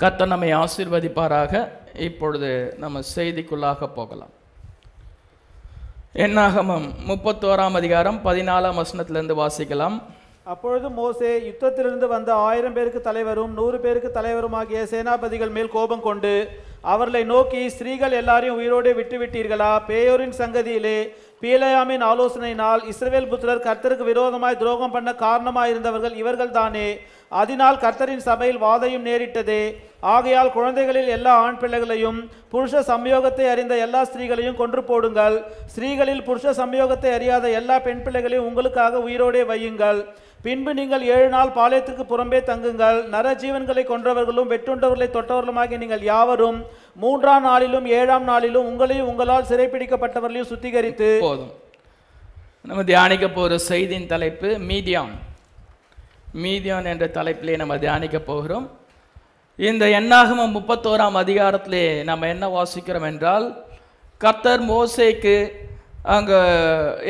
கத்த நம்மை ஆசிர்வதிப்பாராக இப்பொழுது நம்ம செய்திக்குள்ளாக போகலாம் என்னாகமம் முப்பத்தோராம் அதிகாரம் பதினாலாம் வசனத்திலிருந்து வாசிக்கலாம் அப்பொழுது மோசே யுத்தத்திலிருந்து வந்த ஆயிரம் பேருக்கு தலைவரும் நூறு பேருக்கு தலைவரும் ஆகிய சேனாபதிகள் மேல் கோபம் கொண்டு அவர்களை நோக்கி ஸ்திரீகள் எல்லாரையும் உயிரோடு விட்டு விட்டீர்களா பேயோரின் சங்கதியிலே பீலையாமின் ஆலோசனையினால் இஸ்ரவேல் புத்திரர் கர்த்தருக்கு விரோதமாய் துரோகம் பண்ண காரணமாயிருந்தவர்கள் இவர்கள் தானே அதனால் கர்த்தரின் சபையில் வாதையும் நேரிட்டதே ஆகையால் குழந்தைகளில் எல்லா ஆண் பிள்ளைகளையும் புருஷ சம்யோகத்தை அறிந்த எல்லா ஸ்திரீகளையும் கொன்று போடுங்கள் ஸ்திரீகளில் புருஷ சம்யோகத்தை அறியாத எல்லா பெண் பிள்ளைகளையும் உங்களுக்காக உயிரோடே வையுங்கள் பின்பு நீங்கள் ஏழு நாள் பாளையத்துக்கு புறம்பே தங்குங்கள் நர ஜீவன்களை கொன்றவர்களும் வெட்டுண்டவர்களை தொட்டவர்களுமாகிய நீங்கள் யாவரும் மூன்றாம் நாளிலும் ஏழாம் நாளிலும் உங்களையும் உங்களால் சிறைப்பிடிக்கப்பட்டவர்களையும் சுத்திகரித்து போதும் நம்ம தியானிக்க போகிற செய்தியின் தலைப்பு மீடியான் மீதியான் என்ற தலைப்பிலே நம்ம தியானிக்க போகிறோம் இந்த எண்ணாகம முப்பத்தோராம் அதிகாரத்திலே நம்ம என்ன வாசிக்கிறோம் என்றால் கத்தர் மோசைக்கு அங்கே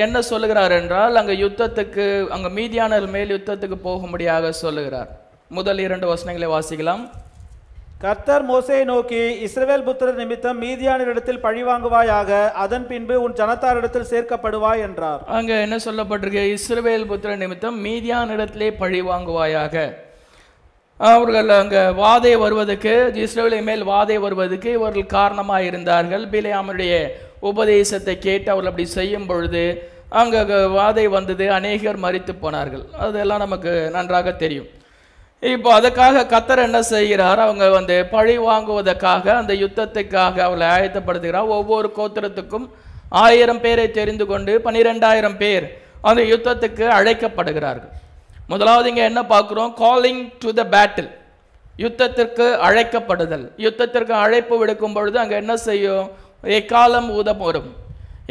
என்ன சொல்லுகிறார் என்றால் அங்கே யுத்தத்துக்கு அங்கே மீதியானல் மேல் யுத்தத்துக்கு போகும்படியாக சொல்லுகிறார் முதல் இரண்டு வசனங்களை வாசிக்கலாம் கர்த்தர் மோசையை நோக்கி இஸ்ரவேல் புத்திர நிமித்தம் மீதியானிடத்தில் வாங்குவாயாக அதன் பின்பு உன் ஜனத்தாரிடத்தில் சேர்க்கப்படுவாய் என்றார் அங்க என்ன சொல்லப்பட்டிருக்கு இஸ்ரவேல் புத்திர நிமித்தம் மீதியானிடத்திலே பழி வாங்குவாயாக அவர்கள் அங்கே வாதை வருவதற்கு இஸ்ரேலை மேல் வாதை வருவதற்கு இவர்கள் காரணமாக இருந்தார்கள் பிலேயாமனுடைய உபதேசத்தை கேட்டு அவர்கள் அப்படி செய்யும் பொழுது அங்கே வாதை வந்தது அநேகர் மறித்து போனார்கள் அதெல்லாம் நமக்கு நன்றாக தெரியும் இப்போ அதுக்காக கத்தர் என்ன செய்கிறார் அவங்க வந்து பழி வாங்குவதற்காக அந்த யுத்தத்துக்காக அவளை ஆயத்தப்படுத்துகிறார் ஒவ்வொரு கோத்திரத்துக்கும் ஆயிரம் பேரை தெரிந்து கொண்டு பன்னிரெண்டாயிரம் பேர் அந்த யுத்தத்துக்கு அழைக்கப்படுகிறார்கள் முதலாவது இங்கே என்ன பார்க்குறோம் காலிங் டு த பேட்டில் யுத்தத்திற்கு அழைக்கப்படுதல் யுத்தத்திற்கு அழைப்பு விடுக்கும் பொழுது அங்கே என்ன செய்யும் எக்காலம் ஊதம் வரும்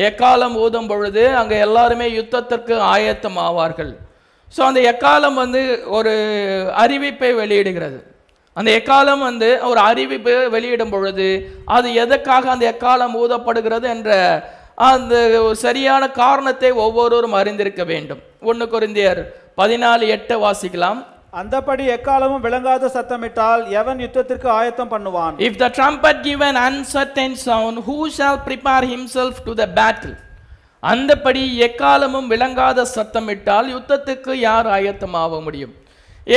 எக்காலம் ஊதும் பொழுது அங்கே எல்லாருமே யுத்தத்திற்கு ஆயத்தம் ஆவார்கள் ஸோ அந்த எக்காலம் வந்து ஒரு அறிவிப்பை வெளியிடுகிறது அந்த எக்காலம் வந்து ஒரு அறிவிப்பு வெளியிடும் பொழுது அது எதற்காக அந்த எக்காலம் ஊதப்படுகிறது என்ற அந்த சரியான காரணத்தை ஒவ்வொருவரும் அறிந்திருக்க வேண்டும் ஒன்று குறிந்தியர் பதினாலு எட்டை வாசிக்கலாம் அந்தபடி எக்காலமும் விளங்காத சத்தமிட்டால் எவன் யுத்தத்திற்கு ஆயத்தம் பண்ணுவான் if the trumpet given an uncertain sound who shall prepare himself to the battle அந்தபடி எக்காலமும் விளங்காத சத்தமிட்டால் யுத்தத்துக்கு யார் ஆயத்தமாக முடியும்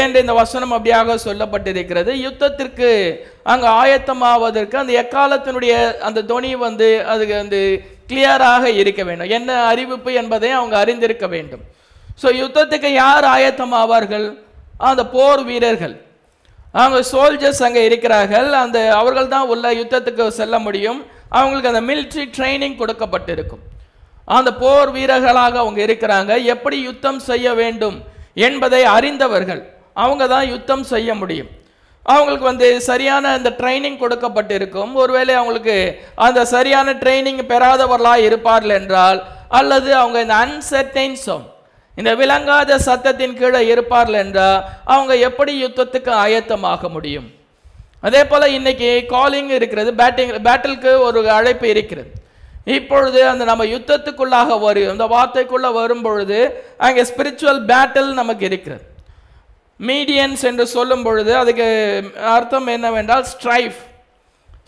என்று இந்த வசனம் அப்படியாக சொல்லப்பட்டிருக்கிறது யுத்தத்திற்கு அங்கே ஆயத்தமாவதற்கு அந்த எக்காலத்தினுடைய அந்த துணி வந்து அது வந்து கிளியராக இருக்க வேண்டும் என்ன அறிவிப்பு என்பதை அவங்க அறிந்திருக்க வேண்டும் ஸோ யுத்தத்துக்கு யார் ஆயத்தமாவார்கள் அந்த போர் வீரர்கள் அவங்க சோல்ஜர்ஸ் அங்கே இருக்கிறார்கள் அந்த அவர்கள் தான் உள்ள யுத்தத்துக்கு செல்ல முடியும் அவங்களுக்கு அந்த மிலிட்ரி ட்ரைனிங் கொடுக்கப்பட்டிருக்கும் அந்த போர் வீரர்களாக அவங்க இருக்கிறாங்க எப்படி யுத்தம் செய்ய வேண்டும் என்பதை அறிந்தவர்கள் அவங்க தான் யுத்தம் செய்ய முடியும் அவங்களுக்கு வந்து சரியான அந்த ட்ரைனிங் கொடுக்கப்பட்டிருக்கும் ஒருவேளை அவங்களுக்கு அந்த சரியான ட்ரைனிங் பெறாதவர்களாக இருப்பார்கள் என்றால் அல்லது அவங்க இந்த அன்சர்டைன்ஸும் இந்த விளங்காத சத்தத்தின் கீழே இருப்பார்கள் என்றால் அவங்க எப்படி யுத்தத்துக்கு ஆயத்தமாக முடியும் அதே போல் இன்றைக்கி காலிங் இருக்கிறது பேட்டிங் பேட்டிலுக்கு ஒரு அழைப்பு இருக்கிறது இப்பொழுது அந்த நம்ம யுத்தத்துக்குள்ளாக வரும் இந்த வார்த்தைக்குள்ளே வரும் பொழுது அங்கே ஸ்பிரிச்சுவல் பேட்டில் நமக்கு இருக்கிறது மீடியன்ஸ் என்று சொல்லும் பொழுது அதுக்கு அர்த்தம் என்னவென்றால் ஸ்ட்ரைஃப்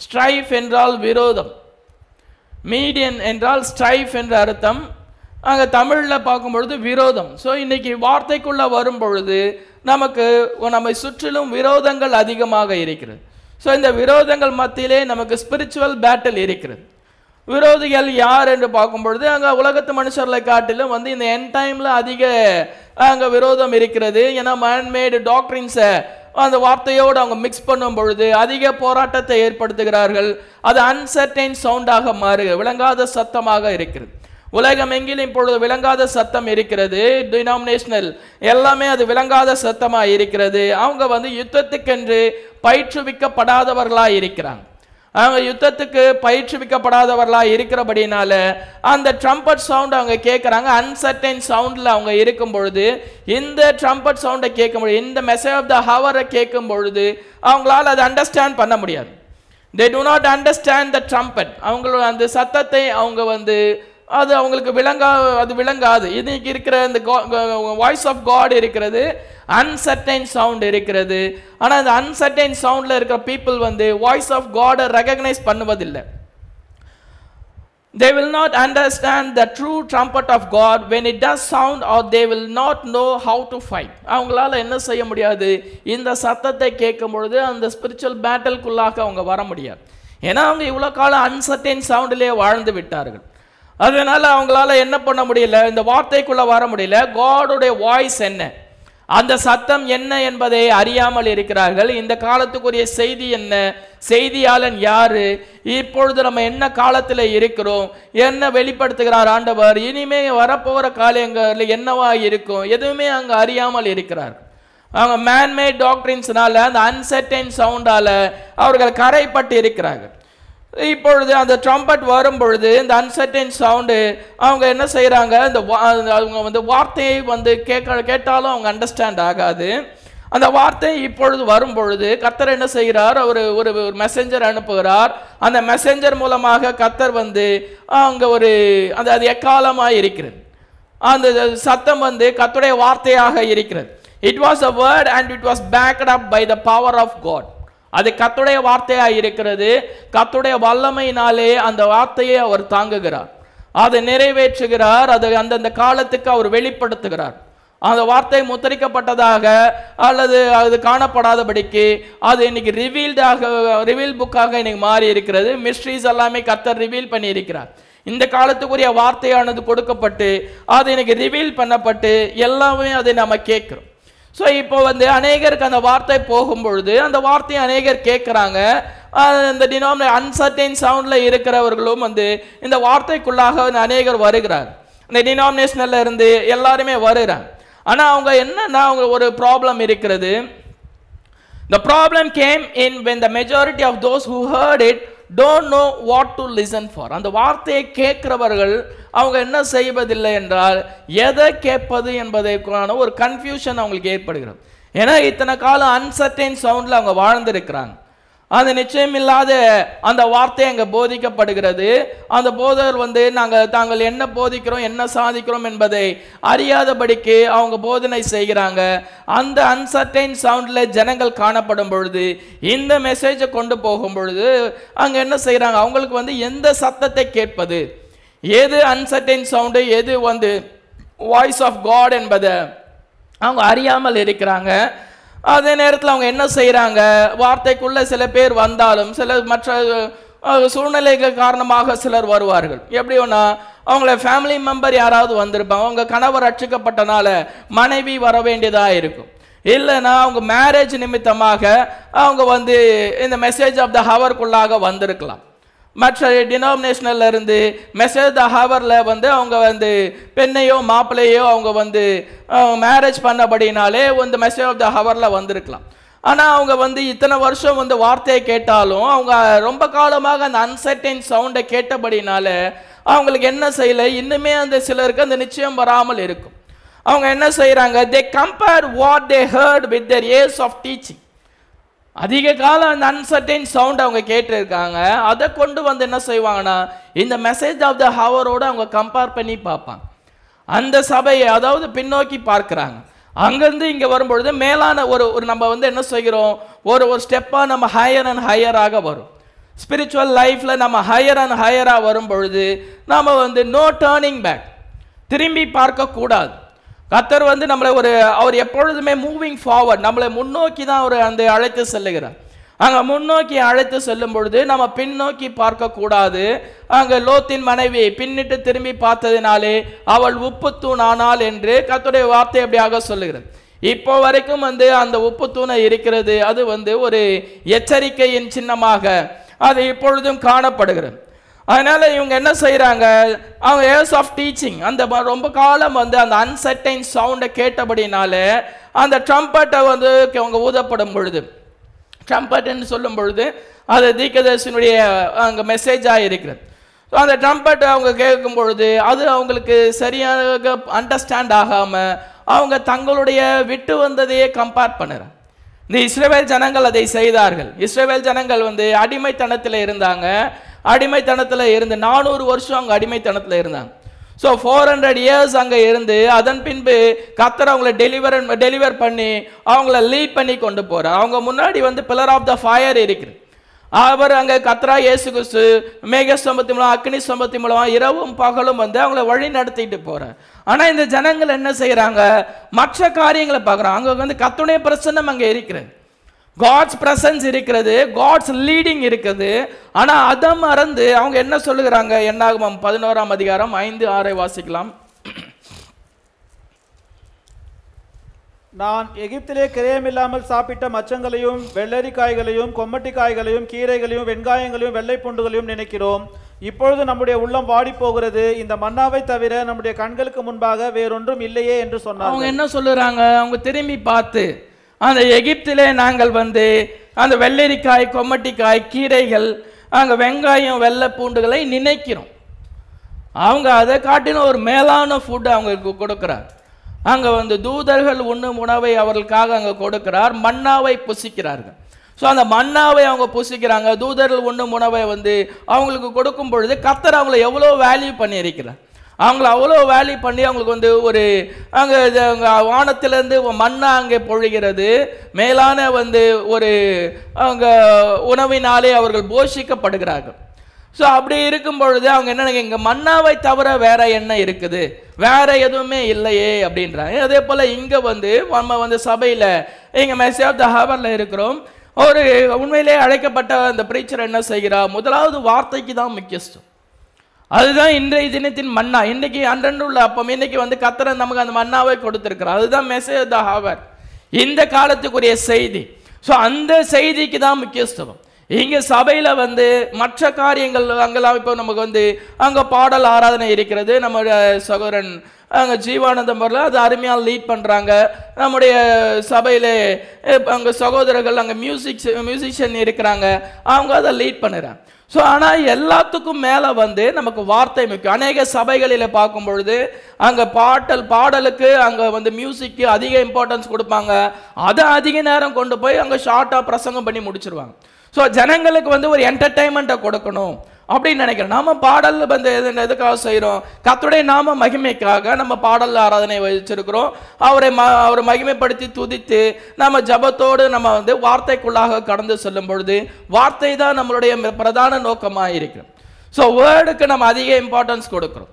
ஸ்ட்ரைஃப் என்றால் விரோதம் மீடியன் என்றால் ஸ்ட்ரைஃப் என்ற அர்த்தம் அங்கே தமிழில் பார்க்கும்பொழுது விரோதம் ஸோ இன்றைக்கி வார்த்தைக்குள்ளே வரும் பொழுது நமக்கு நம்மை சுற்றிலும் விரோதங்கள் அதிகமாக இருக்கிறது ஸோ இந்த விரோதங்கள் மத்தியிலே நமக்கு ஸ்பிரிச்சுவல் பேட்டில் இருக்கிறது விரோதிகள் யார் என்று பார்க்கும் பொழுது அங்கே உலகத்து மனுஷர்களை காட்டிலும் வந்து இந்த என் டைமில் அதிக அங்கே விரோதம் இருக்கிறது ஏன்னா மேன்மேடு டாக்டரின்ஸை அந்த வார்த்தையோடு அவங்க மிக்ஸ் பண்ணும் பொழுது அதிக போராட்டத்தை ஏற்படுத்துகிறார்கள் அது அன்சர்டைன் சவுண்டாக மாறு விளங்காத சத்தமாக இருக்கிறது உலகம் எங்கிலும் இப்பொழுது விளங்காத சத்தம் இருக்கிறது டினாமினேஷனல் எல்லாமே அது விளங்காத சத்தமாக இருக்கிறது அவங்க வந்து யுத்தத்துக்கென்று பயிற்றுவிக்கப்படாதவர்களாக இருக்கிறாங்க அவங்க யுத்தத்துக்கு பயிற்றுவிக்கப்படாதவர்களாக இருக்கிறபடினால அந்த ட்ரம்பட் சவுண்ட் அவங்க கேட்குறாங்க அன்சர்டைன் சவுண்டில் அவங்க இருக்கும் பொழுது இந்த ட்ரம்பட் சவுண்டை கேட்கும் பொழுது இந்த மெசேஜ் ஆஃப் த ஹவரை கேட்கும் பொழுது அவங்களால அதை அண்டர்ஸ்டாண்ட் பண்ண முடியாது they do not understand the trumpet அவங்களோட அந்த சத்தத்தை அவங்க வந்து அது அவங்களுக்கு விளங்கா அது விளங்காது இன்னைக்கு இருக்கிற இந்த வாய்ஸ் ஆஃப் காட் இருக்கிறது அன்சர்டைன் சவுண்ட் இருக்கிறது ஆனால் இந்த அன்சர்டைன் சவுண்டில் இருக்கிற பீப்புள் வந்து வாய்ஸ் ஆஃப் காடை ரெகக்னைஸ் பண்ணுவதில்லை they will not understand the true trumpet of God when it does sound or they will not know how to fight அவங்களால என்ன செய்ய முடியாது இந்த சத்தத்தை கேட்கும் பொழுது அந்த ஸ்பிரிச்சுவல் பேட்டலுக்குள்ளாக அவங்க வர முடியாது ஏன்னா அவங்க இவ்வளோ காலம் அன்சர்டைன் சவுண்டிலே வாழ்ந்து விட்டார்கள் அதனால அவங்களால என்ன பண்ண முடியல இந்த வார்த்தைக்குள்ள வர முடியல காடுடைய வாய்ஸ் என்ன அந்த சத்தம் என்ன என்பதை அறியாமல் இருக்கிறார்கள் இந்த காலத்துக்குரிய செய்தி என்ன செய்தியாளன் யாரு இப்பொழுது நம்ம என்ன காலத்தில் இருக்கிறோம் என்ன வெளிப்படுத்துகிறார் ஆண்டவர் இனிமே வரப்போகிற காலங்களில் என்னவா இருக்கும் எதுவுமே அங்கே அறியாமல் இருக்கிறார் அவங்க மேன்மேட் டாக்டரின்ஸ்னால அந்த அன்சர்டைன் சவுண்டால அவர்கள் கரைப்பட்டு இருக்கிறார்கள் இப்பொழுது அந்த ட்ரம்பட் வரும் பொழுது இந்த அன்சர்டைன் சவுண்டு அவங்க என்ன செய்கிறாங்க இந்த அவங்க வந்து வார்த்தையை வந்து கேட்க கேட்டாலும் அவங்க அண்டர்ஸ்டாண்ட் ஆகாது அந்த வார்த்தை இப்பொழுது வரும் பொழுது கத்தர் என்ன செய்கிறார் ஒரு ஒரு மெசஞ்சர் அனுப்புகிறார் அந்த மெசஞ்சர் மூலமாக கத்தர் வந்து அவங்க ஒரு அந்த அது எக்காலமாக இருக்கிறது அந்த சத்தம் வந்து கத்துடைய வார்த்தையாக இருக்கிறது it was a word and it was backed up by the power of God அது கத்துடைய வார்த்தையாக இருக்கிறது கத்துடைய வல்லமையினாலே அந்த வார்த்தையை அவர் தாங்குகிறார் அதை நிறைவேற்றுகிறார் அது அந்தந்த காலத்துக்கு அவர் வெளிப்படுத்துகிறார் அந்த வார்த்தை முத்தரிக்கப்பட்டதாக அல்லது அது காணப்படாதபடிக்கு அது இன்னைக்கு ரிவீல்டாக ரிவீல் புக்காக இன்னைக்கு மாறி இருக்கிறது மிஸ்ட்ரிஸ் எல்லாமே கத்தர் ரிவீல் பண்ணியிருக்கிறார் இந்த காலத்துக்குரிய வார்த்தையானது கொடுக்கப்பட்டு அது இன்னைக்கு ரிவீல் பண்ணப்பட்டு எல்லாமே அதை நம்ம கேட்குறோம் ஸோ இப்போ வந்து அநேகருக்கு அந்த வார்த்தை போகும் பொழுது அந்த வார்த்தையை அநேகர் கேட்குறாங்க இந்த டினோமினே அன்சர்டைன் சவுண்டில் இருக்கிறவர்களும் வந்து இந்த வார்த்தைக்குள்ளாக அநேகர் வருகிறார் இந்த டினாமினேஷனில் இருந்து எல்லாருமே வருகிறாங்க ஆனால் அவங்க என்னன்னா அவங்க ஒரு ப்ராப்ளம் இருக்கிறது the problem came in when the majority of those who heard it don't know what to listen for அந்த வார்த்தையை கேட்குறவர்கள் அவங்க என்ன செய்வதில்லை என்றால் எதை கேட்பது என்பதற்கான ஒரு கன்ஃபியூஷன் அவங்களுக்கு ஏற்படுகிறது ஏன்னா இத்தனை காலம் அன்சர்டைன் சவுண்டில் அவங்க வாழ்ந்திருக்கிறாங்க அந்த நிச்சயமில்லாத அந்த வார்த்தை அங்கே போதிக்கப்படுகிறது அந்த போதகர் வந்து நாங்கள் தாங்கள் என்ன போதிக்கிறோம் என்ன சாதிக்கிறோம் என்பதை அறியாதபடிக்கு அவங்க போதனை செய்கிறாங்க அந்த அன்சர்டைன் சவுண்டில் ஜனங்கள் காணப்படும் பொழுது இந்த மெசேஜை கொண்டு போகும் பொழுது அங்கே என்ன செய்கிறாங்க அவங்களுக்கு வந்து எந்த சத்தத்தை கேட்பது எது அன்சர்டைன் சவுண்டு எது வந்து வாய்ஸ் ஆஃப் காட் என்பதை அவங்க அறியாமல் இருக்கிறாங்க அதே நேரத்தில் அவங்க என்ன செய்கிறாங்க வார்த்தைக்குள்ளே சில பேர் வந்தாலும் சில மற்ற சூழ்நிலைகள் காரணமாக சிலர் வருவார்கள் எப்படி ஒன்றா அவங்கள ஃபேமிலி மெம்பர் யாராவது வந்திருப்பாங்க அவங்க கணவர் ரட்சிக்கப்பட்டனால மனைவி வர வேண்டியதாக இருக்கும் இல்லைன்னா அவங்க மேரேஜ் நிமித்தமாக அவங்க வந்து இந்த மெசேஜ் ஆஃப் த ஹவருக்குள்ளாக வந்திருக்கலாம் மற்ற டினாமினேஷனில் இருந்து மெசேஜ் த ஹவரில் வந்து அவங்க வந்து பெண்ணையோ மாப்பிள்ளையோ அவங்க வந்து மேரேஜ் பண்ணபடினாலே வந்து மெசேஜ் ஆஃப் த ஹவரில் வந்திருக்கலாம் ஆனால் அவங்க வந்து இத்தனை வருஷம் வந்து வார்த்தையை கேட்டாலும் அவங்க ரொம்ப காலமாக அந்த அன்சர்டைன் சவுண்டை கேட்டபடினால அவங்களுக்கு என்ன செய்யலை இன்னுமே அந்த சிலருக்கு அந்த நிச்சயம் வராமல் இருக்கும் அவங்க என்ன செய்கிறாங்க they compare what they heard with their years of teaching அதிக காலம் அந்த அன்சர்டைன் சவுண்ட் அவங்க கேட்டிருக்காங்க அதை கொண்டு வந்து என்ன செய்வாங்கன்னா இந்த மெசேஜ் ஆஃப் த ஹவரோடு அவங்க கம்பேர் பண்ணி பார்ப்பாங்க அந்த சபையை அதாவது பின்னோக்கி பார்க்குறாங்க அங்கேருந்து இங்கே வரும்பொழுது மேலான ஒரு ஒரு நம்ம வந்து என்ன செய்கிறோம் ஒரு ஒரு ஸ்டெப்பாக நம்ம ஹையர் அண்ட் ஹையராக வரும் ஸ்பிரிச்சுவல் லைஃப்பில் நம்ம ஹையர் அண்ட் ஹையராக வரும் பொழுது நம்ம வந்து நோ டேர்னிங் பேக் திரும்பி பார்க்கக்கூடாது கத்தர் வந்து நம்மளை ஒரு அவர் எப்பொழுதுமே மூவிங் ஃபார்வர்ட் நம்மளை முன்னோக்கி தான் அவர் அந்த அழைத்து செல்லுகிறார் அங்கே முன்னோக்கி அழைத்து செல்லும் பொழுது நம்ம பின்னோக்கி பார்க்கக்கூடாது அங்கே லோத்தின் மனைவி பின்னிட்டு திரும்பி பார்த்ததினாலே அவள் உப்பு தூண் ஆனாள் என்று கத்துடைய வார்த்தை அப்படியாக சொல்லுகிறது இப்போ வரைக்கும் வந்து அந்த உப்பு தூணை இருக்கிறது அது வந்து ஒரு எச்சரிக்கையின் சின்னமாக அது இப்பொழுதும் காணப்படுகிறது அதனால் இவங்க என்ன செய்கிறாங்க அவங்க ஏர்ஸ் ஆஃப் டீச்சிங் அந்த ரொம்ப காலம் வந்து அந்த அன்சர்டைன் சவுண்டை கேட்டபடினாலே அந்த ட்ரம்பட்டை வந்து அவங்க ஊதப்படும் பொழுது ட்ரம்பட்னு சொல்லும் பொழுது அது தீக்கதர்சனுடைய அங்கே மெசேஜாக இருக்கிறது ஸோ அந்த ட்ரம்பட்டை அவங்க கேட்கும் பொழுது அது அவங்களுக்கு சரியாக அண்டர்ஸ்டாண்ட் ஆகாமல் அவங்க தங்களுடைய விட்டு வந்ததையே கம்பேர் பண்ணுறாங்க இந்த இஸ்ரேவேல் ஜனங்கள் அதை செய்தார்கள் இஸ்ரேவேல் ஜனங்கள் வந்து அடிமைத்தனத்தில் இருந்தாங்க அடிமைத்தனத்தில் இருந்து நானூறு வருஷம் அங்கே அடிமைத்தனத்தில் இருந்தாங்க ஸோ ஃபோர் ஹண்ட்ரட் இயர்ஸ் அங்கே இருந்து அதன் பின்பு கத்தர் அவங்கள டெலிவர் டெலிவர் பண்ணி அவங்கள லீட் பண்ணி கொண்டு போகிறார் அவங்க முன்னாடி வந்து பில்லர் ஆஃப் த ஃபயர் இருக்குது அவர் அங்கே கத்ரா இயேசு குசு மேக சம்பத்தி மூலம் அக்னி சம்பத்தி மூலம் இரவும் பகலும் வந்து அவங்கள வழி நடத்திட்டு போகிறார் ஆனால் இந்த ஜனங்கள் என்ன செய்கிறாங்க மற்ற காரியங்களை பார்க்குறோம் அங்கே வந்து கத்துடைய பிரசன்னம் அங்கே இருக்கிறது காட்ஸ் பிரசன்ஸ் இருக்கிறது காட்ஸ் லீடிங் இருக்குது ஆனால் அதை மறந்து அவங்க என்ன சொல்லுகிறாங்க என்னாகுமம் பதினோராம் அதிகாரம் ஐந்து ஆறை வாசிக்கலாம் நான் எகிப்திலே கிரயம் இல்லாமல் சாப்பிட்ட மச்சங்களையும் வெள்ளரி காய்களையும் கொம்மட்டி காய்களையும் கீரைகளையும் வெங்காயங்களையும் வெள்ளை பூண்டுகளையும் நினைக்கிறோம் இப்பொழுது நம்முடைய உள்ளம் வாடி போகிறது இந்த மன்னாவை தவிர நம்முடைய கண்களுக்கு முன்பாக வேறொன்றும் இல்லையே என்று சொன்னாங்க அவங்க என்ன சொல்லுறாங்க அவங்க திரும்பி பார்த்து அந்த எகிப்திலே நாங்கள் வந்து அந்த வெள்ளரிக்காய் கொம்மட்டிக்காய் கீரைகள் அங்கே வெங்காயம் வெள்ளை பூண்டுகளை நினைக்கிறோம் அவங்க அதை காட்டின ஒரு மேலான ஃபுட்டு அவங்களுக்கு கொடுக்குறார் அங்கே வந்து தூதர்கள் உண்ணும் உணவை அவர்களுக்காக அங்கே கொடுக்கிறார் மன்னாவை புசிக்கிறார்கள் ஸோ அந்த மன்னாவை அவங்க புசிக்கிறாங்க தூதர்கள் உண்ணும் உணவை வந்து அவங்களுக்கு கொடுக்கும் பொழுது கத்தர் அவங்கள எவ்வளோ வேல்யூ பண்ணியிருக்கிறார் அவங்கள அவ்வளோ வேல்யூ பண்ணி அவங்களுக்கு வந்து ஒரு அங்கே வானத்திலேருந்து மண்ணை அங்கே பொழிகிறது மேலான வந்து ஒரு அவங்க உணவினாலே அவர்கள் போஷிக்கப்படுகிறார்கள் ஸோ அப்படி இருக்கும் பொழுது அவங்க என்ன இங்கே மன்னாவை தவிர வேற என்ன இருக்குது வேற எதுவுமே இல்லையே அப்படின்றாங்க அதே போல் இங்கே வந்து நம்ம வந்து சபையில் இங்கே மெசேஜ் ஆஃப் த ஹவரில் இருக்கிறோம் ஒரு உண்மையிலே அழைக்கப்பட்ட அந்த பிரீச்சர் என்ன செய்கிறா முதலாவது வார்த்தைக்கு தான் முக்கியஸ்தம் அதுதான் இன்றைய தினத்தின் மன்னா இன்றைக்கு அன்றன்று உள்ள அப்பம் இன்றைக்கு வந்து கத்திர நமக்கு அந்த மன்னாவை கொடுத்துருக்கிறார் அதுதான் மெசேஜ் த ஹவர் இந்த காலத்துக்குரிய செய்தி ஸோ அந்த செய்திக்கு தான் முக்கியத்துவம் இங்கே சபையில் வந்து மற்ற காரியங்கள் அங்கெல்லாம் இப்போ நமக்கு வந்து அங்கே பாடல் ஆராதனை இருக்கிறது நம்முடைய சகோதரன் அங்கே ஜீவானந்தம் வரல அது அருமையாக லீட் பண்ணுறாங்க நம்முடைய சபையில் அங்கே சகோதரர்கள் அங்கே மியூசிக் மியூசிஷியன் இருக்கிறாங்க அவங்க அதை லீட் பண்ணுறாங்க ஸோ ஆனால் எல்லாத்துக்கும் மேலே வந்து நமக்கு வார்த்தை முக்கியம் அநேக சபைகளில் பார்க்கும் பொழுது அங்கே பாட்டல் பாடலுக்கு அங்கே வந்து மியூசிக்கு அதிக இம்பார்ட்டன்ஸ் கொடுப்பாங்க அதை அதிக நேரம் கொண்டு போய் அங்கே ஷார்ட்டாக பிரசங்கம் பண்ணி முடிச்சிருவாங்க ஸோ ஜனங்களுக்கு வந்து ஒரு என்டர்டைன்மெண்ட்டை கொடுக்கணும் அப்படின்னு நினைக்கிறேன் நாம பாடல் வந்து எதுக்காக செய்கிறோம் கத்துடைய நாம மகிமைக்காக நம்ம பாடல் ஆராதனை வச்சிருக்கிறோம் அவரை ம அவரை மகிமைப்படுத்தி துதித்து நம்ம ஜபத்தோடு நம்ம வந்து வார்த்தைக்குள்ளாக கடந்து செல்லும் பொழுது வார்த்தை தான் நம்மளுடைய பிரதான நோக்கமாக இருக்கு ஸோ வேர்டுக்கு நம்ம அதிக இம்பார்ட்டன்ஸ் கொடுக்குறோம்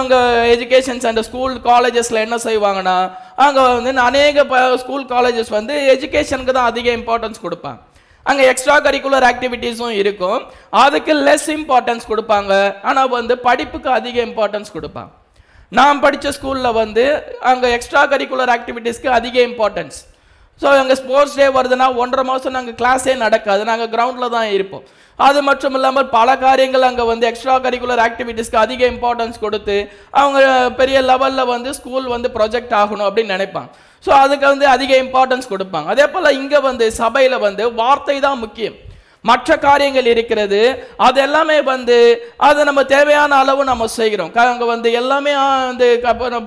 அங்கே எஜுகேஷன் சென்டர் ஸ்கூல் காலேஜஸில் என்ன செய்வாங்கன்னா அங்கே வந்து அநேக ஸ்கூல் காலேஜஸ் வந்து எஜுகேஷனுக்கு தான் அதிக இம்பார்ட்டன்ஸ் கொடுப்பாங்க அங்கே எக்ஸ்ட்ரா கரிக்குலர் ஆக்டிவிட்டீஸும் இருக்கும் அதுக்கு லெஸ் இம்பார்ட்டன்ஸ் கொடுப்பாங்க ஆனால் வந்து படிப்புக்கு அதிக இம்பார்ட்டன்ஸ் கொடுப்பாங்க நான் படித்த ஸ்கூலில் வந்து அங்கே எக்ஸ்ட்ரா கரிக்குலர் ஆக்டிவிட்டீஸ்க்கு அதிக இம்பார்ட்டன்ஸ் ஸோ எங்கள் ஸ்போர்ட்ஸ் டே வருதுன்னா ஒன்றரை மாதம் நாங்கள் கிளாஸே நடக்காது நாங்கள் கிரவுண்டில் தான் இருப்போம் அது மட்டும் இல்லாமல் பல காரியங்கள் அங்கே வந்து எக்ஸ்ட்ரா கரிக்குலர் ஆக்டிவிட்டீஸ்க்கு அதிக இம்பார்ட்டன்ஸ் கொடுத்து அவங்க பெரிய லெவலில் வந்து ஸ்கூல் வந்து ப்ரொஜெக்ட் ஆகணும் அப்படின்னு நினைப்பாங்க ஸோ அதுக்கு வந்து அதிக இம்பார்ட்டன்ஸ் கொடுப்பாங்க அதே போல் இங்கே வந்து சபையில் வந்து வார்த்தை தான் முக்கியம் மற்ற காரியங்கள் இருக்கிறது அது எல்லாமே வந்து அதை நம்ம தேவையான அளவு நம்ம செய்கிறோம் அங்கே வந்து எல்லாமே வந்து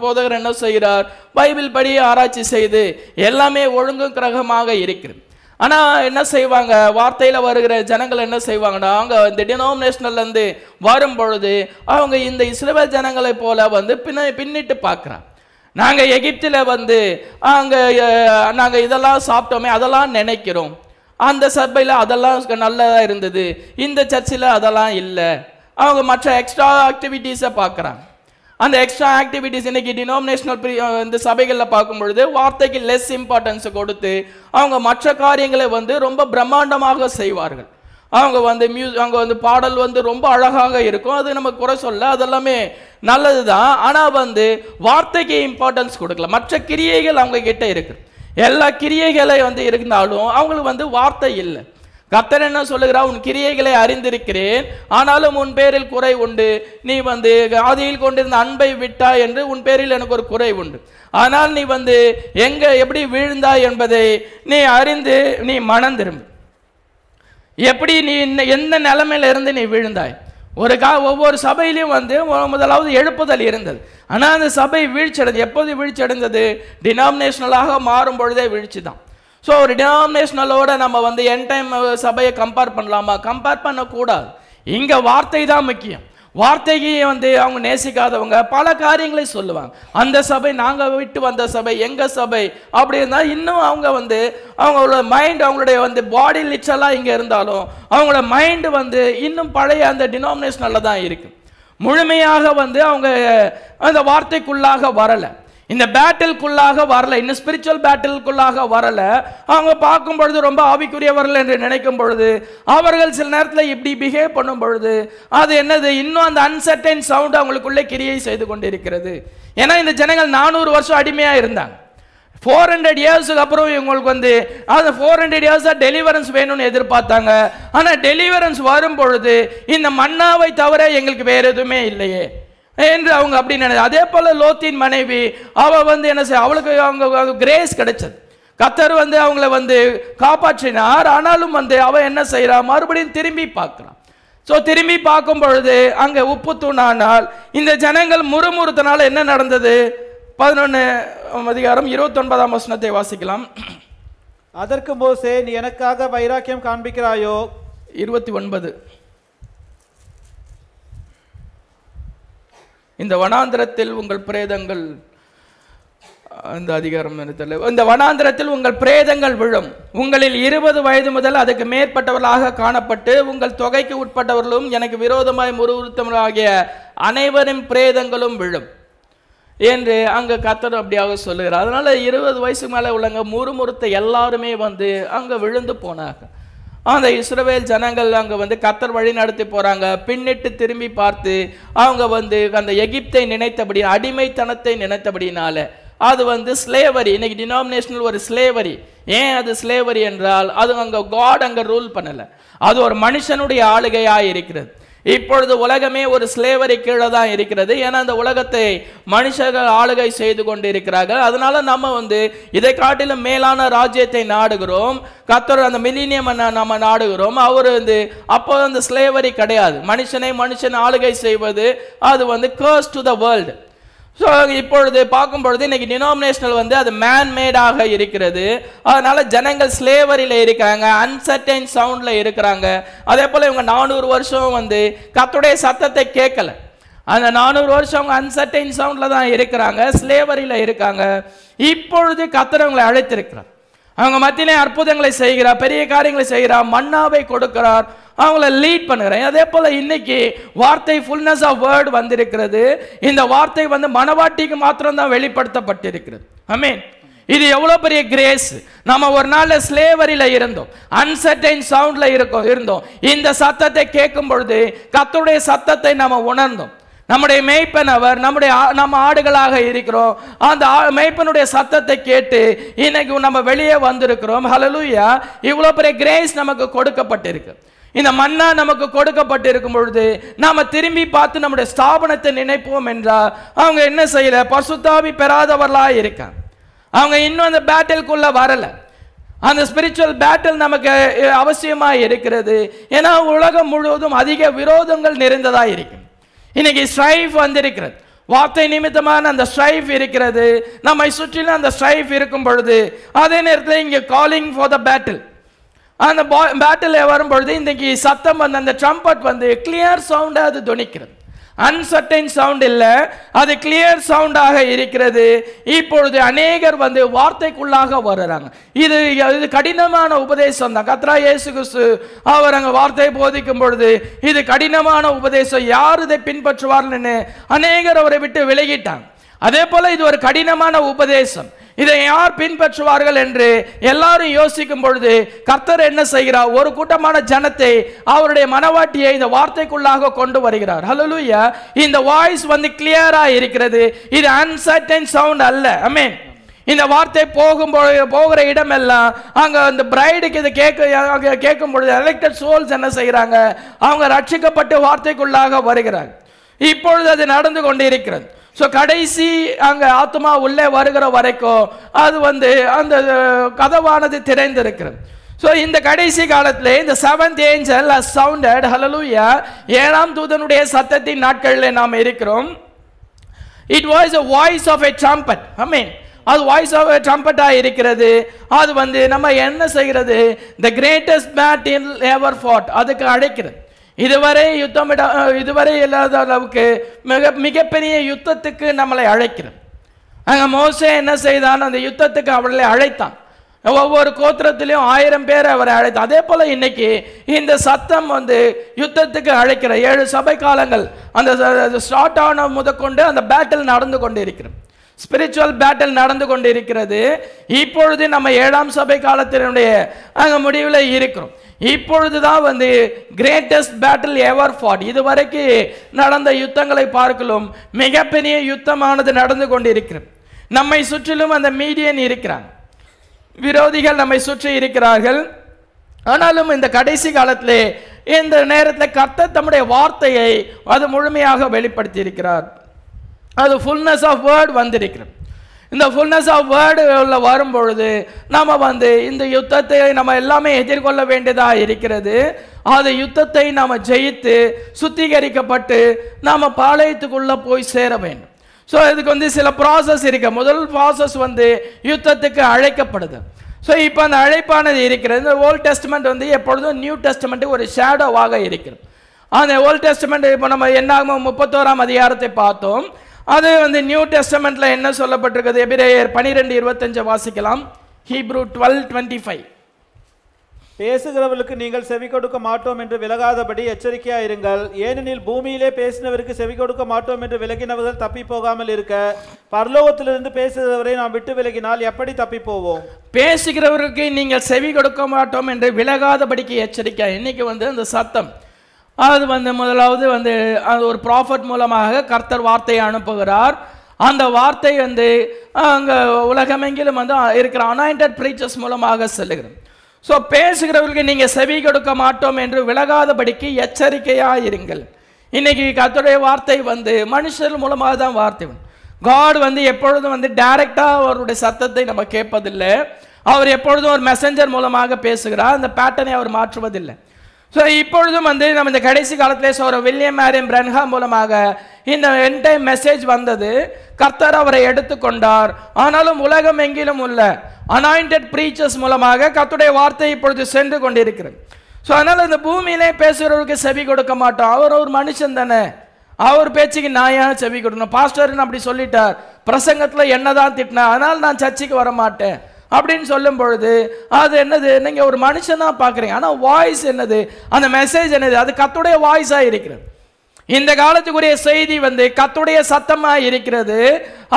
போதகர் என்ன செய்கிறார் பைபிள் படி ஆராய்ச்சி செய்து எல்லாமே ஒழுங்கு கிரகமாக இருக்கிறது ஆனால் என்ன செய்வாங்க வார்த்தையில் வருகிற ஜனங்கள் என்ன செய்வாங்கன்னா அவங்க இந்த டினோமினேஷன்லேருந்து வரும் பொழுது அவங்க இந்த இஸ்ரேல் ஜனங்களை போல வந்து பின்ன பின்னிட்டு பார்க்குறாங்க நாங்கள் எகிப்தில் வந்து அங்கே நாங்கள் இதெல்லாம் சாப்பிட்டோமே அதெல்லாம் நினைக்கிறோம் அந்த சபையில் அதெல்லாம் நல்லதாக இருந்தது இந்த சர்ச்சில் அதெல்லாம் இல்லை அவங்க மற்ற எக்ஸ்ட்ரா ஆக்டிவிட்டீஸை பார்க்குறாங்க அந்த எக்ஸ்ட்ரா ஆக்டிவிட்டீஸ் இன்றைக்கி டினோமினேஷனல் ப்ரீ இந்த சபைகளில் பார்க்கும் பொழுது வார்த்தைக்கு லெஸ் இம்பார்ட்டன்ஸ் கொடுத்து அவங்க மற்ற காரியங்களை வந்து ரொம்ப பிரம்மாண்டமாக செய்வார்கள் அவங்க வந்து மியூஸ் அவங்க வந்து பாடல் வந்து ரொம்ப அழகாக இருக்கும் அது நம்ம குறை சொல்ல அதெல்லாமே நல்லது தான் ஆனால் வந்து வார்த்தைக்கு இம்பார்ட்டன்ஸ் கொடுக்கல மற்ற கிரியைகள் அவங்க கிட்டே இருக்குது எல்லா கிரியைகளை வந்து இருந்தாலும் அவங்களுக்கு வந்து வார்த்தை இல்லை கர்த்தர் என்ன சொல்லுகிறா உன் கிரியைகளை அறிந்திருக்கிறேன் ஆனாலும் உன் பேரில் குறை உண்டு நீ வந்து ஆதியில் கொண்டிருந்த அன்பை விட்டாய் என்று உன் பேரில் எனக்கு ஒரு குறை உண்டு ஆனால் நீ வந்து எங்க எப்படி வீழ்ந்தாய் என்பதை நீ அறிந்து நீ மனம் எப்படி நீ எந்த நிலைமையில இருந்து நீ விழுந்தாய் ஒரு கா ஒவ்வொரு சபையிலையும் வந்து முதலாவது எழுப்புதல் இருந்தது ஆனால் அந்த சபை வீழ்ச்சியடைந்து எப்போது வீழ்ச்சியடைந்தது டினாமினேஷனலாக மாறும் பொழுதே வீழ்ச்சி தான் ஸோ ஒரு டினாமினேஷனலோட நம்ம வந்து என் டைம் சபையை கம்பேர் பண்ணலாமா கம்பேர் பண்ணக்கூடாது இங்கே வார்த்தை தான் முக்கியம் வார்த்தையை வந்து அவங்க நேசிக்காதவங்க பல காரியங்களை சொல்லுவாங்க அந்த சபை நாங்கள் விட்டு வந்த சபை எங்கள் சபை அப்படி இருந்தால் இன்னும் அவங்க வந்து அவங்களோட மைண்ட் அவங்களுடைய வந்து பாடி லிச்சலாக இங்கே இருந்தாலும் அவங்களோட மைண்டு வந்து இன்னும் பழைய அந்த டினாமினேஷனில் தான் இருக்குது முழுமையாக வந்து அவங்க அந்த வார்த்தைக்குள்ளாக வரலை இந்த பேட்டிலுக்குள்ளாக வரல இந்த ஸ்பிரிச்சுவல் பேட்டிலுக்குள்ளாக வரல அவங்க பார்க்கும் பொழுது ரொம்ப ஆவிக்குரியவர்கள் என்று நினைக்கும் பொழுது அவர்கள் சில நேரத்தில் இப்படி பிஹேவ் பண்ணும் பொழுது அது என்னது இன்னும் அந்த அன்சர்டைன் சவுண்ட் அவங்களுக்குள்ளே கிரியை செய்து கொண்டிருக்கிறது ஏன்னா இந்த ஜனங்கள் நானூறு வருஷம் அடிமையாக இருந்தாங்க ஃபோர் ஹண்ட்ரட் இயர்ஸுக்கு அப்புறம் இவங்களுக்கு வந்து அந்த ஃபோர் ஹண்ட்ரட் இயர்ஸாக டெலிவரன்ஸ் வேணும்னு எதிர்பார்த்தாங்க ஆனால் டெலிவரன்ஸ் வரும் பொழுது இந்த மன்னாவை தவிர எங்களுக்கு வேறு எதுவுமே இல்லையே என்று அவங்க அப்படி நினைச்சு அதே போல் லோத்தின் மனைவி அவள் வந்து என்ன செய்ய அவளுக்கு அவங்க கிரேஸ் கிடைச்சது கத்தர் வந்து அவங்கள வந்து காப்பாற்றினார் ஆனாலும் வந்து அவன் என்ன செய்கிறா மறுபடியும் திரும்பி பார்க்குறான் ஸோ திரும்பி பார்க்கும் பொழுது அங்கே உப்பு தூணானால் இந்த ஜனங்கள் முறுமுறுத்தனால என்ன நடந்தது பதினொன்று அதிகாரம் இருபத்தொன்பதாம் வசனத்தை வாசிக்கலாம் அதற்கு மோசே நீ எனக்காக வைராக்கியம் காண்பிக்கிறாயோ இருபத்தி ஒன்பது இந்த வனாந்திரத்தில் உங்கள் பிரேதங்கள் இந்த அதிகாரம் இந்த வனாந்திரத்தில் உங்கள் பிரேதங்கள் விழும் உங்களில் இருபது வயது முதல் அதுக்கு மேற்பட்டவர்களாக காணப்பட்டு உங்கள் தொகைக்கு உட்பட்டவர்களும் எனக்கு விரோதமாய் முறுத்தவர்களாகிய அனைவரின் பிரேதங்களும் விழும் என்று அங்கே கத்தர் அப்படியாக சொல்லுகிறார் அதனால் இருபது வயசு மேலே உள்ளவங்க முறுமுறுத்த எல்லாருமே வந்து அங்கே விழுந்து போனாங்க அந்த இஸ்ரவேல் ஜனங்கள் அங்கே வந்து கத்தர் வழி நடத்தி போகிறாங்க பின்னிட்டு திரும்பி பார்த்து அவங்க வந்து அந்த எகிப்தை நினைத்தபடி அடிமைத்தனத்தை நினைத்தபடினால அது வந்து ஸ்லேவரி இன்னைக்கு டினாமினேஷனல் ஒரு ஸ்லேவரி ஏன் அது ஸ்லேவரி என்றால் அது அங்கே காட் அங்கே ரூல் பண்ணலை அது ஒரு மனுஷனுடைய ஆளுகையாக இருக்கிறது இப்பொழுது உலகமே ஒரு ஸ்லேவரி கீழே தான் இருக்கிறது ஏன்னா அந்த உலகத்தை மனுஷர்கள் ஆளுகை செய்து கொண்டு இருக்கிறார்கள் அதனால நம்ம வந்து இதை காட்டிலும் மேலான ராஜ்யத்தை நாடுகிறோம் கத்தர் அந்த மில்லினியம் நம்ம நாடுகிறோம் அவர் வந்து அப்போ அந்த ஸ்லேவரி கிடையாது மனுஷனை மனுஷன் ஆளுகை செய்வது அது வந்து cares to the world so இப்பொழுது பார்க்கும் பொழுது இன்னைக்கு டினாமினேஷனல் வந்து அது மேன்மேடாக இருக்கிறது அதனால் ஜனங்கள் ஸ்லேவரியில் இருக்கிறாங்க அன்சர்டைன் சவுண்டில் இருக்கிறாங்க அதே போல் இவங்க நானூறு வருஷம் வந்து கத்துடைய சத்தத்தை கேட்கல அந்த நானூறு வருஷம் அவங்க அன்சர்டைன் சவுண்டில் தான் இருக்கிறாங்க ஸ்லேவரியில் இருக்காங்க இப்பொழுது கத்துறவங்களை அழைத்திருக்கிறார் அவங்க மத்தியிலே அற்புதங்களை செய்கிறார் பெரிய காரியங்களை செய்கிறார் மன்னாவை கொடுக்கிறார் அவங்கள லீட் பண்ணுறேன் அதே போல் இன்னைக்கு வார்த்தை ஃபுல்னஸ் ஆஃப் வேர்டு வந்திருக்கிறது இந்த வார்த்தை வந்து மனவாட்டிக்கு மாத்திரம்தான் வெளிப்படுத்தப்பட்டிருக்கிறது அமீன் இது எவ்வளோ பெரிய கிரேஸ் நம்ம ஒரு நாளில் ஸ்லேவரியில் இருந்தோம் அன்சர்டைன் சவுண்டில் இருக்கோம் இருந்தோம் இந்த சத்தத்தை கேட்கும் பொழுது கத்தருடைய சத்தத்தை நம்ம உணர்ந்தோம் நம்முடைய மெய்ப்பன் அவர் நம்முடைய நம்ம ஆடுகளாக இருக்கிறோம் அந்த மேய்ப்பனுடைய சத்தத்தை கேட்டு இன்னைக்கு நம்ம வெளியே வந்திருக்கிறோம் ஹலலூயா இவ்வளோ பெரிய கிரேஸ் நமக்கு கொடுக்கப்பட்டிருக்கு இந்த மண்ணா நமக்கு கொடுக்கப்பட்டிருக்கும் பொழுது நாம் திரும்பி பார்த்து நம்முடைய ஸ்தாபனத்தை நினைப்போம் என்றால் அவங்க என்ன செய்யல பசுத்தாபி பெறாதவர்களாக இருக்க அவங்க இன்னும் அந்த பேட்டிலுக்குள்ள வரலை அந்த ஸ்பிரிச்சுவல் பேட்டில் நமக்கு அவசியமாக இருக்கிறது ஏன்னா உலகம் முழுவதும் அதிக விரோதங்கள் நிறைந்ததாக இருக்கும் இன்னைக்கு ஸ்ட்ரைஃப் வந்திருக்கிறது வார்த்தை நிமித்தமான அந்த ஸ்ட்ரைஃப் இருக்கிறது நம்மை சுற்றிலும் அந்த ஸ்ட்ரைஃப் இருக்கும் பொழுது அதே நேரத்தில் இங்கே காலிங் ஃபார் த பேட்டில் அந்த பேட்டில் வரும் பொழுது இன்றைக்கு சத்தம் வந்து அந்த ட்ரம்பட் வந்து கிளியர் சவுண்டாக அது துணிக்கிறது அன்சர்டைன் சவுண்ட் இல்லை அது கிளியர் சவுண்டாக இருக்கிறது இப்பொழுது அநேகர் வந்து வார்த்தைக்குள்ளாக வருகிறாங்க இது இது கடினமான உபதேசம் தான் கத்ரா இயேசு கிறிஸ்து அவர் அங்கே வார்த்தை போதிக்கும் பொழுது இது கடினமான உபதேசம் யார் இதை பின்பற்றுவார்னு அநேகர் அவரை விட்டு விலகிட்டாங்க அதே போல் இது ஒரு கடினமான உபதேசம் இதை யார் பின்பற்றுவார்கள் என்று எல்லாரும் யோசிக்கும் பொழுது கர்த்தர் என்ன செய்கிறார் ஒரு கூட்டமான ஜனத்தை அவருடைய மனவாட்டியை இந்த வார்த்தைக்குள்ளாக கொண்டு வருகிறார் ஹலலூயா இந்த வாய்ஸ் வந்து கிளியரா இருக்கிறது இது அன்சர்டன் சவுண்ட் அல்ல மீன் இந்த வார்த்தை போகும் போகிற இடம் எல்லாம் அங்கே அந்த பிரைடுக்கு இதை கேட்க கேட்கும் பொழுது எலெக்டட் சோல்ஸ் என்ன செய்கிறாங்க அவங்க ரட்சிக்கப்பட்டு வார்த்தைக்குள்ளாக வருகிறாங்க இப்பொழுது அது நடந்து கொண்டு இருக்கிறது ஸோ கடைசி அங்கே ஆத்மா உள்ளே வருகிற வரைக்கும் அது வந்து அந்த கதவானது திறந்திருக்கிறது ஸோ இந்த கடைசி காலத்தில் இந்த செவன்த் ஏஞ்சல் சவுண்டட் ஹலலூயா ஏழாம் தூதனுடைய சத்தத்தின் நாட்களில் நாம் இருக்கிறோம் it voice a voice of a trumpet I mean அது வாய்ஸ் ஆஃப் ட்ரம்பட்டாக இருக்கிறது அது வந்து நம்ம என்ன செய்கிறது த கிரேட்டஸ்ட் மேட் இன் எவர் ஃபாட் அதுக்கு அழைக்கிறது இதுவரை யுத்தம் இதுவரை இல்லாத அளவுக்கு மிக மிகப்பெரிய யுத்தத்துக்கு நம்மளை அழைக்கிறது அங்கே மோசே என்ன செய்தான் அந்த யுத்தத்துக்கு அவளை அழைத்தான் ஒவ்வொரு கோத்திரத்திலையும் ஆயிரம் பேர் அவரை அழைத்தான் அதே போல் இன்னைக்கு இந்த சத்தம் வந்து யுத்தத்துக்கு அழைக்கிற ஏழு சபை காலங்கள் அந்த ஸ்டார்ட் ஆன முதற்கொண்டு அந்த பேட்டில் நடந்து கொண்டு இருக்கிறோம் ஸ்பிரிச்சுவல் பேட்டில் நடந்து கொண்டு இருக்கிறது இப்பொழுது நம்ம ஏழாம் சபை காலத்தினுடைய அங்கே முடிவில் இருக்கிறோம் இப்பொழுதுதான் வந்து கிரேட்டஸ்ட் பேட்டில் எவர் ஃபாட் இதுவரைக்கு நடந்த யுத்தங்களை பார்க்கலும் மிகப்பெரிய யுத்தமானது நடந்து கொண்டிருக்கிறது நம்மை சுற்றிலும் அந்த மீடியன் இருக்கிறாங்க விரோதிகள் நம்மை சுற்றி இருக்கிறார்கள் ஆனாலும் இந்த கடைசி காலத்தில் இந்த நேரத்தில் கர்த்தர் தம்முடைய வார்த்தையை அது முழுமையாக வெளிப்படுத்தி இருக்கிறார் அது ஃபுல்னஸ் ஆஃப் வேர்ட் வந்திருக்கிறது இந்த ஃபுல்னஸ் ஆஃப் வேர்டு உள்ள வரும் பொழுது நம்ம வந்து இந்த யுத்தத்தை நம்ம எல்லாமே எதிர்கொள்ள வேண்டியதாக இருக்கிறது அது யுத்தத்தை நாம் ஜெயித்து சுத்திகரிக்கப்பட்டு நாம் பாளையத்துக்குள்ளே போய் சேர வேண்டும் ஸோ இதுக்கு வந்து சில ப்ராசஸ் இருக்கு முதல் ப்ராசஸ் வந்து யுத்தத்துக்கு அழைக்கப்படுது ஸோ இப்போ அந்த அழைப்பானது இருக்கிறது இந்த ஓல்ட் டெஸ்ட்மெண்ட் வந்து எப்பொழுதும் நியூ டெஸ்ட்மெண்ட்டு ஒரு ஷேடோவாக இருக்கிறது அந்த ஓல்ட் டெஸ்ட்மெண்ட் இப்போ நம்ம என்னாகும் முப்பத்தோராம் அதிகாரத்தை பார்த்தோம் அது வந்து நியூ டெஸ்டமெண்ட்டில் என்ன சொல்லப்பட்டிருக்குது எபிரேயர் பனிரெண்டு இருபத்தஞ்சு வாசிக்கலாம் ஹீப்ரூ டுவெல் டுவெண்ட்டி ஃபைவ் பேசுகிறவர்களுக்கு நீங்கள் செவி கொடுக்க மாட்டோம் என்று விலகாதபடி எச்சரிக்கையா இருங்கள் ஏனெனில் பூமியிலே பேசினவருக்கு செவி கொடுக்க மாட்டோம் என்று விலகினவர்கள் தப்பி போகாமல் இருக்க பரலோகத்திலிருந்து பேசுகிறவரை நாம் விட்டு விலகினால் எப்படி தப்பி போவோம் பேசுகிறவருக்கு நீங்கள் செவி கொடுக்க மாட்டோம் என்று விலகாதபடிக்கு எச்சரிக்கை இன்னைக்கு வந்து அந்த சத்தம் அது வந்து முதலாவது வந்து அது ஒரு ப்ராஃபட் மூலமாக கர்த்தர் வார்த்தையை அனுப்புகிறார் அந்த வார்த்தை வந்து அங்கே உலகமெங்கிலும் வந்து இருக்கிற அனாயிண்டட் ப்ரீச்சர்ஸ் மூலமாக செல்லுகிறது ஸோ பேசுகிறவர்களுக்கு நீங்கள் செவி கொடுக்க மாட்டோம் என்று விலகாதபடிக்கு எச்சரிக்கையாக இருங்கள் இன்றைக்கி கத்துடைய வார்த்தை வந்து மனுஷர் மூலமாக தான் வார்த்தை காட் வந்து எப்பொழுதும் வந்து டைரெக்டாக அவருடைய சத்தத்தை நம்ம கேட்பதில்லை அவர் எப்பொழுதும் ஒரு மெசஞ்சர் மூலமாக பேசுகிறார் அந்த பேட்டர்னை அவர் மாற்றுவதில்லை ஸோ இப்பொழுதும் வந்து நம்ம இந்த கடைசி காலத்திலே சொல்கிற வில்லியம் மேரியம் பிரன்ஹா மூலமாக இந்த என்டைம் மெசேஜ் வந்தது கர்த்தர் அவரை எடுத்துக்கொண்டார் ஆனாலும் உலகம் எங்கிலும் உள்ள அனாயிண்டட் ப்ரீச்சர்ஸ் மூலமாக கத்துடைய வார்த்தை இப்பொழுது சென்று கொண்டிருக்கிறது ஸோ அதனால் இந்த பூமியிலே பேசுகிறவருக்கு செவி கொடுக்க மாட்டோம் அவர் ஒரு மனுஷன் தானே அவர் பேச்சுக்கு நாயாக செவி கொடுக்கணும் பாஸ்டர்னு அப்படி சொல்லிட்டார் பிரசங்கத்தில் என்ன தான் திட்டினா அதனால் நான் சர்ச்சைக்கு வர மாட்டேன் அப்படின்னு சொல்லும் பொழுது அது என்னது நீங்கள் ஒரு தான் பார்க்குறீங்க ஆனால் வாய்ஸ் என்னது அந்த மெசேஜ் என்னது அது கத்துடைய வாய்ஸாக இருக்கிறது இந்த காலத்துக்குரிய செய்தி வந்து கத்துடைய சத்தமாக இருக்கிறது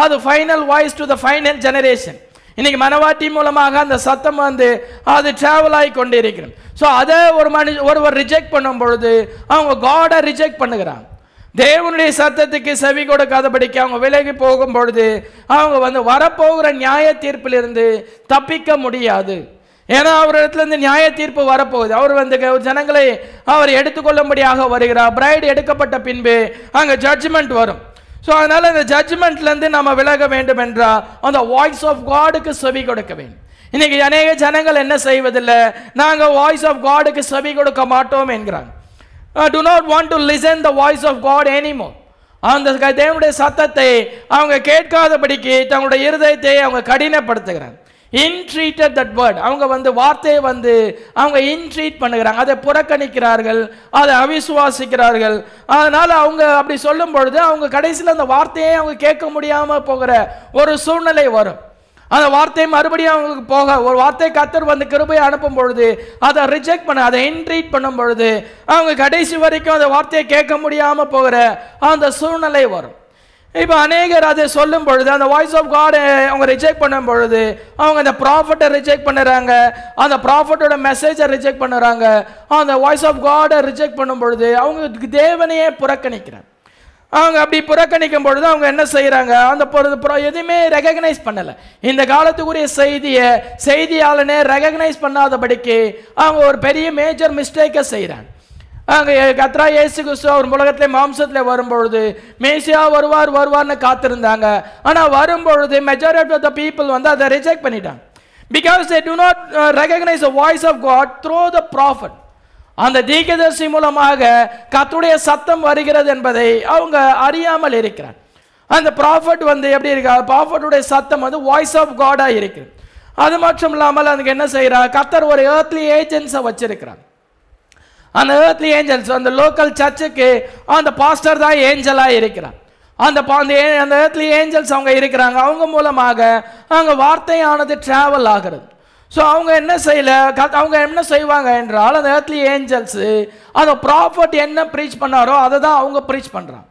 அது final voice to the final generation இன்னைக்கு மனவாட்டி மூலமாக அந்த சத்தம் வந்து அது ட்ராவல் ஆகி கொண்டு இருக்கிறது ஸோ அதை ஒரு மனு ஒருவர் ரிஜெக்ட் பண்ணும் பொழுது அவங்க காடை ரிஜெக்ட் பண்ணுகிறாங்க தேவனுடைய சத்தத்துக்கு செவி கொடுக்காதபடிக்கு அவங்க விலகி போகும் பொழுது அவங்க வந்து வரப்போகிற நியாய தீர்ப்பிலிருந்து தப்பிக்க முடியாது ஏன்னா அவர் இருந்து நியாய தீர்ப்பு வரப்போகுது அவர் வந்து ஜனங்களை அவர் எடுத்துக்கொள்ளும்படியாக வருகிறார் பிரைடு எடுக்கப்பட்ட பின்பு அங்கே ஜட்ஜ்மெண்ட் வரும் ஸோ அதனால் அந்த ஜட்ஜ்மெண்ட்லேருந்து நம்ம விலக வேண்டும் என்றால் அந்த வாய்ஸ் ஆஃப் காடுக்கு செவி கொடுக்க வேண்டும் இன்றைக்கி அநேக ஜனங்கள் என்ன செய்வதில்லை நாங்கள் வாய்ஸ் ஆஃப் காடுக்கு செவி கொடுக்க மாட்டோம் என்கிறாங்க do not want to listen the voice of God எனிமோ அந்த தேவனுடைய சத்தத்தை அவங்க கேட்காதபடிக்கு தங்களுடைய இருதயத்தை அவங்க கடினப்படுத்துகிறாங்க இன்ட்ரீட்டட் தட் வேர்ட் அவங்க வந்து வார்த்தையை வந்து அவங்க இன்ட்ரீட் பண்ணுகிறாங்க அதை புறக்கணிக்கிறார்கள் அதை அவிசுவாசிக்கிறார்கள் அதனால் அவங்க அப்படி சொல்லும் பொழுது அவங்க கடைசியில் அந்த வார்த்தையை அவங்க கேட்க முடியாமல் போகிற ஒரு சூழ்நிலை வரும் அந்த வார்த்தை மறுபடியும் அவங்களுக்கு போக ஒரு வார்த்தை கத்தர் வந்து கிருபையை அனுப்பும் பொழுது அதை ரிஜெக்ட் பண்ண அதை என்ட்ரீட் பண்ணும் பொழுது அவங்க கடைசி வரைக்கும் அந்த வார்த்தையை கேட்க முடியாமல் போகிற அந்த சூழ்நிலை வரும் இப்போ அநேகர் அதை சொல்லும் பொழுது அந்த வாய்ஸ் ஆஃப் காடு அவங்க ரிஜெக்ட் பண்ணும் பொழுது அவங்க அந்த ப்ராஃபிட்டை ரிஜெக்ட் பண்ணுறாங்க அந்த ப்ராஃபிட்டோட மெசேஜை ரிஜெக்ட் பண்ணுறாங்க அந்த வாய்ஸ் ஆஃப் காடை ரிஜெக்ட் பண்ணும் பொழுது அவங்க தேவனையே புறக்கணிக்கிறாங்க அவங்க அப்படி புறக்கணிக்கும் பொழுது அவங்க என்ன செய்கிறாங்க அந்த பொழுது எதுவுமே ரெகக்னைஸ் பண்ணலை இந்த காலத்துக்குரிய செய்தியை செய்தியாளனே ரெகக்னைஸ் பண்ணாதபடிக்கு அவங்க ஒரு பெரிய மேஜர் மிஸ்டேக்கை செய்கிறாங்க அங்கே கத்ரா ஏசு கிறிஸ்து அவர் உலகத்தில் மாம்சத்தில் வரும்பொழுது மேசியா வருவார் வருவார்னு காத்திருந்தாங்க ஆனால் வரும்பொழுது மெஜாரிட்டி ஆஃப் த பீப்புள் வந்து அதை ரிஜெக்ட் பண்ணிட்டாங்க because they do not recognize the voice of God through the prophet அந்த தீர்க்கதர்சி மூலமாக கத்துடைய சத்தம் வருகிறது என்பதை அவங்க அறியாமல் இருக்கிறார் அந்த ப்ராஃபட் வந்து எப்படி இருக்கா ப்ராஃபட்டுடைய சத்தம் வந்து வாய்ஸ் ஆஃப் காடாக இருக்குது அது மட்டும் இல்லாமல் அதுக்கு என்ன செய்கிறா கத்தர் ஒரு ஏர்த்லி ஏஜென்ட்ஸை வச்சிருக்கிறார் அந்த ஏர்த்லி ஏஞ்சல்ஸ் அந்த லோக்கல் சர்ச்சுக்கு அந்த பாஸ்டர் தான் ஏஞ்சலாக இருக்கிறார் அந்த அந்த அந்த ஏர்த்லி ஏஞ்சல்ஸ் அவங்க இருக்கிறாங்க அவங்க மூலமாக அங்கே வார்த்தையானது ட்ராவல் ஆகிறது ஸோ அவங்க என்ன செய்யலை அவங்க என்ன செய்வாங்க என்றால் அந்த இடத்துல ஏஞ்சல்ஸு அந்த ப்ராஃபர்ட் என்ன ப்ரீச் பண்ணாரோ அதை தான் அவங்க ப்ரீச் பண்ணுறாங்க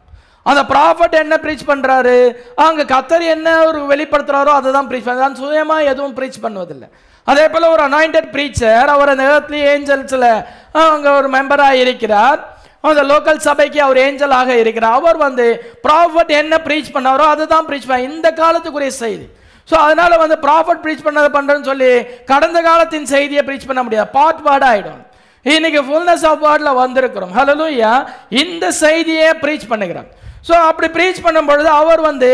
அந்த ப்ராஃபர்ட் என்ன ப்ரீச் பண்ணுறாரு அங்கே கத்தர் என்ன ஒரு வெளிப்படுத்துகிறாரோ அதை தான் ப்ரீச் பண்ணுறாரு சுயமாக எதுவும் ப்ரீச் பண்ணுவதில்லை அதே போல் ஒரு அனாயிண்டட் ப்ரீச்சர் அவர் அந்த இடத்துல ஏஞ்சல்ஸில் அங்கே ஒரு மெம்பராக இருக்கிறார் அந்த லோக்கல் சபைக்கு அவர் ஏஞ்சலாக இருக்கிறார் அவர் வந்து ப்ராஃபர்ட் என்ன ப்ரீச் பண்ணாரோ அதை தான் ப்ரீச் பண்ண இந்த காலத்துக்குரிய செய்தி ஸோ அதனால் வந்து ப்ராஃபிட் ப்ரீச் பண்ணதை பண்ணுறேன்னு சொல்லி கடந்த காலத்தின் செய்தியை ப்ரீச் பண்ண முடியாது பாட் வேர்டாக ஆகிடும் இன்னைக்கு ஃபுல்னஸ் ஆஃப் வேர்டில் வந்திருக்கிறோம் ஹலலூயா இந்த செய்தியை ப்ரீச் பண்ணுகிறோம் ஸோ அப்படி ப்ரீச் பண்ணும் பொழுது அவர் வந்து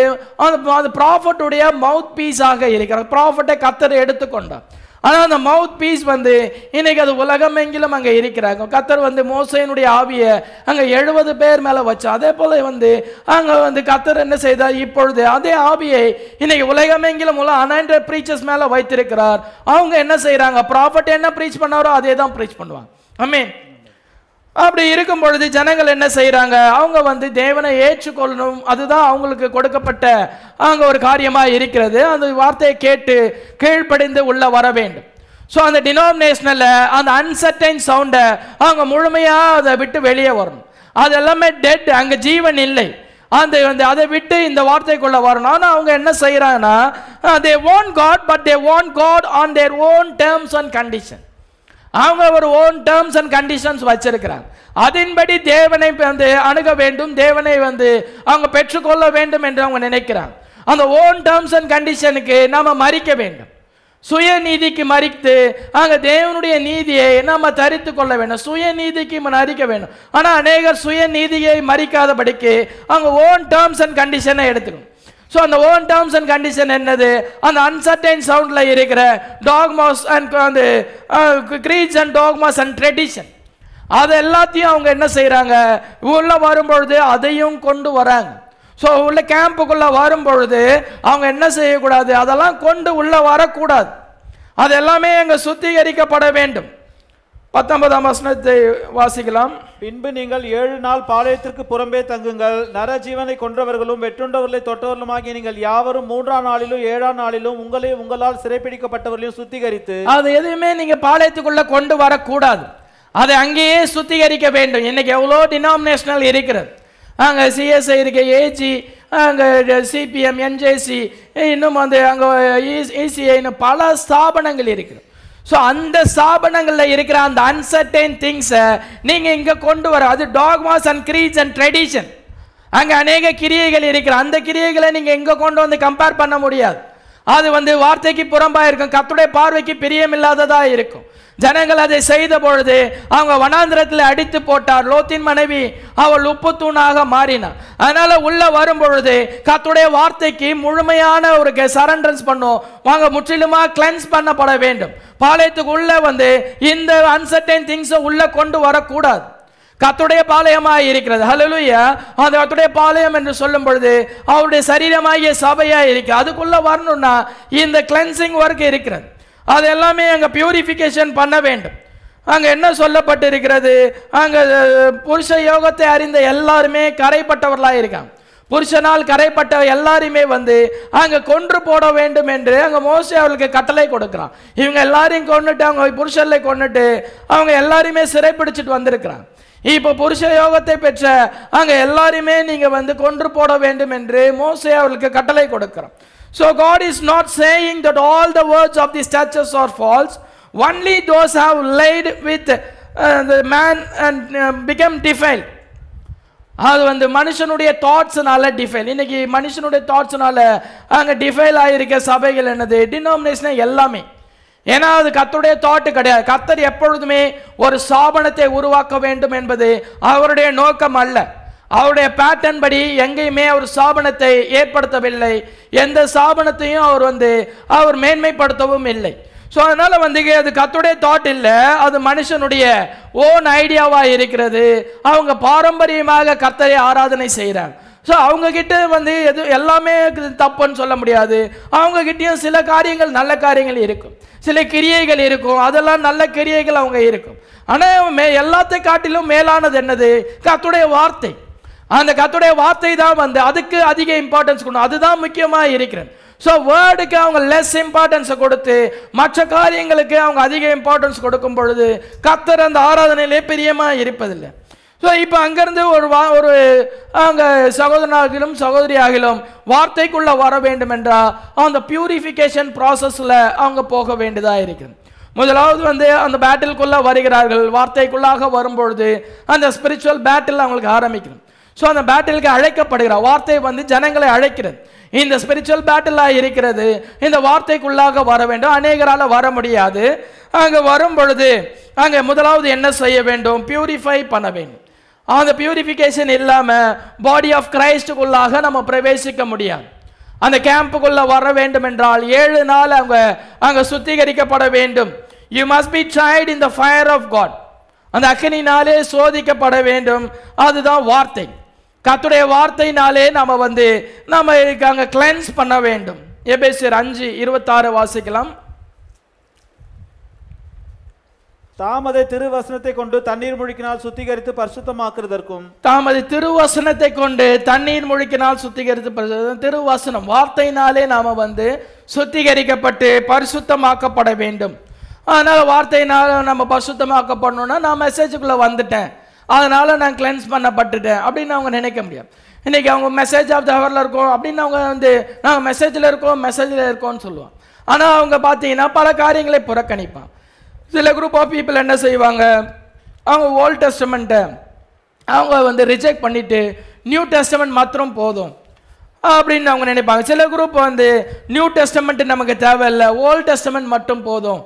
அந்த ப்ராஃபிட்டுடைய மவுத் பீஸாக இருக்கிறார் ப்ராஃபிட்டை கத்தரை எடுத்துக்கொண்டார் ஆனால் அந்த மவுத் பீஸ் வந்து இன்றைக்கி அது உலகம் எங்கிலும் அங்கே இருக்கிறாங்க கத்தர் வந்து மோசையினுடைய ஆவியை அங்கே எழுபது பேர் மேலே வச்சு அதே போல் வந்து அங்கே வந்து கத்தர் என்ன செய்தார் இப்பொழுது அதே ஆவியை இன்றைக்கி உலகம் எங்கிலும் உள்ள அன்ஹண்ட்ரட் ப்ரீச்சர்ஸ் மேலே வைத்திருக்கிறார் அவங்க என்ன செய்கிறாங்க ப்ராஃபட் என்ன ப்ரீச் பண்ணாரோ அதே தான் ப்ரீச் பண்ணுவாங்க ஐ மீன் அப்படி இருக்கும் பொழுது ஜனங்கள் என்ன செய்கிறாங்க அவங்க வந்து தேவனை ஏற்றுக்கொள்ளணும் அதுதான் அவங்களுக்கு கொடுக்கப்பட்ட அங்கே ஒரு காரியமாக இருக்கிறது அந்த வார்த்தையை கேட்டு கீழ்ப்படிந்து உள்ளே வர வேண்டும் ஸோ அந்த டினாமினேஷனில் அந்த அன்சர்டைன் சவுண்டை அவங்க முழுமையாக அதை விட்டு வெளியே வரணும் அது எல்லாமே டெட் அங்கே ஜீவன் இல்லை அந்த வந்து அதை விட்டு இந்த வார்த்தைக்குள்ளே வரணும் ஆனால் அவங்க என்ன செய்கிறாங்கன்னா they own God but they own God on their own terms and condition அவங்க ஒரு ஓன் டேர்ம்ஸ் அண்ட் கண்டிஷன்ஸ் வச்சிருக்கிறாங்க அதன்படி தேவனை வந்து அணுக வேண்டும் தேவனை வந்து அவங்க பெற்றுக்கொள்ள வேண்டும் என்று அவங்க நினைக்கிறாங்க அந்த ஓன் டேர்ம்ஸ் அண்ட் கண்டிஷனுக்கு நாம் மறிக்க வேண்டும் சுயநீதிக்கு மறித்து அங்கே தேவனுடைய நீதியை நாம் தரித்து கொள்ள வேண்டும் சுயநீதிக்கு மறிக்க வேண்டும் ஆனால் அநேகர் சுயநீதியை மறிக்காதபடிக்கு அவங்க ஓன் டேர்ம்ஸ் அண்ட் கண்டிஷனை எடுத்துக்கணும் ஸோ அந்த ஓன் டேர்ம்ஸ் அண்ட் கண்டிஷன் என்னது அந்த அன்சர்டைன் சவுண்டில் இருக்கிற டாக்மாஸ் அண்ட் அந்த creeds and dogmas and tradition அது எல்லாத்தையும் அவங்க என்ன செய்கிறாங்க உள்ளே வரும்பொழுது அதையும் கொண்டு வராங்க ஸோ உள்ள கேம்புக்குள்ளே வரும்பொழுது அவங்க என்ன செய்யக்கூடாது அதெல்லாம் கொண்டு உள்ளே வரக்கூடாது அதெல்லாமே எல்லாமே அங்கே சுத்திகரிக்கப்பட வேண்டும் பத்தொன்பதாம் வசனத்தை வாசிக்கலாம் பின்பு நீங்கள் ஏழு நாள் பாளையத்திற்கு புறம்பே தங்குங்கள் நர ஜீவனை கொன்றவர்களும் வெற்றுண்டவர்களை தொட்டவர்களுமாகிய நீங்கள் யாவரும் மூன்றாம் நாளிலும் ஏழாம் நாளிலும் உங்களை உங்களால் சிறைப்பிடிக்கப்பட்டவர்களையும் சுத்திகரித்து அது எதுவுமே நீங்க பாளையத்துக்குள்ள கொண்டு வரக்கூடாது அதை அங்கேயே சுத்திகரிக்க வேண்டும் இன்னைக்கு எவ்வளோ டினாமினேஷனல் இருக்கிறது அங்கே சிஎஸ்ஐ இருக்க ஏஜி அங்கே சிபிஎம் என்ஜேசி இன்னும் வந்து அங்கே இசிஐன்னு e பல ஸ்தாபனங்கள் இருக்குது ஸோ அந்த ஸ்தாபனங்களில் இருக்கிற அந்த அன்சர்டைன் திங்ஸை நீங்கள் இங்கே கொண்டு வர அது dogmas and creeds and tradition அங்கே அநேக கிரியைகள் இருக்கிற அந்த கிரியைகளை நீங்கள் எங்கே கொண்டு வந்து கம்பேர் பண்ண முடியாது அது வந்து வார்த்தைக்கு புறம்பா இருக்கும் கத்துடைய பார்வைக்கு பிரியமில்லாததா இருக்கும் ஜனங்கள் அதை செய்த பொழுது அவங்க வனாந்திரத்தில் அடித்து போட்டார் லோத்தின் மனைவி அவள் உப்பு தூணாக மாறினார் அதனால உள்ள வரும் பொழுது கத்துடைய வார்த்தைக்கு முழுமையான ஒரு சரண்டன்ஸ் பண்ணும் வாங்க முற்றிலுமா கிளென்ஸ் பண்ணப்பட வேண்டும் பாளையத்துக்கு உள்ள வந்து இந்த அன்சர்டைன் திங்ஸை உள்ள கொண்டு வரக்கூடாது கத்துடைய பாளையமாய் இருக்கிறது ஹலலுயா அது கத்துடைய பாளையம் என்று சொல்லும் பொழுது அவருடைய சரீரமாகிய சபையாக இருக்கு அதுக்குள்ள வரணும்னா இந்த கிளென்சிங் ஒர்க் இருக்கிறது அது எல்லாமே அங்கே பியூரிஃபிகேஷன் பண்ண வேண்டும் அங்கே என்ன சொல்லப்பட்டு இருக்கிறது அங்கே புருஷ யோகத்தை அறிந்த எல்லாருமே கரைப்பட்டவர்களாக இருக்காங்க புருஷனால் கரைப்பட்ட எல்லாரையுமே வந்து அங்கே கொன்று போட வேண்டும் என்று அங்கே மோஸ்ட்லி அவளுக்கு கட்டளை கொடுக்குறான் இவங்க எல்லாரையும் கொண்டுட்டு அவங்க புருஷர்களை கொண்டுட்டு அவங்க எல்லாரையுமே சிறைப்பிடிச்சிட்டு வந்திருக்கிறான் இப்போ புருஷ யோகத்தை பெற்ற அங்கே எல்லாருமே நீங்கள் வந்து கொன்று போட வேண்டும் என்று மோசே அவர்களுக்கு கட்டளை கொடுக்கிறோம் so God is not saying that all the words of the statutes are false only those have lied with the man and become define அது வந்து மனுஷனுடைய தாட்ஸ்னால டிஃபைல் இன்னைக்கு மனுஷனுடைய தாட்ஸ்னால அங்கே டிஃபைல் ஆகியிருக்க சபைகள் என்னது டினாமினேஷன் எல்லாமே ஏன்னா அது கத்தருடைய தாட்டு கிடையாது கத்தர் எப்பொழுதுமே ஒரு சாபனத்தை உருவாக்க வேண்டும் என்பது அவருடைய நோக்கம் அல்ல அவருடைய பேட்டர்ன் படி எங்கேயுமே அவர் சாபனத்தை ஏற்படுத்தவில்லை எந்த சாபனத்தையும் அவர் வந்து அவர் மேன்மைப்படுத்தவும் இல்லை ஸோ அதனால் வந்து அது கத்துடைய தாட் இல்லை அது மனுஷனுடைய ஓன் ஐடியாவாக இருக்கிறது அவங்க பாரம்பரியமாக கத்தரை ஆராதனை செய்கிறாங்க ஸோ அவங்கக்கிட்ட வந்து எது எல்லாமே தப்புன்னு சொல்ல முடியாது அவங்கக்கிட்டேயும் சில காரியங்கள் நல்ல காரியங்கள் இருக்கும் சில கிரியைகள் இருக்கும் அதெல்லாம் நல்ல கிரியைகள் அவங்க இருக்கும் ஆனால் மே எல்லாத்தை காட்டிலும் மேலானது என்னது கத்துடைய வார்த்தை அந்த கத்துடைய வார்த்தை தான் வந்து அதுக்கு அதிக இம்பார்ட்டன்ஸ் கொடுக்கும் அதுதான் முக்கியமாக இருக்கிறேன் ஸோ வேர்டுக்கு அவங்க லெஸ் இம்பார்ட்டன்ஸை கொடுத்து மற்ற காரியங்களுக்கு அவங்க அதிக இம்பார்ட்டன்ஸ் கொடுக்கும் பொழுது கத்தர் அந்த ஆராதனையிலே பிரியமாக இருப்பதில்லை ஸோ இப்போ அங்கேருந்து ஒரு வா ஒரு அங்கே சகோதரனாகிலும் சகோதரி ஆகிலும் வார்த்தைக்குள்ளே வர வேண்டும் என்றால் அந்த பியூரிஃபிகேஷன் ப்ராசஸில் அவங்க போக வேண்டியதாக இருக்குது முதலாவது வந்து அந்த பேட்டிலுக்குள்ளே வருகிறார்கள் வார்த்தைக்குள்ளாக வரும்பொழுது அந்த ஸ்பிரிச்சுவல் பேட்டில் அவங்களுக்கு ஆரம்பிக்கணும் ஸோ அந்த பேட்டிலுக்கு அழைக்கப்படுகிறார் வார்த்தை வந்து ஜனங்களை அழைக்கிறது இந்த ஸ்பிரிச்சுவல் பேட்டிலாக இருக்கிறது இந்த வார்த்தைக்குள்ளாக வர வேண்டும் அநேகரால் வர முடியாது அங்கே வரும் பொழுது அங்கே முதலாவது என்ன செய்ய வேண்டும் பியூரிஃபை பண்ண வேண்டும் அந்த பியூரிஃபிகேஷன் இல்லாமல் பாடி ஆஃப் கிரைஸ்டுக்குள்ளாக நம்ம பிரவேசிக்க முடியாது அந்த கேம்புக்குள்ள வர வேண்டும் என்றால் ஏழு நாள் அவங்க அங்கே சுத்திகரிக்கப்பட வேண்டும் you must be tried in the fire of God அந்த அக்னினாலே சோதிக்கப்பட வேண்டும் அதுதான் வார்த்தை கத்துடைய வார்த்தையினாலே நம்ம வந்து நம்ம அங்கே கிளென்ஸ் பண்ண வேண்டும் எபேசியர் அஞ்சு இருபத்தாறு வாசிக்கலாம் தாமதை திருவசனத்தை கொண்டு தண்ணீர் முழுக்கினால் சுத்திகரித்து பரிசுத்தமாக்குறதற்கும் தாமதை திருவசனத்தை கொண்டு தண்ணீர் முழுக்கினால் சுத்திகரித்து திருவசனம் வார்த்தையினாலே நாம வந்து சுத்திகரிக்கப்பட்டு பரிசுத்தமாக்கப்பட வேண்டும் அதனால் வார்த்தையினால நம்ம பரிசுத்தமாக்கப்படணும்னா நான் மெசேஜுக்குள்ளே வந்துட்டேன் அதனால் நான் கிளென்ஸ் பண்ணப்பட்டுட்டேன் அப்படின்னு அவங்க நினைக்க முடியாது இன்றைக்கி அவங்க மெசேஜ் ஆஃப் த ஹவரில் இருக்கோம் அப்படின்னு அவங்க வந்து நாங்கள் மெசேஜில் இருக்கோம் மெசேஜில் இருக்கோம்னு சொல்லுவோம் ஆனால் அவங்க பார்த்தீங்கன்னா பல காரியங்களை புறக்கணிப்பான் சில குரூப் ஆஃப் பீப்புள் என்ன செய்வாங்க அவங்க ஓல்ட் டெஸ்டமெண்ட்டை அவங்க வந்து ரிஜெக்ட் பண்ணிவிட்டு நியூ டெஸ்டமெண்ட் மாத்திரம் போதும் அப்படின்னு அவங்க நினைப்பாங்க சில குரூப் வந்து நியூ டெஸ்டமெண்ட் நமக்கு தேவையில்லை ஓல்ட் டெஸ்டமெண்ட் மட்டும் போதும்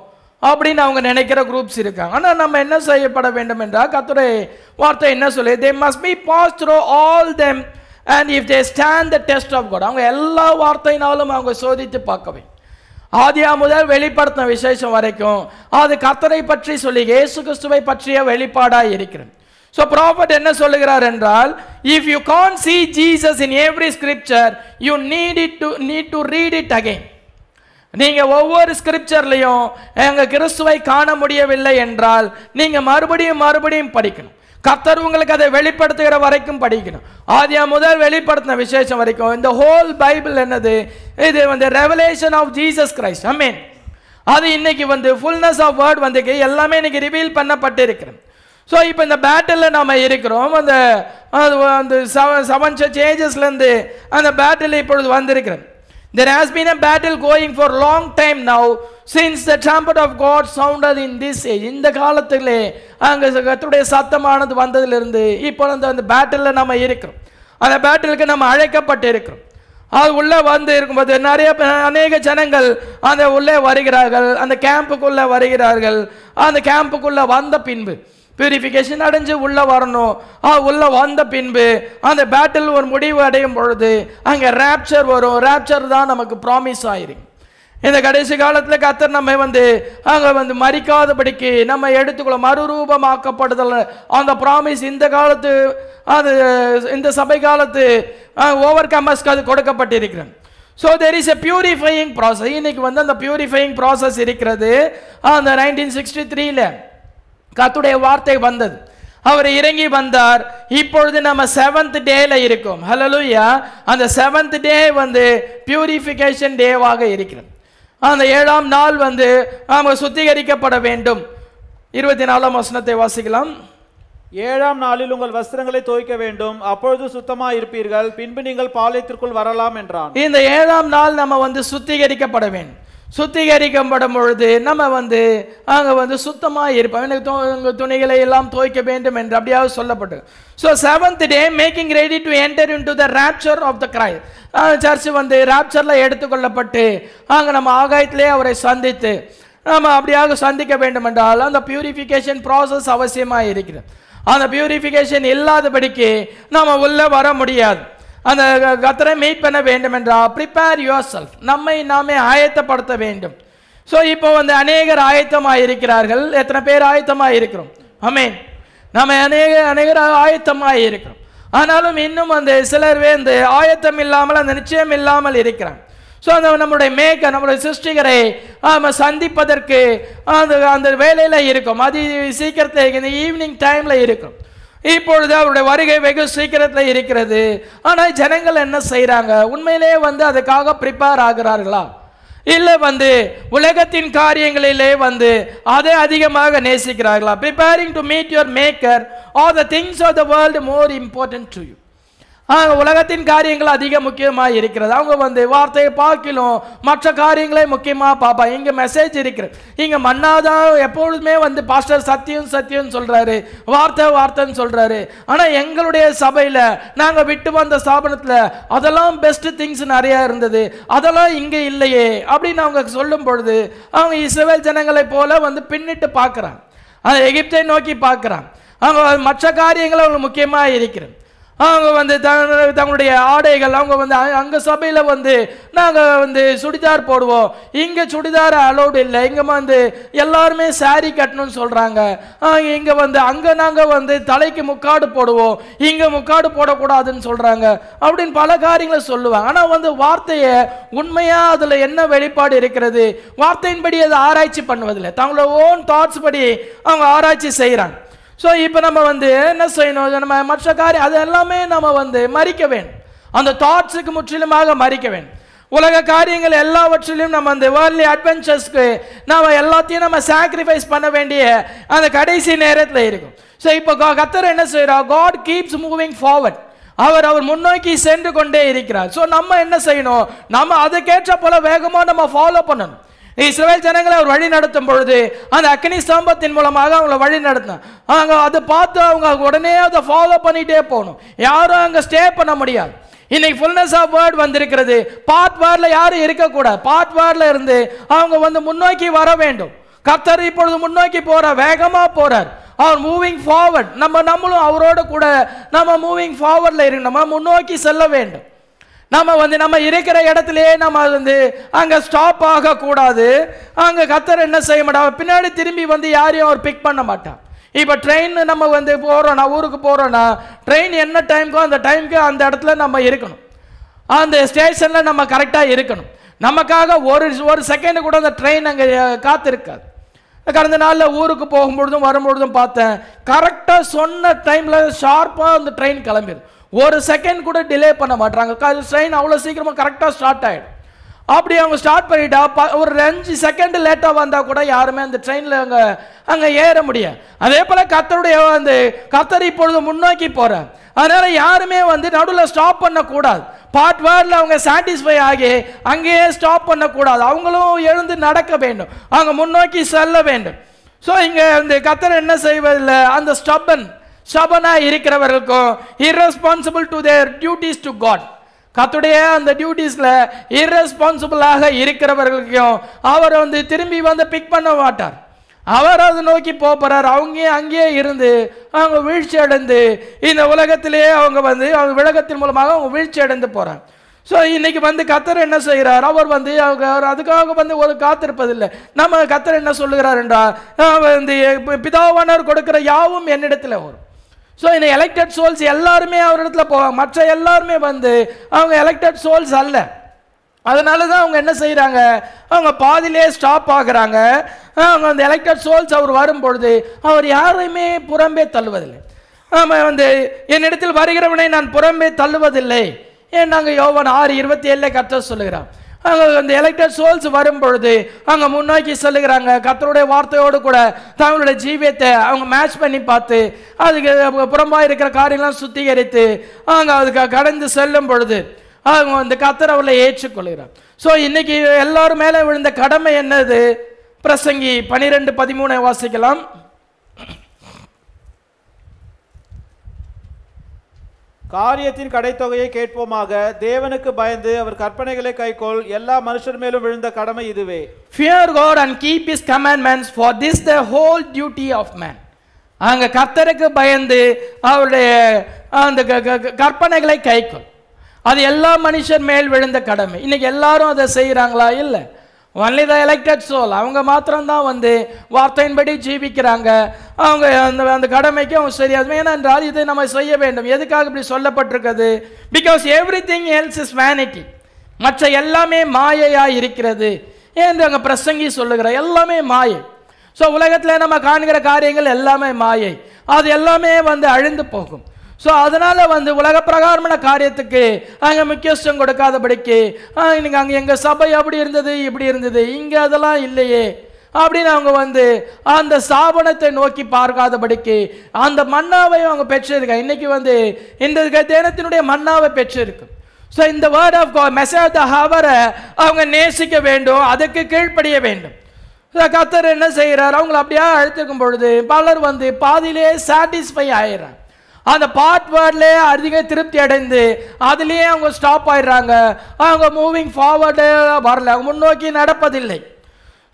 அப்படின்னு அவங்க நினைக்கிற குரூப்ஸ் இருக்காங்க ஆனால் நம்ம என்ன செய்யப்பட வேண்டும் என்றால் கத்துரை வார்த்தை என்ன சொல்லு they must be pass through all them and if they stand the test of God அவங்க எல்லா வார்த்தையினாலும் அவங்க சோதித்து பார்க்கவே ஆதியா முதல் வெளிப்படுத்தின விசேஷம் வரைக்கும் அது கர்த்தரை பற்றி சொல்லி இயேசு கிறிஸ்துவை பற்றிய வெளிப்பாடாக இருக்கிறது ஸோ ப்ராஃபட் என்ன சொல்லுகிறார் என்றால் if you can see Jesus in every scripture you need it to need to read it again நீங்கள் ஒவ்வொரு ஸ்கிரிப்சர்லையும் எங்கள் கிறிஸ்துவை காண முடியவில்லை என்றால் நீங்கள் மறுபடியும் மறுபடியும் படிக்கணும் கத்தர் உங்களுக்கு அதை வெளிப்படுத்துகிற வரைக்கும் படிக்கணும் ஆதியா முதல் வெளிப்படுத்தின விசேஷம் வரைக்கும் இந்த ஹோல் பைபிள் என்னது இது வந்து revelation of Jesus Christ I mean அது இன்னைக்கு வந்து ஃபுல்னஸ் ஆஃப் வேர்ட் வந்து எல்லாமே இன்னைக்கு ரிவீல் பண்ணப்பட்டிருக்கிறேன் ஸோ இப்போ இந்த பேட்டிலில் நம்ம இருக்கிறோம் அந்த அது வந்து செவன் செவன் சேஞ்சஸ்லேருந்து அந்த பேட்டில் இப்பொழுது வந்திருக்கிறேன் There has been a battle going for long time now since the trumpet of God sounded in this age. இந்த காலத்திலே அங்கே கத்துடைய சத்தமானது வந்ததிலிருந்து இப்போ அந்த அந்த பேட்டிலில் நம்ம இருக்கிறோம் அந்த பேட்டிலுக்கு நம்ம அழைக்கப்பட்டு இருக்கிறோம் அது உள்ளே வந்து இருக்கும்போது நிறைய அநேக ஜனங்கள் அந்த உள்ளே வருகிறார்கள் அந்த கேம்புக்குள்ளே வருகிறார்கள் அந்த கேம்புக்குள்ளே வந்த பின்பு பியூரிஃபிகேஷன் அடைஞ்சு உள்ளே வரணும் ஆ உள்ளே வந்த பின்பு அந்த பேட்டில் ஒரு முடிவு அடையும் பொழுது அங்கே ரேப்சர் வரும் ரேப்சர் தான் நமக்கு ப்ராமிஸ் ஆயிரும் இந்த கடைசி காலத்தில் கத்தர் நம்ம வந்து அங்கே வந்து மறிக்காதபடிக்கு நம்ம எடுத்துக்கொள்ள மறுரூபமாக்கப்படுதல் அந்த ப்ராமிஸ் இந்த காலத்து அது இந்த சபை காலத்து ஓவர் கம்மஸ்க்கு அது கொடுக்கப்பட்டிருக்கிறேன் so there is a purifying process இன்னைக்கு வந்து அந்த பியூரிஃபையிங் ப்ராசஸ் இருக்கிறது அந்த நைன்டீன் சிக்ஸ்டி த்ரீல கத்துடைய வார்த்தை வந்தது அவர் இறங்கி வந்தார் இப்பொழுது நம்ம செவன்த் டேல இருக்கோம் ஹலலூயா அந்த செவன்த் டே வந்து பியூரிஃபிகேஷன் டேவாக இருக்கிறது அந்த ஏழாம் நாள் வந்து நாம் சுத்திகரிக்கப்பட வேண்டும் இருபத்தி நாலாம் வசனத்தை வாசிக்கலாம் ஏழாம் நாளில் உங்கள் வஸ்திரங்களை துவைக்க வேண்டும் அப்பொழுது சுத்தமா இருப்பீர்கள் பின்பு நீங்கள் பாளையத்திற்குள் வரலாம் என்றான் இந்த ஏழாம் நாள் நம்ம வந்து சுத்திகரிக்கப்பட வேண்டும் சுத்திகரிக்கப்படும் பொழுது நம்ம வந்து அங்கே வந்து சுத்தமாக இருப்போம் எனக்கு உங்கள் துணிகளை எல்லாம் துவைக்க வேண்டும் என்று அப்படியாவது சொல்லப்பட்டு so seventh day making ready to enter into the rapture of the cry church வந்து ரேப்சரில் எடுத்துக்கொள்ளப்பட்டு அங்கே நம்ம ஆகாயத்திலே அவரை சந்தித்து நம்ம அப்படியாக சந்திக்க வேண்டும் என்றால் அந்த பியூரிஃபிகேஷன் ப்ராசஸ் அவசியமாக இருக்கிறது அந்த பியூரிஃபிகேஷன் இல்லாதபடிக்கு நம்ம உள்ளே வர முடியாது அந்த கத்தரை மீட் பண்ண வேண்டும் என்றால் ப்ரிப்பேர் யுவர் செல்ஃப் நம்மை நாமே ஆயத்தப்படுத்த வேண்டும் ஸோ இப்போ வந்து அநேகர் ஆயத்தமாக இருக்கிறார்கள் எத்தனை பேர் ஆயத்தமாக இருக்கிறோம் அமேன் நம்ம அநேக அநேகர் ஆயத்தமாக இருக்கிறோம் ஆனாலும் இன்னும் அந்த சிலர் வந்து ஆயத்தம் இல்லாமல் அந்த நிச்சயம் இல்லாமல் இருக்கிறாங்க ஸோ அந்த நம்முடைய மேக்க நம்முடைய சிருஷ்டிகரை நம்ம சந்திப்பதற்கு அந்த அந்த வேலையில் இருக்கும் அது சீக்கிரத்தில் இந்த ஈவினிங் டைமில் இருக்கும் இப்பொழுது அவருடைய வருகை வெகு சீக்கிரத்தில் இருக்கிறது ஆனால் ஜனங்கள் என்ன செய்கிறாங்க உண்மையிலே வந்து அதுக்காக ப்ரிப்பேர் ஆகிறார்களா இல்லை வந்து உலகத்தின் காரியங்களிலே வந்து அதை அதிகமாக நேசிக்கிறார்களா preparing to meet your maker or the things of the world more important to you உலகத்தின் காரியங்கள் அதிக முக்கியமாக இருக்கிறது அவங்க வந்து வார்த்தையை பார்க்கலாம் மற்ற காரியங்களே முக்கியமாக பார்ப்பா இங்கே மெசேஜ் இருக்கிற இங்கே மன்னாதான் தான் எப்பொழுதுமே வந்து பாஸ்டர் சத்தியம் சத்தியம் சொல்கிறாரு வார்த்தை வார்த்தைன்னு சொல்கிறாரு ஆனால் எங்களுடைய சபையில் நாங்கள் விட்டு வந்த ஸ்தாபனத்தில் அதெல்லாம் பெஸ்ட் திங்ஸ் நிறையா இருந்தது அதெல்லாம் இங்கே இல்லையே அப்படின்னு அவங்க சொல்லும் பொழுது அவங்க இஸ்ரேல் ஜனங்களை போல வந்து பின்னிட்டு பார்க்குறான் அதை எகிப்தை நோக்கி பார்க்குறான் அவங்க மற்ற காரியங்கள் அவங்களுக்கு முக்கியமாக இருக்கிறேன் அவங்க வந்து தங்களுடைய ஆடைகள் அவங்க வந்து அங்கே சபையில் வந்து நாங்கள் வந்து சுடிதார் போடுவோம் இங்கே சுடிதார் அலௌடு இல்லை இங்கே வந்து எல்லாருமே சாரி கட்டணும்னு சொல்கிறாங்க இங்கே வந்து அங்கே நாங்கள் வந்து தலைக்கு முக்காடு போடுவோம் இங்கே முக்காடு போடக்கூடாதுன்னு சொல்கிறாங்க அப்படின்னு பல காரியங்களை சொல்லுவாங்க ஆனால் வந்து வார்த்தையை உண்மையாக அதில் என்ன வெளிப்பாடு இருக்கிறது வார்த்தையின்படி அதை ஆராய்ச்சி பண்ணுவதில்லை தங்களோட ஓன் தாட்ஸ் படி அவங்க ஆராய்ச்சி செய்கிறாங்க ஸோ இப்போ நம்ம வந்து என்ன செய்யணும் நம்ம மற்ற காரியம் அது எல்லாமே நம்ம வந்து மறிக்க வேண்டும் அந்த தாட்ஸுக்கு முற்றிலுமாக மறிக்க வேண்டும் உலக காரியங்கள் எல்லாவற்றிலும் நம்ம அந்த வேர்ல்லி அட்வென்ச்சர்ஸ்க்கு நம்ம எல்லாத்தையும் நம்ம சாக்ரிஃபைஸ் பண்ண வேண்டிய அந்த கடைசி நேரத்தில் இருக்கும் ஸோ இப்போ கத்தர் என்ன செய்கிறார் காட் கீப்ஸ் மூவிங் ஃபார்வர்ட் அவர் அவர் முன்னோக்கி சென்று கொண்டே இருக்கிறார் ஸோ நம்ம என்ன செய்யணும் நம்ம அதுக்கேற்ற போல வேகமாக நம்ம ஃபாலோ பண்ணணும் இஸ்ரேல் ஜனங்களை அவர் வழி நடத்தும் பொழுது அந்த அக்னி சாம்பத்தின் மூலமாக அவங்கள வழி நடத்தினார் அவங்க அதை பார்த்து அவங்க உடனே அதை ஃபாலோ பண்ணிகிட்டே போகணும் யாரும் அங்கே ஸ்டே பண்ண முடியாது இன்னைக்கு ஃபுல்னஸ் ஆஃப் வேர்ட் வந்திருக்கிறது பார்ட் வேர்டில் யாரும் இருக்கக்கூடாது பார்ட் வேர்டில் இருந்து அவங்க வந்து முன்னோக்கி வர வேண்டும் கர்த்தர் இப்பொழுது முன்னோக்கி போகிறார் வேகமாக போகிறார் அவர் மூவிங் ஃபார்வர்ட் நம்ம நம்மளும் அவரோட கூட நம்ம மூவிங் ஃபார்வர்டில் இருக்கணும் நம்ம முன்னோக்கி செல்ல வேண்டும் நம்ம வந்து நம்ம இருக்கிற இடத்துலையே நம்ம வந்து அங்கே ஸ்டாப் ஆகக்கூடாது அங்கே கத்தர் என்ன செய்ய மாட்டாங்க பின்னாடி திரும்பி வந்து யாரையும் அவர் பிக் பண்ண மாட்டான் இப்போ ட்ரெயின் நம்ம வந்து போகிறோன்னா ஊருக்கு போகிறோன்னா ட்ரெயின் என்ன டைமுக்கோ அந்த டைமுக்கு அந்த இடத்துல நம்ம இருக்கணும் அந்த ஸ்டேஷனில் நம்ம கரெக்டாக இருக்கணும் நமக்காக ஒரு ஒரு செகண்டு கூட அந்த ட்ரெயின் அங்கே காத்திருக்காது கடந்த நாளில் ஊருக்கு போகும்பொழுதும் வரும்பொழுதும் பார்த்தேன் கரெக்டாக சொன்ன டைமில் ஷார்ப்பாக அந்த ட்ரெயின் கிளம்பிடுது ஒரு செகண்ட் கூட டிலே பண்ண மாட்டாங்க ட்ரெயின் அவ்வளோ சீக்கிரமாக கரெக்டாக ஸ்டார்ட் ஆகிடும் அப்படி அவங்க ஸ்டார்ட் பண்ணிட்டா ப ஒரு அஞ்சு செகண்ட் லேட்டாக வந்தால் கூட யாருமே அந்த ட்ரெயினில் அங்கே அங்கே ஏற முடியும் அதே போல் கத்தருடைய வந்து கத்தர் இப்பொழுது முன்னோக்கி போகிறேன் அதனால் யாருமே வந்து நடுவில் ஸ்டாப் பண்ணக்கூடாது பார்ட் வேர்டில் அவங்க சாட்டிஸ்ஃபை ஆகி அங்கேயே ஸ்டாப் பண்ணக்கூடாது அவங்களும் எழுந்து நடக்க வேண்டும் அவங்க முன்னோக்கி செல்ல வேண்டும் ஸோ இங்கே வந்து கத்தர் என்ன செய்வதில்லை அந்த ஸ்டப்பன் சபனா இருக்கிறவர்களுக்கும் responsible to their duties to God கத்துடைய அந்த டியூட்டிஸில் இரஸ்பான்சிபிளாக இருக்கிறவர்களுக்கும் அவர் வந்து திரும்பி வந்து பிக் பண்ண மாட்டார் அவர் அதை நோக்கி போகிறார் அவங்க அங்கேயே இருந்து அவங்க வீழ்ச்சி அடைந்து இந்த உலகத்திலேயே அவங்க வந்து அவங்க உலகத்தின் மூலமாக அவங்க வீழ்ச்சி அடைந்து போகிறாங்க ஸோ இன்றைக்கி வந்து கத்தர் என்ன செய்கிறார் அவர் வந்து அவங்க அவர் அதுக்காக வந்து ஒரு காத்திருப்பதில்லை நம்ம கத்தர் என்ன சொல்லுகிறார் என்றால் வந்து பிதாவானவர் கொடுக்குற யாவும் என்னிடத்தில் வரும் ஸோ இந்த எலெக்டட் சோல்ஸ் எல்லாருமே அவர் இடத்துல போவாங்க மற்ற எல்லாருமே வந்து அவங்க எலெக்டட் சோல்ஸ் அல்ல அதனால தான் அவங்க என்ன செய்கிறாங்க அவங்க பாதிலே ஸ்டாப் ஆகுறாங்க அவங்க அந்த எலெக்டட் சோல்ஸ் அவர் வரும் பொழுது அவர் யாரையுமே புறம்பே தள்ளுவதில்லை ஆமாம் வந்து என்னிடத்தில் வருகிறவனை நான் புறம்பே தள்ளுவதில்லை ஏன் நாங்கள் யோவன் ஆறு இருபத்தி ஏழில் கற்று சொல்லுகிறான் அந்த எலக்டர் சோல்ஸ் வரும் பொழுது அங்கே முன்னோக்கி செல்லுகிறாங்க கத்தருடைய வார்த்தையோடு கூட தங்களுடைய ஜீவியத்தை அவங்க மேட்ச் பண்ணி பார்த்து அதுக்கு புறம்பாக இருக்கிற காரியெல்லாம் சுத்திகரித்து அவங்க அதுக்கு கடந்து செல்லும் பொழுது அவங்க அந்த கத்தர் அவளை ஏற்றுக்கொள்கிறார் ஸோ இன்னைக்கு எல்லாரும் மேலே விழுந்த கடமை என்னது பிரசங்கி பனிரெண்டு பதிமூணை வாசிக்கலாம் காரியத்தின் கடைத்தொகையை கேட்போமாக தேவனுக்கு பயந்து அவர் கற்பனைகளை கைக்கொள் எல்லா மனுஷர் மேலும் விழுந்த கடமை இதுவே fear God and keep his commandments for this the whole duty of man அங்கே கர்த்தருக்கு பயந்து அவருடைய அந்த கற்பனைகளை கைக்கொள் அது எல்லா மனுஷர் மேல் விழுந்த கடமை இன்னைக்கு எல்லாரும் அதை செய்கிறாங்களா இல்லை ஒன்லி த எலெக்டட் சோல் அவங்க மாத்திரம்தான் வந்து வார்த்தையின்படி ஜீவிக்கிறாங்க அவங்க அந்த அந்த கடமைக்கு அவங்க சரியாது ஏனென்றால் இதை நம்ம செய்ய வேண்டும் எதுக்காக இப்படி சொல்லப்பட்டிருக்கிறது because everything else is vanity மற்ற எல்லாமே மாயையாக இருக்கிறது என்று அங்கே பிரசங்கி சொல்லுகிற எல்லாமே மாயை ஸோ உலகத்தில் நம்ம காண்கிற காரியங்கள் எல்லாமே மாயை அது எல்லாமே வந்து அழிந்து போகும் ஸோ அதனால் வந்து உலக பிரகாரமான காரியத்துக்கு அங்கே முக்கியத்துவம் கொடுக்காதபடிக்கு இன்னைக்கு அங்கே எங்கள் சபை அப்படி இருந்தது இப்படி இருந்தது இங்கே அதெல்லாம் இல்லையே அப்படின்னு அவங்க வந்து அந்த சாபனத்தை நோக்கி பார்க்காதபடிக்கு அந்த மன்னாவையும் அவங்க பெற்றிருக்க இன்றைக்கி வந்து இந்த தினத்தினுடைய மன்னாவை பெற்றிருக்கு ஸோ இந்த வேர்ட் ஆஃப் மெசேஜ் ஹவரை அவங்க நேசிக்க வேண்டும் அதுக்கு கீழ்ப்படிய வேண்டும் கத்தர் என்ன செய்கிறார் அவங்களை அப்படியே அழுத்துக்கும் பொழுது பலர் வந்து பாதியிலே சாட்டிஸ்ஃபை ஆயிடுறாங்க அந்த பார்ட் வேர்ட்லேயே அதிக திருப்தி அடைந்து அதுலேயே அவங்க ஸ்டாப் ஆயிடுறாங்க அவங்க மூவிங் ஃபார்வர்டு வரல முன்னோக்கி நடப்பதில்லை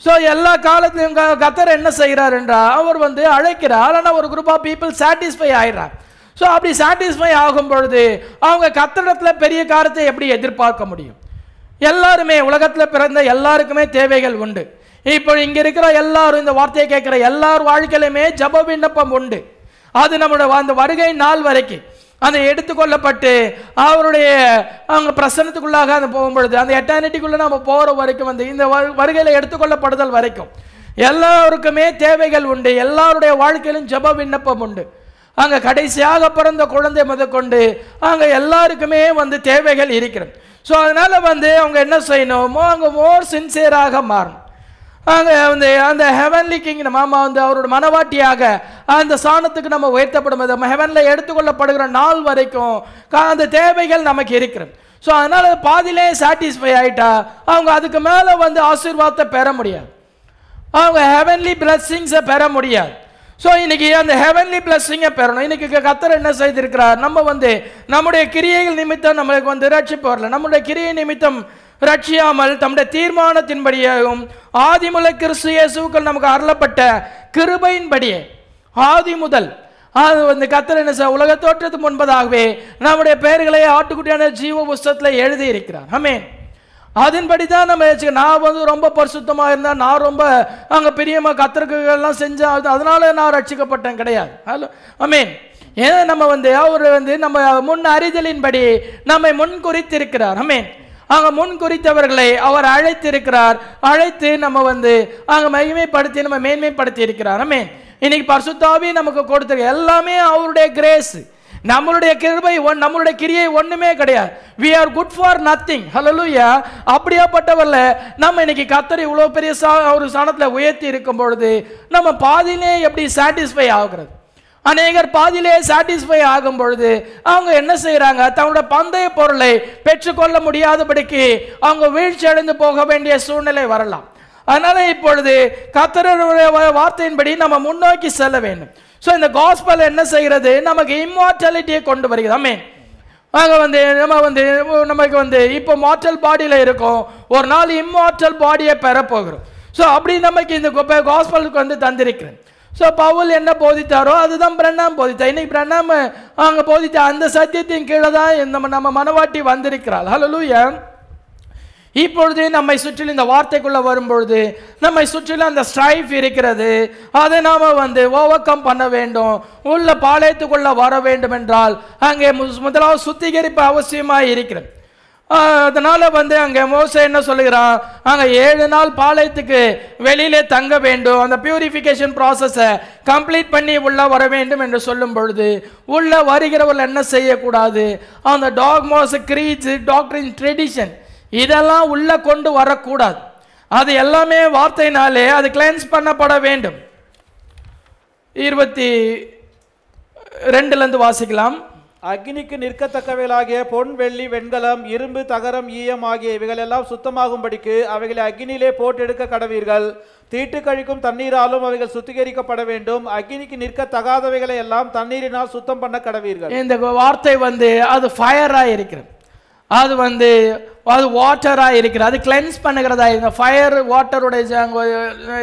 ஸோ எல்லா காலத்திலும் கத்தர் என்ன செய்கிறார் என்றால் அவர் வந்து அழைக்கிறார் ஆனால் ஒரு குரூப் ஆஃப் பீப்புள் சாட்டிஸ்ஃபை ஆயிடுறார் ஸோ அப்படி சாட்டிஸ்ஃபை ஆகும் பொழுது அவங்க கத்தடத்தில் பெரிய காரத்தை எப்படி எதிர்பார்க்க முடியும் எல்லாருமே உலகத்தில் பிறந்த எல்லாருக்குமே தேவைகள் உண்டு இப்போ இங்கே இருக்கிற எல்லாரும் இந்த வார்த்தையை கேட்குற எல்லார் வாழ்க்கையிலுமே ஜப விண்ணப்பம் உண்டு அது நம்முடைய அந்த வருகை நாள் வரைக்கும் அந்த எடுத்துக்கொள்ளப்பட்டு அவருடைய அவங்க பிரசனத்துக்குள்ளாக அந்த போகும்பொழுது அந்த எட்டானிட்டிக்குள்ளே நம்ம போகிற வரைக்கும் வந்து இந்த வருகையில் எடுத்துக்கொள்ளப்படுதல் வரைக்கும் எல்லாருக்குமே தேவைகள் உண்டு எல்லாருடைய வாழ்க்கையிலும் ஜப விண்ணப்பம் உண்டு அங்கே கடைசியாக பிறந்த குழந்தை முதற்கொண்டு அங்கே எல்லாருக்குமே வந்து தேவைகள் இருக்கிறது ஸோ அதனால் வந்து அவங்க என்ன செய்யணுமோ அவங்க மோர் சின்சியராக மாறணும் அந்த வந்து அந்த ஹெவன்லி கிங்டம் ஆமாம் வந்து அவரோட மனவாட்டியாக அந்த சாணத்துக்கு நம்ம உயர்த்தப்படும் நம்ம ஹெவனில் எடுத்துக்கொள்ளப்படுகிற நாள் வரைக்கும் அந்த தேவைகள் நமக்கு இருக்கிறது ஸோ அதனால் பாதியிலே சாட்டிஸ்ஃபை ஆகிட்டா அவங்க அதுக்கு மேலே வந்து ஆசீர்வாதத்தை பெற முடியாது அவங்க ஹெவன்லி பிளஸ்ஸிங்ஸை பெற முடியாது ஸோ இன்னைக்கு அந்த ஹெவன்லி பிளஸ்ஸிங்கை பெறணும் இன்னைக்கு கத்தர் என்ன செய்திருக்கிறார் நம்ம வந்து நம்முடைய கிரியைகள் நிமித்தம் நம்மளுக்கு வந்து ரட்சிப்பு வரல நம்மளுடைய கிரியை நிமித்தம் ரட்சியாமல் தம்முடைய தீர்மானத்தின்படியாகவும் ஆதி முதல் கிறிஸ்து இயேசுக்கள் நமக்கு அருளப்பட்ட கிருபையின்படியே ஆதி முதல் அது வந்து கத்தர் என்ன சார் உலக தோற்றத்துக்கு முன்பதாகவே நம்முடைய பெயர்களை ஆட்டுக்குட்டியான ஜீவ புஸ்தத்தில் எழுதி இருக்கிறார் ஹமே அதன்படி தான் நம்ம நான் வந்து ரொம்ப பரிசுத்தமாக இருந்தேன் நான் ரொம்ப அங்கே பெரியமாக கத்திரக்கெல்லாம் செஞ்சேன் அதனால நான் ரட்சிக்கப்பட்டேன் கிடையாது ஹலோ அமீன் ஏன்னா நம்ம வந்து அவர் வந்து நம்ம முன் அறிதலின்படி நம்மை முன் குறித்திருக்கிறார் அமீன் அங்க முன் குறித்தவர்களை அவர் அழைத்திருக்கிறார் அழைத்து நம்ம வந்து அங்க மகிமைப்படுத்தி நம்ம மேன்மைப்படுத்தி இருக்கிறார் ஆமே இன்னைக்கு பரிசுத்தாவி நமக்கு கொடுத்துருக்க எல்லாமே அவருடைய கிரேஸ் நம்மளுடைய கிருபை ஒன் நம்மளுடைய கிரியை ஒன்றுமே கிடையாது we are good for nothing லூயா அப்படியாப்பட்டவரில் நம்ம இன்னைக்கு கத்தரி இவ்வளோ பெரிய சா ஒரு ஸ்தானத்தில் உயர்த்தி இருக்கும் பொழுது நம்ம பாதியிலே எப்படி சாட்டிஸ்ஃபை ஆகுறது அநேகர் பாதியிலே சாட்டிஸ்ஃபை ஆகும் பொழுது அவங்க என்ன செய்கிறாங்க தங்களோட பந்தய பொருளை பெற்றுக்கொள்ள முடியாதபடிக்கு அவங்க வீழ்ச்சி அடைந்து போக வேண்டிய சூழ்நிலை வரலாம் அதனால இப்பொழுது கத்தருடைய வார்த்தையின்படி நம்ம முன்னோக்கி செல்ல வேண்டும் ஸோ இந்த காஸ்பல் என்ன செய்கிறது நமக்கு இம்மார்டாலிட்டியை கொண்டு வருகிறது அமேன் நாங்கள் வந்து நம்ம வந்து நமக்கு வந்து இப்போ மார்டல் பாடியில் இருக்கோம் ஒரு நாள் இம்மார்டல் பாடியை பெறப்போகிறோம் ஸோ அப்படி நமக்கு இந்த காஸ்பலுக்கு வந்து தந்திருக்கிறேன் ஸோ பவுல் என்ன போதித்தாரோ அதுதான் பிரண்ணாம் போதித்தார் இன்னைக்கு பிரண்ணாம் அவங்க போதித்த அந்த சத்தியத்தின் கீழே தான் நம்ம நம்ம மனவாட்டி வந்திருக்கிறாள் ஹலோ லூயா இப்பொழுது நம்மை சுற்றிலும் இந்த வார்த்தைக்குள்ளே வரும்பொழுது நம்மை சுற்றிலும் அந்த ஸ்ட்ரைஃப் இருக்கிறது அதை நாம் வந்து ஓவர் கம் பண்ண வேண்டும் உள்ள பாளையத்துக்குள்ளே வர வேண்டும் என்றால் அங்கே முதலாவது சுத்திகரிப்பு அவசியமாக இருக்கிறது அதனால் வந்து அங்கே மோச என்ன சொல்லுகிறான் அங்கே ஏழு நாள் பாளையத்துக்கு வெளியிலே தங்க வேண்டும் அந்த பியூரிஃபிகேஷன் ப்ராசஸை கம்ப்ளீட் பண்ணி உள்ளே வர வேண்டும் என்று சொல்லும் பொழுது உள்ளே வருகிறவர்கள் என்ன செய்யக்கூடாது அந்த டாக் மோச கிரீட்ஸ் டாக்டரின் ட்ரெடிஷன் இதெல்லாம் உள்ளே கொண்டு வரக்கூடாது அது எல்லாமே வார்த்தையினாலே அது கிளைன்ஸ் பண்ணப்பட வேண்டும் இருபத்தி ரெண்டுலேருந்து வாசிக்கலாம் அக்னிக்கு நிற்கத்தக்கவைகளாகிய பொன் வெள்ளி வெண்கலம் இரும்பு தகரம் ஈயம் ஆகிய இவைகளெல்லாம் சுத்தமாகும்படிக்கு அவைகளை அக்னியிலே போட்டெடுக்க கடவீர்கள் தீட்டு கழிக்கும் தண்ணீராலும் அவைகள் சுத்திகரிக்கப்பட வேண்டும் அக்னிக்கு நிற்க தகாதவைகளை எல்லாம் தண்ணீரினால் சுத்தம் பண்ண கடவீர்கள் இந்த வார்த்தை வந்து அது ஃபயராக இருக்கிறது அது வந்து அது வாட்டராக இருக்கிற அது கிளென்ஸ் பண்ணுகிறதா இருக்குது ஃபயர் வாட்டருடைய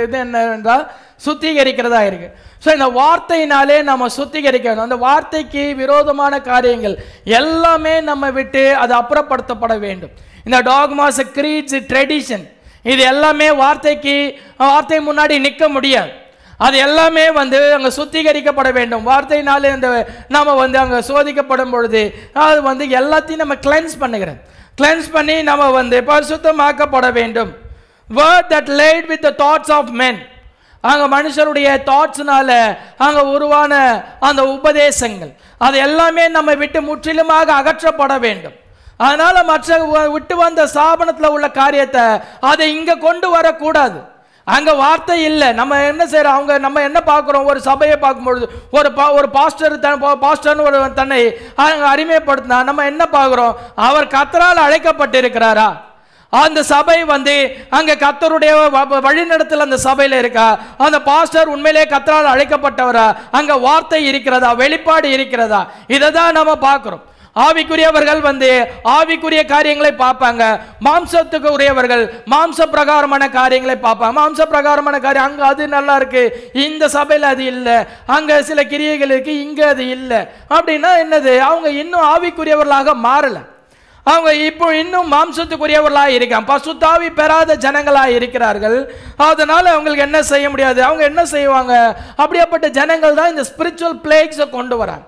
இது என்ன என்றால் சுத்திகரிக்கிறதா இருக்குது ஸோ இந்த வார்த்தையினாலே நம்ம சுத்திகரிக்கணும் அந்த வார்த்தைக்கு விரோதமான காரியங்கள் எல்லாமே நம்ம விட்டு அது அப்புறப்படுத்தப்பட வேண்டும் இந்த டாக்மாஸ் கிரீட்ஸ் ட்ரெடிஷன் இது எல்லாமே வார்த்தைக்கு வார்த்தை முன்னாடி நிற்க முடியாது அது எல்லாமே வந்து அங்கே சுத்திகரிக்கப்பட வேண்டும் வார்த்தையினாலே இந்த நாம் வந்து அங்கே சோதிக்கப்படும் பொழுது அது வந்து எல்லாத்தையும் நம்ம கிளென்ஸ் பண்ணுகிறோம் கிளென்ஸ் பண்ணி நம்ம வந்து பரிசுத்தமாக்கப்பட வேண்டும் word that laid with the thoughts of men அங்கே மனுஷருடைய தாட்ஸ்னால அங்கே உருவான அந்த உபதேசங்கள் அது எல்லாமே நம்ம விட்டு முற்றிலுமாக அகற்றப்பட வேண்டும் அதனால் மற்ற விட்டு வந்த ஸ்தாபனத்தில் உள்ள காரியத்தை அதை இங்கே கொண்டு வரக்கூடாது அங்கே வார்த்தை இல்லை நம்ம என்ன செய்கிறோம் அவங்க நம்ம என்ன பார்க்குறோம் ஒரு சபையை பார்க்கும்பொழுது ஒரு பா ஒரு பாஸ்டர் தன் பாஸ்டர்னு ஒரு தன்னை அவங்க நம்ம என்ன பார்க்குறோம் அவர் கத்தரால் அழைக்கப்பட்டிருக்கிறாரா அந்த சபை வந்து அங்கே கத்தருடைய வழிநடத்தில் அந்த சபையில் இருக்கா அந்த பாஸ்டர் உண்மையிலே கத்தரால் அழைக்கப்பட்டவரா அங்கே வார்த்தை இருக்கிறதா வெளிப்பாடு இருக்கிறதா இதை தான் நம்ம பார்க்குறோம் ஆவிக்குரியவர்கள் வந்து ஆவிக்குரிய காரியங்களை பார்ப்பாங்க மாம்சத்துக்கு உரியவர்கள் மாம்ச பிரகாரமான காரியங்களை பார்ப்பாங்க மாம்ச பிரகாரமான காரியம் அங்கே அது நல்லா இருக்கு இந்த சபையில் அது இல்லை அங்கே சில கிரியைகள் இருக்கு இங்கே அது இல்லை அப்படின்னா என்னது அவங்க இன்னும் ஆவிக்குரியவர்களாக மாறலை அவங்க இப்போ இன்னும் மாம்சத்துக்குரியவர்களாக இருக்காங்க பசுத்தாவி பெறாத ஜனங்களாக இருக்கிறார்கள் அதனால் அவங்களுக்கு என்ன செய்ய முடியாது அவங்க என்ன செய்வாங்க அப்படியாப்பட்ட ஜனங்கள் தான் இந்த ஸ்பிரிச்சுவல் பிளேக்ஸை கொண்டு வராங்க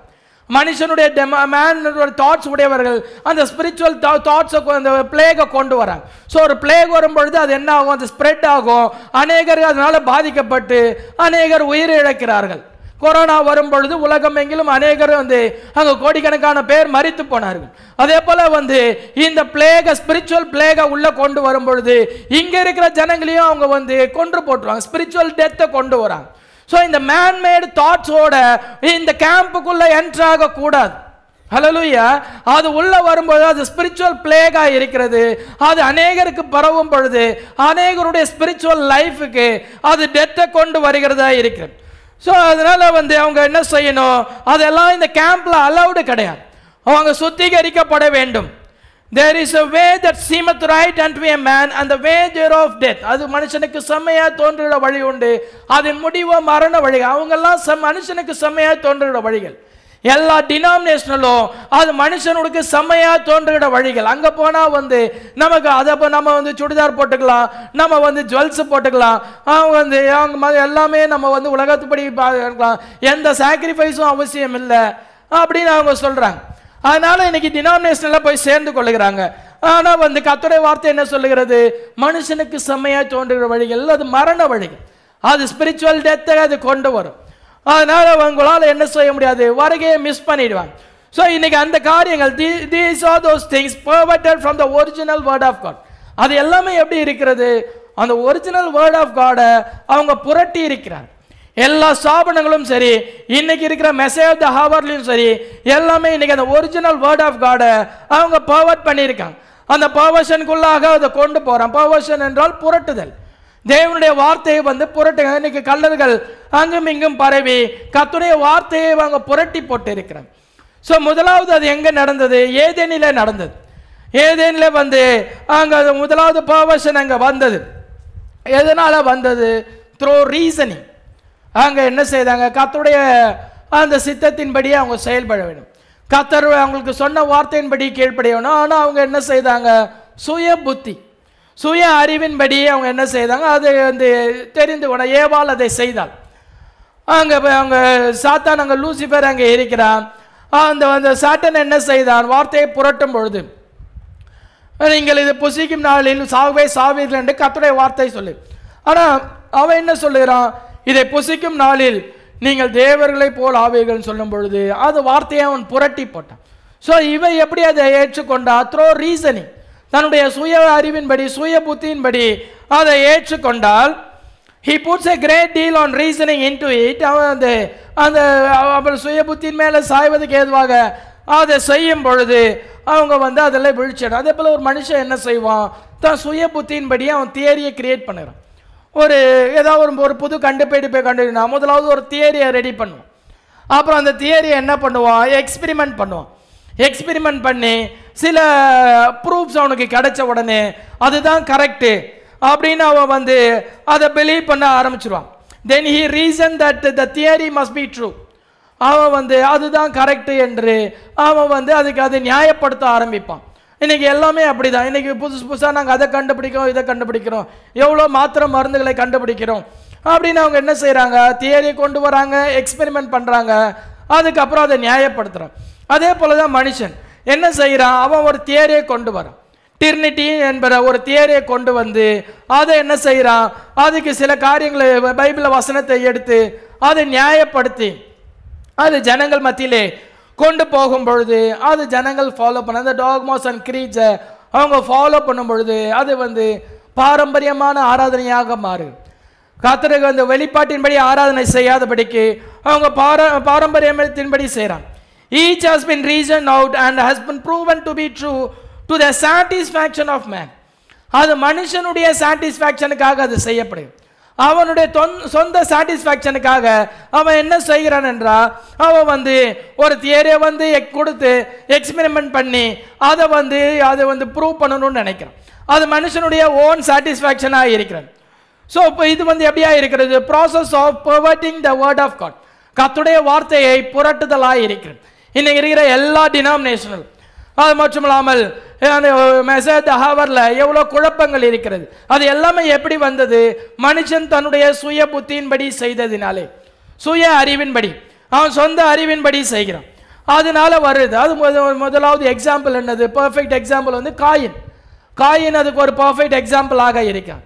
மனுஷனுடைய மேனோட தாட்ஸ் உடையவர்கள் அந்த ஸ்பிரிச்சுவல் தாட்ஸை அந்த பிளேகை கொண்டு வராங்க ஸோ ஒரு பிளேக் வரும்பொழுது அது என்ன ஆகும் அது ஸ்ப்ரெட் ஆகும் அநேகர் அதனால் பாதிக்கப்பட்டு அநேகர் உயிரிழக்கிறார்கள் கொரோனா வரும்பொழுது உலகம் எங்கிலும் அநேகர் வந்து அங்கே கோடிக்கணக்கான பேர் மறித்து போனார்கள் அதே போல் வந்து இந்த பிளேக ஸ்பிரிச்சுவல் பிளேக உள்ளே கொண்டு வரும்பொழுது இங்கே இருக்கிற ஜனங்களையும் அவங்க வந்து கொன்று போட்டுருவாங்க ஸ்பிரிச்சுவல் டெத்தை கொண்டு வராங்க ஸோ இந்த மேன்மேடு தாட்ஸோட இந்த கேம்புக்குள்ளே என்ட்ராக கூடாது ஹலலூயா அது உள்ளே வரும்பொழுது அது ஸ்பிரிச்சுவல் பிளேகாக இருக்கிறது அது அநேகருக்கு பரவும் பொழுது அநேகருடைய ஸ்பிரிச்சுவல் லைஃபுக்கு அது டெத்தை கொண்டு வருகிறதா இருக்கிறது ஸோ அதனால் வந்து அவங்க என்ன செய்யணும் அதெல்லாம் இந்த கேம்பில் அலௌடு கிடையாது அவங்க சுத்திகரிக்கப்பட வேண்டும் there is a way that seemeth right and we a man அந்த வே தேர் ஆஃப் டெத் அது மனுஷனுக்கு செம்மையாக தோன்றுகிற வழி உண்டு அதன் முடிவோ மரண வழிகள் அவங்கெல்லாம் செம் மனுஷனுக்கு செம்மையாக தோன்றுகிற வழிகள் எல்லா டினாமினேஷனலும் அது மனுஷனுக்கு செம்மையாக தோன்றுகிற வழிகள் அங்கே போனால் வந்து நமக்கு அதை இப்போ நம்ம வந்து சுடிதார் போட்டுக்கலாம் நம்ம வந்து ஜுவல்ஸ் போட்டுக்கலாம் அவங்க வந்து அவங்க எல்லாமே நம்ம வந்து உலகத்துப்படி எந்த சாக்ரிஃபைஸும் அவசியம் இல்லை அப்படின்னு அவங்க சொல்கிறாங்க அதனால இன்னைக்கு டினாமினேஷன்லாம் போய் சேர்ந்து கொள்ளுகிறாங்க ஆனால் வந்து கத்துடைய வார்த்தை என்ன சொல்லுகிறது மனுஷனுக்கு செம்மையாக தோன்றுகிற வழிகள் அது மரண வழிகள் அது ஸ்பிரிச்சுவல் டெத்தை அது கொண்டு வரும் அதனால் அவங்களால என்ன செய்ய முடியாது வருகையை மிஸ் பண்ணிடுவாங்க ஸோ இன்னைக்கு அந்த காரியங்கள் the these are those things perverted from the original word of God அது எல்லாமே எப்படி இருக்கிறது அந்த ஒரிஜினல் வேர்ட் ஆஃப் காடை அவங்க புரட்டி இருக்கிறார் எல்லா ஸ்தாபனங்களும் சரி இன்னைக்கு இருக்கிற மெசேஜ் ஆஃப் த ஹவர்லையும் சரி எல்லாமே இன்னைக்கு அந்த ஒரிஜினல் வேர்ட் ஆஃப் காடை அவங்க பவர்ட் பண்ணியிருக்காங்க அந்த பவர்ஷனுக்குள்ளாக அதை கொண்டு போகிறான் பவர்ஷன் என்றால் புரட்டுதல் தேவனுடைய வார்த்தையை வந்து புரட்டுங்க இன்னைக்கு கல்லர்கள் அங்கும் இங்கும் பரவி கத்துடைய வார்த்தையை அவங்க புரட்டி போட்டு இருக்கிறாங்க ஸோ முதலாவது அது எங்கே நடந்தது ஏதேனில நடந்தது ஏதேனில வந்து அங்கே அது முதலாவது பவர்ஷன் அங்கே வந்தது எதனால் வந்தது த்ரோ ரீசனிங் அங்கே என்ன செய்தாங்க கத்தருடைய அந்த சித்தத்தின்படியே அவங்க செயல்பட வேண்டும் கத்தர் அவங்களுக்கு சொன்ன வார்த்தையின்படி வேணும் ஆனால் அவங்க என்ன செய்தாங்க சுய புத்தி சுய அறிவின்படி அவங்க என்ன செய்தாங்க அது வந்து தெரிந்து கொண்ட ஏவால் அதை செய்தால் அங்கே அவங்க சாத்தான் அங்கே லூசிஃபர் அங்கே இருக்கிறான் அந்த அந்த சாட்டன் என்ன செய்தான் வார்த்தையை புரட்டும் பொழுது நீங்கள் இது புசிக்கும் நாளில் சாவே சாவீர்கள் என்று கத்துடைய வார்த்தை சொல்லு ஆனால் அவன் என்ன சொல்லுகிறான் இதை புசிக்கும் நாளில் நீங்கள் தேவர்களை போல் ஆவீர்கள் சொல்லும் பொழுது அது வார்த்தையை அவன் புரட்டி போட்டான் ஸோ இவை எப்படி அதை ஏற்றுக்கொண்டா த்ரோ ரீசனிங் தன்னுடைய சுய அறிவின்படி சுய புத்தியின்படி அதை ஏற்றுக்கொண்டால் he puts a great deal on reasoning into it அவன் அந்த அந்த அவன் சுய புத்தியின் மேலே சாய்வதுக்கு ஏதுவாக அதை செய்யும் பொழுது அவங்க வந்து அதெல்லாம் வீழ்ச்சிடும் அதே போல் ஒரு மனுஷன் என்ன செய்வான் தான் சுய புத்தியின்படி அவன் தியரியை கிரியேட் பண்ணுறான் ஒரு ஏதோ ஒரு ஒரு புது கண்டுபிடிப்பை கண்டுபிடினா முதலாவது ஒரு தியரியை ரெடி பண்ணுவோம் அப்புறம் அந்த தியரியை என்ன பண்ணுவோம் எக்ஸ்பிரிமெண்ட் பண்ணுவோம் எக்ஸ்பிரிமெண்ட் பண்ணி சில ப்ரூஃப்ஸ் அவனுக்கு கிடைச்ச உடனே அதுதான் கரெக்டு அப்படின்னு அவன் வந்து அதை பிலீவ் பண்ண ஆரம்பிச்சிருவான் then he reason that the theory must be true அவன் வந்து அதுதான் கரெக்டு என்று அவன் வந்து அதுக்கு அது நியாயப்படுத்த ஆரம்பிப்பான் இன்றைக்கி எல்லாமே அப்படி தான் இன்றைக்கி புதுசு புதுசாக நாங்கள் அதை கண்டுபிடிக்கிறோம் இதை கண்டுபிடிக்கிறோம் எவ்வளோ மாத்திரை மருந்துகளை கண்டுபிடிக்கிறோம் அப்படின்னு அவங்க என்ன செய்கிறாங்க தியரி கொண்டு வராங்க எக்ஸ்பெரிமெண்ட் பண்ணுறாங்க அதுக்கப்புறம் அதை நியாயப்படுத்துகிறான் அதே போல் தான் மனுஷன் என்ன செய்கிறான் அவன் ஒரு தியரியை கொண்டு வரான் டிர்னிட்டி என்பற ஒரு தியரியை கொண்டு வந்து அதை என்ன செய்கிறான் அதுக்கு சில காரியங்களை பைபிளில் வசனத்தை எடுத்து அதை நியாயப்படுத்தி அது ஜனங்கள் மத்தியிலே கொண்டு போகும் பொழுது அது ஜனங்கள் ஃபாலோ பண்ண அந்த டாக்மாஸ் அண்ட் கிரீச்சை அவங்க ஃபாலோ பண்ணும் பொழுது அது வந்து பாரம்பரியமான ஆராதனையாக மாறு கத்தருக்கு அந்த வெளிப்பாட்டின்படி ஆராதனை செய்யாதபடிக்கு அவங்க பார பாரம்பரியத்தின்படி செய்கிறான் each has been reason out and has been proven to be true to the satisfaction of man அது மனுஷனுடைய சாட்டிஸ்ஃபேக்ஷனுக்காக அது செய்யப்படும் அவனுடைய சொந்த சாட்டிஸ்ஃபேக்ஷனுக்காக அவன் என்ன செய்கிறான் என்றால் அவன் வந்து ஒரு தியரியை வந்து கொடுத்து எக்ஸ்பெரிமெண்ட் பண்ணி அதை வந்து அதை வந்து ப்ரூவ் பண்ணணும்னு நினைக்கிறான் அது மனுஷனுடைய ஓன் சாட்டிஸ்ஃபேக்ஷனாக இருக்கிறான் ஸோ இப்போ இது வந்து எப்படியா இருக்கிறது process of perverting the word of God கத்துடைய வார்த்தையை புரட்டுதலாக இருக்கிறது இன்னைக்கு இருக்கிற எல்லா டினாமினேஷனும் அது மட்டுமில்லாமல் மெசேஜ் ஹவரில் எவ்வளோ குழப்பங்கள் இருக்கிறது அது எல்லாமே எப்படி வந்தது மனுஷன் தன்னுடைய சுய புத்தியின்படி செய்ததினாலே சுய அறிவின்படி அவன் சொந்த அறிவின்படி செய்கிறான் அதனால வருது அது முதலாவது எக்ஸாம்பிள் என்னது பர்ஃபெக்ட் எக்ஸாம்பிள் வந்து காயின் காயின் அதுக்கு ஒரு பர்ஃபெக்ட் எக்ஸாம்பிளாக இருக்கான்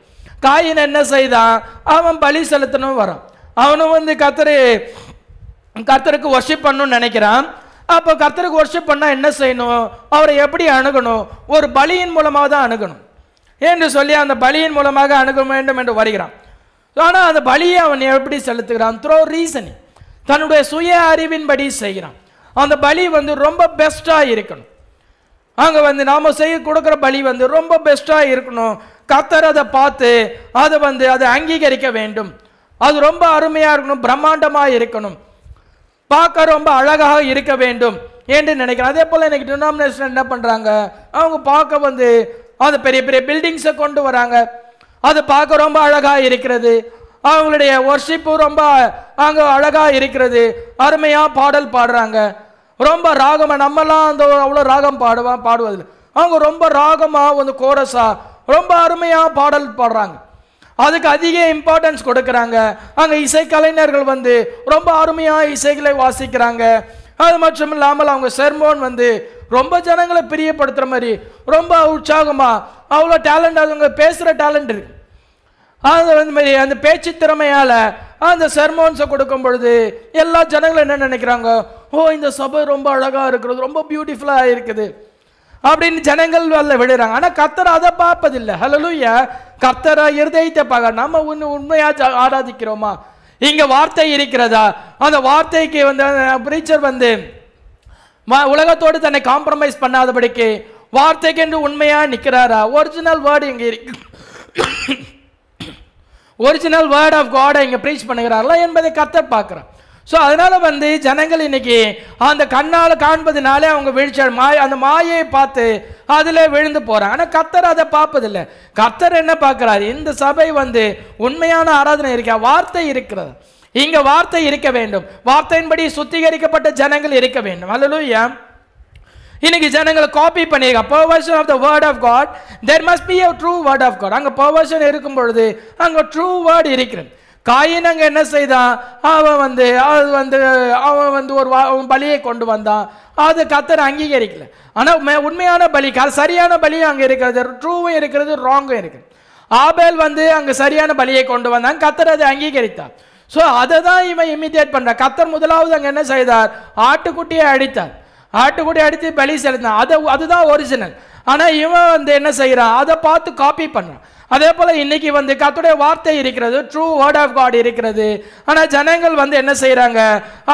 காயின் என்ன செய்தான் அவன் பலி செலுத்தணும் வரான் அவனும் வந்து கத்தரு கத்தருக்கு ஒஷிப் பண்ணணும்னு நினைக்கிறான் அப்போ கர்த்தருக்கு ஒர்ஷிப் பண்ணால் என்ன செய்யணும் அவரை எப்படி அணுகணும் ஒரு பலியின் மூலமாக தான் அணுகணும் என்று சொல்லி அந்த பலியின் மூலமாக அணுக வேண்டும் என்று வருகிறான் ஆனால் அந்த பலியை அவன் எப்படி செலுத்துகிறான் த்ரோ ரீசனி தன்னுடைய சுய அறிவின்படி செய்கிறான் அந்த பலி வந்து ரொம்ப பெஸ்ட்டாக இருக்கணும் அங்கே வந்து நாம் செய்ய கொடுக்குற பலி வந்து ரொம்ப பெஸ்ட்டாக இருக்கணும் கத்தர் அதை பார்த்து அதை வந்து அதை அங்கீகரிக்க வேண்டும் அது ரொம்ப அருமையாக இருக்கணும் பிரம்மாண்டமாக இருக்கணும் பார்க்க ரொம்ப அழகாக இருக்க வேண்டும் என்று நினைக்கிறேன் அதே போல் இன்றைக்கி டினாமினேஷன் என்ன பண்ணுறாங்க அவங்க பார்க்க வந்து அது பெரிய பெரிய பில்டிங்ஸை கொண்டு வராங்க அது பார்க்க ரொம்ப அழகாக இருக்கிறது அவங்களுடைய ஒர்ஷிப்பும் ரொம்ப அங்கே அழகாக இருக்கிறது அருமையாக பாடல் பாடுறாங்க ரொம்ப ராகமாக நம்மலாம் அந்த அவ்வளோ ராகம் பாடுவா பாடுவதில்லை அவங்க ரொம்ப ராகமாக வந்து கோரஸாக ரொம்ப அருமையாக பாடல் பாடுறாங்க அதுக்கு அதிக இம்பார்ட்டன்ஸ் கொடுக்குறாங்க அங்கே இசைக்கலைஞர்கள் வந்து ரொம்ப அருமையாக இசைகளை வாசிக்கிறாங்க அது மட்டும் இல்லாமல் அவங்க செர்மோன் வந்து ரொம்ப ஜனங்களை பிரியப்படுத்துகிற மாதிரி ரொம்ப உற்சாகமாக அவ்வளோ டேலண்ட் அவங்க பேசுகிற டேலண்ட் இருக்கு அது வந்து மாதிரி அந்த பேச்சு திறமையால் அந்த செர்மோன்ஸை கொடுக்கும் பொழுது எல்லா ஜனங்களும் என்ன நினைக்கிறாங்க ஓ இந்த சபை ரொம்ப அழகாக இருக்கிறது ரொம்ப பியூட்டிஃபுல்லாக இருக்குது அப்படின்னு ஜனங்கள் வல்ல விடுறாங்க ஆனால் கத்தர் அதை பார்ப்பதில்லை ஹலலுயா கத்தரை இருதயத்தை பார்க்க நம்ம ஒன்று உண்மையாக ஆராதிக்கிறோமா இங்கே வார்த்தை இருக்கிறதா அந்த வார்த்தைக்கு வந்து பிரீச்சர் வந்து உலகத்தோடு தன்னை காம்ப்ரமைஸ் பண்ணாதபடிக்கு வார்த்தைக்கு என்று உண்மையாக நிற்கிறாரா ஒரிஜினல் வேர்டு இங்கே இருக்கு ஒரிஜினல் வேர்ட் ஆஃப் காடை இங்கே ப்ரீச் பண்ணுகிறாரா என்பதை கத்தர் பார்க்குறான் ஸோ அதனால் வந்து ஜனங்கள் இன்னைக்கு அந்த கண்ணால் காண்பதுனாலே அவங்க வீழ்ச்சியால் மாய அந்த மாயை பார்த்து அதில் விழுந்து போகிறாங்க ஆனால் கத்தர் அதை பார்ப்பதில்லை கத்தர் என்ன பார்க்குறாரு இந்த சபை வந்து உண்மையான ஆராதனை இருக்கா வார்த்தை இருக்கிறது இங்கே வார்த்தை இருக்க வேண்டும் வார்த்தையின்படி சுத்திகரிக்கப்பட்ட ஜனங்கள் இருக்க வேண்டும் அல்லலூயா இன்னைக்கு ஜனங்களை காப்பி பண்ணியிருக்காங்க perversion of the word of God there must be a true word of God அங்கே பர்வர்ஷன் இருக்கும் பொழுது அங்கே ட்ரூ வேர்ட் இருக்கிறது காயினங்க என்ன செய்தான் அவன் வந்து அது வந்து அவன் வந்து ஒரு பலியை கொண்டு வந்தான் அது கத்தர் அங்கீகரிக்கல ஆனால் உண்மையான பலி சரியான பலியும் அங்கே இருக்கிறது ட்ரூவும் இருக்கிறது ராங்கும் இருக்குது ஆபேல் வந்து அங்கே சரியான பலியை கொண்டு வந்தான் கத்தர் அதை அங்கீகரித்தார் ஸோ அதை தான் இவன் இமிடியேட் பண்ணுறான் கத்தர் முதலாவது அங்கே என்ன செய்தார் ஆட்டுக்குட்டியை அடித்தார் ஆட்டுக்குட்டி அடித்து பலி செலுத்தான் அதை அதுதான் ஒரிஜினல் ஆனால் இவன் வந்து என்ன செய்கிறான் அதை பார்த்து காப்பி பண்ணுறான் அதே போல் இன்னைக்கு வந்து கத்துடைய வார்த்தை இருக்கிறது ட்ரூ வேர்ட் ஆஃப் காட் இருக்கிறது ஆனால் ஜனங்கள் வந்து என்ன செய்கிறாங்க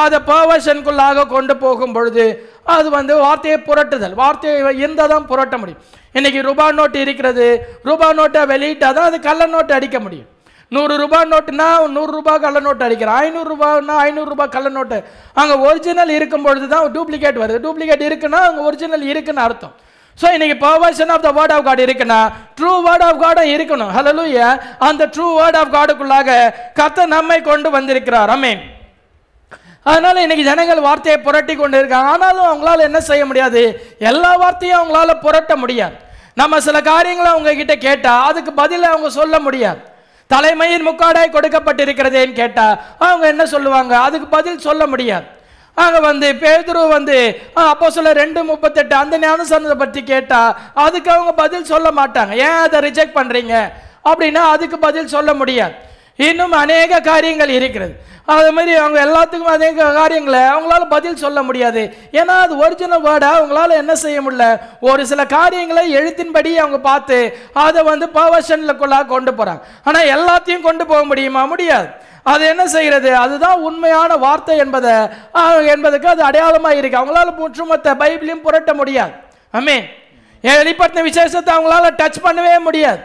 அதை பர்வஷனுக்குள்ளாக கொண்டு போகும் பொழுது அது வந்து வார்த்தையை புரட்டுதல் வார்த்தையை இருந்தால் தான் புரட்ட முடியும் இன்றைக்கி ரூபா நோட்டு இருக்கிறது ரூபா நோட்டை வெளியிட்டால் தான் அது கள்ள நோட்டு அடிக்க முடியும் நூறு ரூபா நோட்டுனா நூறுரூபா கள்ள நோட்டு அடிக்கிறேன் ஐநூறுரூபான்னா ஐநூறுரூபா கள்ள நோட்டு அங்கே ஒரிஜினல் இருக்கும் பொழுது தான் டூப்ளிகேட் வருது டூப்ளிகேட் இருக்குன்னா அங்கே ஒரிஜினல் இருக்குன்னு அர்த்தம் ஸோ இன்னைக்கு perversion of the word of God இருக்குன்னா ட்ரூ வேர்ட் ஆஃப் காடும் இருக்கணும் ஹலலூயா அந்த ட்ரூ வேர்ட் ஆஃப் காடுக்குள்ளாக கத்த நம்மை கொண்டு வந்திருக்கிறார் அமேன் அதனால இன்னைக்கு ஜனங்கள் வார்த்தையை புரட்டி கொண்டு இருக்காங்க ஆனாலும் அவங்களால என்ன செய்ய முடியாது எல்லா வார்த்தையும் அவங்களால புரட்ட முடியாது நம்ம சில காரியங்களை அவங்க கிட்ட கேட்டால் அதுக்கு பதில் அவங்க சொல்ல முடியாது தலைமையின் முக்காடாய் கொடுக்கப்பட்டிருக்கிறதேன்னு கேட்டால் அவங்க என்ன சொல்லுவாங்க அதுக்கு பதில் சொல்ல முடியாது ஆக வந்து பேதுரு வந்து அப்போ சொல்ல ரெண்டு முப்பத்தெட்டு அந்த ஞானசனத்தை பற்றி கேட்டா அதுக்கு அவங்க பதில் சொல்ல மாட்டாங்க ஏன் அதை ரிஜெக்ட் பண்ணுறீங்க அப்படின்னா அதுக்கு பதில் சொல்ல முடியாது இன்னும் அநேக காரியங்கள் இருக்கிறது அது மாதிரி அவங்க எல்லாத்துக்கும் அநேக காரியங்களை அவங்களால பதில் சொல்ல முடியாது ஏன்னா அது ஒரிஜினல் வேர்டாக அவங்களால என்ன செய்ய முடியல ஒரு சில காரியங்களை எழுத்தின்படி அவங்க பார்த்து அதை வந்து பவர்ஷனில் பவர்ஷனுக்குள்ளாக கொண்டு போகிறாங்க ஆனால் எல்லாத்தையும் கொண்டு போக முடியுமா முடியாது அது என்ன செய்கிறது அதுதான் உண்மையான வார்த்தை என்பதை என்பதுக்கு அது அடையாளமாக இருக்குது அவங்களால ஒற்றுமொத்த பைபிளையும் புரட்ட முடியாது ஆமே வெளிப்பட்ட விசேஷத்தை அவங்களால டச் பண்ணவே முடியாது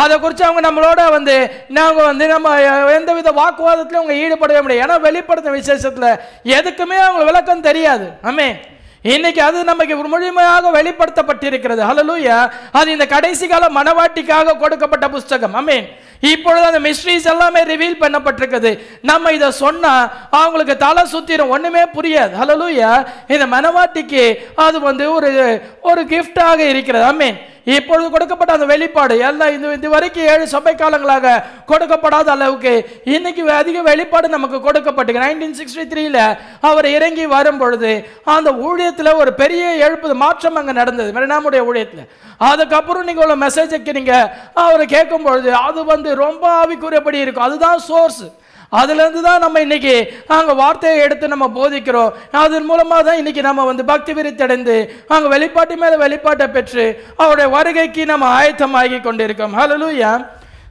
அதை குறித்து அவங்க நம்மளோட வந்து நாங்கள் வந்து நம்ம எந்த வித வாக்குவாதத்துலையும் அவங்க ஈடுபடவே முடியாது ஏன்னா வெளிப்படுத்தும் விசேஷத்தில் எதுக்குமே அவங்க விளக்கம் தெரியாது ஆமே இன்னைக்கு அது நமக்கு முழுமையாக வெளிப்படுத்தப்பட்டிருக்கிறது ஹலலூயா அது இந்த கடைசி கால மனவாட்டிக்காக கொடுக்கப்பட்ட புஸ்தகம் அமீன் இப்பொழுது அந்த மிஸ்ட்ரிஸ் எல்லாமே ரிவீல் பண்ணப்பட்டிருக்குது நம்ம இதை சொன்னால் அவங்களுக்கு தலை சுத்திரம் ஒன்றுமே புரியாது ஹலலூயா இந்த மனவாட்டிக்கு அது வந்து ஒரு ஒரு கிஃப்டாக இருக்கிறது அமீன் இப்பொழுது கொடுக்கப்பட்ட அந்த வெளிப்பாடு எல்லாம் இது இது வரைக்கும் ஏழு சபை காலங்களாக கொடுக்கப்படாத அளவுக்கு இன்னைக்கு அதிக வெளிப்பாடு நமக்கு கொடுக்கப்பட்டு நைன்டீன் சிக்ஸ்டி த்ரீல அவர் இறங்கி வரும் பொழுது அந்த ஊழியத்தில் ஒரு பெரிய எழுப்பு மாற்றம் அங்கே நடந்தது நம்முடைய ஊழியத்தில் அதுக்கப்புறம் நீங்கள் உள்ள மெசேஜ் நீங்கள் அவரை கேட்கும் பொழுது அது வந்து ரொம்ப ஆவிக்குரியபடி இருக்கும் அதுதான் சோர்ஸ் அதுலேருந்து தான் நம்ம இன்றைக்கி நாங்கள் வார்த்தையை எடுத்து நம்ம போதிக்கிறோம் அதன் மூலமாக தான் இன்றைக்கி நம்ம வந்து பக்தி விரித்தடைந்து நாங்கள் வெளிப்பாட்டு மேலே வெளிப்பாட்டை பெற்று அவருடைய வருகைக்கு நம்ம ஆயத்தம் ஆகி கொண்டிருக்கோம் ஹலலூயா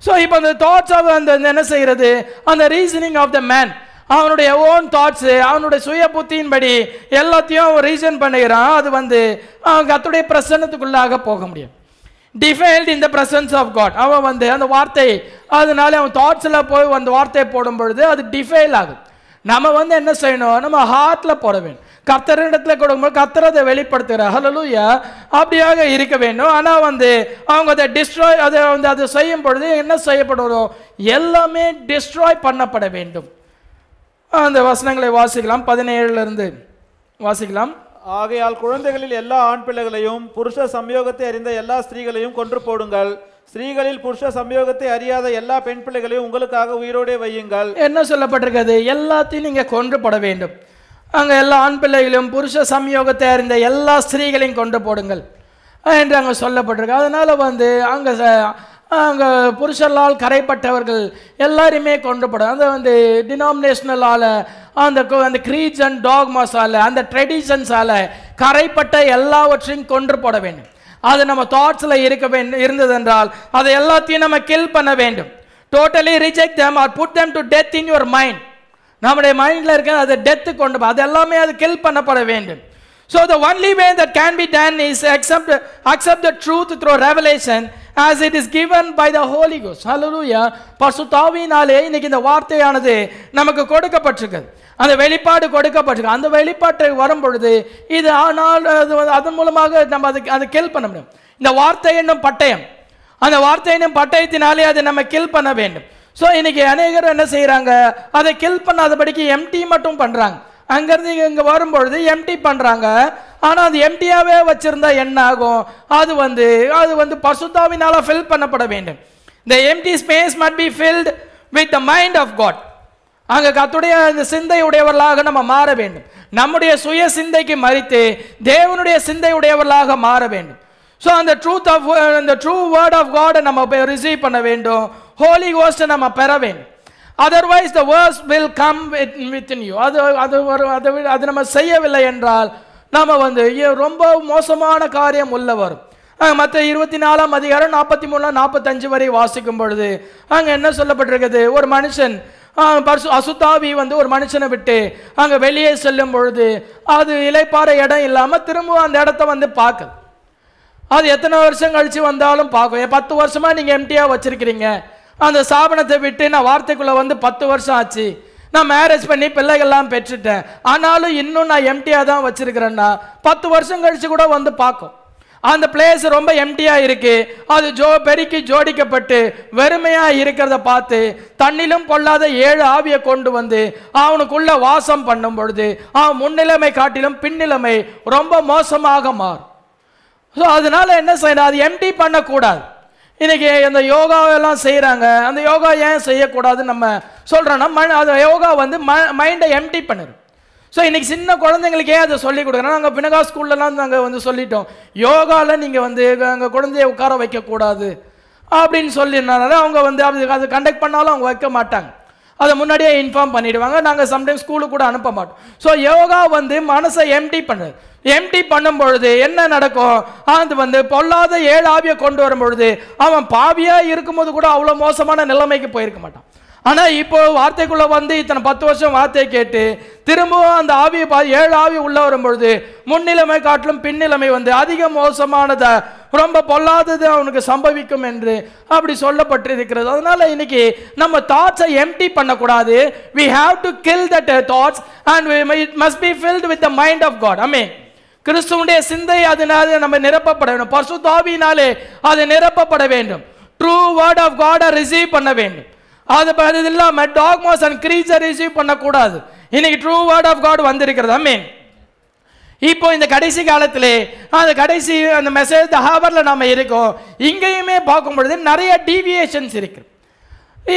ஸோ இப்போ அந்த தாட்ஸ் ஆஃப் அந்த என்ன செய்கிறது அந்த ரீசனிங் ஆஃப் த மேன் அவனுடைய ஓன் தாட்ஸு அவனுடைய சுய புத்தியின்படி எல்லாத்தையும் ரீசன் பண்ணுகிறான் அது வந்து அவன் கத்துடைய பிரசன்னத்துக்குள்ளாக போக முடியும் defiled in the presence of God அவன் வந்து அந்த வார்த்தையை அதனால அவன் தாட்ஸில் போய் அந்த வார்த்தையை போடும் பொழுது அது டிஃபைல் ஆகுது நம்ம வந்து என்ன செய்யணும் நம்ம ஹார்ட்டில் போட வேண்டும் கர்த்தரிடத்தில் கொடுக்கும்போது கர்த்தர் அதை வெளிப்படுத்துகிற ஹலலூயா அப்படியாக இருக்க வேண்டும் ஆனால் வந்து அவங்க அதை டிஸ்ட்ராய் அதை வந்து அதை செய்யும் பொழுது என்ன செய்யப்படுறோம் எல்லாமே டிஸ்ட்ராய் பண்ணப்பட வேண்டும் அந்த வசனங்களை வாசிக்கலாம் பதினேழுலேருந்து வாசிக்கலாம் ஆகையால் குழந்தைகளில் எல்லா ஆண் பிள்ளைகளையும் புருஷ சம்யோகத்தை அறிந்த எல்லா ஸ்திரீகளையும் கொன்று போடுங்கள் ஸ்திரீகளில் புருஷ சம்யோகத்தை அறியாத எல்லா பெண் பிள்ளைகளையும் உங்களுக்காக உயிரோடே வையுங்கள் என்ன சொல்லப்பட்டிருக்கிறது எல்லாத்தையும் நீங்க கொன்று போட வேண்டும் அங்கே எல்லா ஆண் பிள்ளைகளையும் புருஷ சம்யோகத்தை அறிந்த எல்லா ஸ்திரீகளையும் கொண்டு போடுங்கள் என்று அங்கே சொல்லப்பட்டிருக்கு அதனால் வந்து அங்கே அங்கே புருஷர்களால் கரைப்பட்டவர்கள் எல்லாருமே கொண்டுபடும் அந்த வந்து டினாமினேஷனலால் அந்த அந்த கிரீட்ஸ் அண்ட் டாக் மாஸால் அந்த ட்ரெடிஷன்ஸால் கரைப்பட்ட எல்லாவற்றையும் கொன்று போட வேண்டும் அது நம்ம தாட்ஸில் இருக்க வேண்டும் இருந்ததென்றால் அதை எல்லாத்தையும் நம்ம கில் பண்ண வேண்டும் totally reject them or put them to death in your mind நம்முடைய மைண்டில் இருக்க அதை டெத்து கொண்டு அது எல்லாமே அது கில் பண்ணப்பட வேண்டும் so the only way that can be done is accept accept the truth through revelation as it is given by the Holy Ghost. Hallelujah. பர்சுத்தாவினாலே இன்னைக்கு இந்த வார்த்தையானது நமக்கு கொடுக்கப்பட்டிருக்குது அந்த வெளிப்பாடு கொடுக்கப்பட்டிருக்கு அந்த வெளிப்பாட்டை வரும் பொழுது இது ஆனால் அது அதன் மூலமாக நம்ம அதுக்கு அதை கில் பண்ண முடியும் இந்த வார்த்தை என்னும் பட்டயம் அந்த வார்த்தை என்னும் பட்டயத்தினாலே அதை நம்ம கில் பண்ண வேண்டும் ஸோ இன்னைக்கு அநேகர் என்ன செய்கிறாங்க அதை கில் பண்ணாதபடிக்கு எம்டி மட்டும் பண்ணுறாங்க அங்கேருந்து இங்கே வரும்பொழுது எம்டி பண்ணுறாங்க ஆனால் அது எம்டியாகவே வச்சுருந்தா என்ன ஆகும் அது வந்து அது வந்து பசுத்தாவினால் ஃபில் பண்ணப்பட வேண்டும் இந்த empty space must be filled with the mind of God அங்கே கத்துடைய அந்த சிந்தை உடையவர்களாக நம்ம மாற வேண்டும் நம்முடைய சுய சிந்தைக்கு மறித்து தேவனுடைய சிந்தை உடையவர்களாக மாற வேண்டும் ஸோ அந்த ட்ரூத் ஆஃப் இந்த ட்ரூ வேர்ட் ஆஃப் காடை நம்ம ரிசீவ் பண்ண வேண்டும் ஹோலி கோஸ்ட்டை நம்ம பெற வேண்டும் otherwise the worse will come with within you அது அது ஒரு அதை அது நம்ம செய்யவில்லை என்றால் நாம் வந்து ரொம்ப மோசமான காரியம் உள்ளவர் வரும் மற்ற இருபத்தி நாலாம் அதிகாரம் நாற்பத்தி மூணு நாற்பத்தஞ்சு வரை வாசிக்கும் பொழுது அங்கே என்ன சொல்லப்பட்டிருக்குது ஒரு மனுஷன் பர்சு அசுத்தாவி வந்து ஒரு மனுஷனை விட்டு அங்கே வெளியே செல்லும் பொழுது அது இலைப்பார இடம் இல்லாமல் திரும்பவும் அந்த இடத்த வந்து பார்க்க அது எத்தனை வருஷம் கழித்து வந்தாலும் பார்க்கும் பத்து வருஷமாக நீங்கள் எம்டியாக வச்சுருக்கிறீங்க அந்த ஸ்தாபனத்தை விட்டு நான் வார்த்தைக்குள்ளே வந்து பத்து வருஷம் ஆச்சு நான் மேரேஜ் பண்ணி பிள்ளைகள்லாம் பெற்றுட்டேன் ஆனாலும் இன்னும் நான் எம்டியாக தான் வச்சிருக்கிறேன்னா பத்து வருஷம் கழிச்சு கூட வந்து பார்க்கும் அந்த பிளேஸ் ரொம்ப எம்டியாக இருக்குது அது ஜோ பெருக்கி ஜோடிக்கப்பட்டு வெறுமையாக இருக்கிறத பார்த்து தண்ணிலும் பொல்லாத ஏழு ஆவியை கொண்டு வந்து அவனுக்குள்ள வாசம் பண்ணும் பொழுது அவன் முன்னிலைமை காட்டிலும் பின்னிலைமை ரொம்ப மோசமாக மாறும் ஸோ என்ன செய்யணும் அது எம்டி பண்ணக்கூடாது இன்றைக்கி அந்த யோகாவெல்லாம் செய்கிறாங்க அந்த யோகா ஏன் செய்யக்கூடாதுன்னு நம்ம சொல்கிறோன்னா அது யோகா வந்து ம மைண்டை எம்டி பண்ணுது ஸோ இன்றைக்கி சின்ன குழந்தைங்களுக்கே அதை சொல்லிக் கொடுக்குறேன் நாங்கள் பினகா ஸ்கூல்லலாம் நாங்கள் வந்து சொல்லிட்டோம் யோகாவில் நீங்கள் வந்து எங்கள் குழந்தைய உட்கார வைக்கக்கூடாது அப்படின்னு சொல்லினால அவங்க வந்து அது அது கண்டக்ட் பண்ணாலும் அவங்க வைக்க மாட்டாங்க அதை முன்னாடியே இன்ஃபார்ம் பண்ணிடுவாங்க நாங்கள் சம்டைம் ஸ்கூலுக்கு கூட அனுப்ப மாட்டோம் ஸோ யோகா வந்து மனசை எம்டி பண்ணுது எம்டி பண்ணும் பொழுது என்ன நடக்கும் அது வந்து பொல்லாத ஏழு ஆவியை கொண்டு வரும் பொழுது அவன் பாவியாக இருக்கும்போது கூட அவ்வளோ மோசமான நிலைமைக்கு போயிருக்க மாட்டான் ஆனால் இப்போ வார்த்தைக்குள்ளே வந்து இத்தனை பத்து வருஷம் வார்த்தையை கேட்டு திரும்பவும் அந்த ஆவியை பா ஏழு ஆவி உள்ளே வரும்பொழுது முன்னிலைமை காட்டிலும் பின்னிலைமை வந்து அதிக மோசமானதை ரொம்ப பொல்லாதது அவனுக்கு சம்பவிக்கும் என்று அப்படி சொல்லப்பட்டிருக்கிறது அதனால இன்னைக்கு நம்ம தாட்ஸை எம்டி பண்ணக்கூடாது we have to kill that thoughts and it must be filled with the mind of God அமே கிறிஸ்துவனுடைய சிந்தை அதனால நம்ம நிரப்பப்பட வேண்டும் பசு தாவினாலே அது நிரப்பப்பட வேண்டும் ட்ரூ வேர்ட் ஆஃப் காடை ரிசீவ் பண்ண வேண்டும் அது இல்லாமல் டாக்மோஸ் அண்ட் கிரீச்சர் ரிசீவ் பண்ணக்கூடாது இன்னைக்கு ட்ரூ வேர்ட் ஆஃப் காட் வந்திருக்கிறது ஐ இப்போ இந்த கடைசி காலத்தில் அந்த கடைசி அந்த மெசேஜ் ஹவரில் நாம் இருக்கோம் இங்கேயுமே பார்க்கும் பொழுது நிறைய டீவியேஷன்ஸ் இருக்குது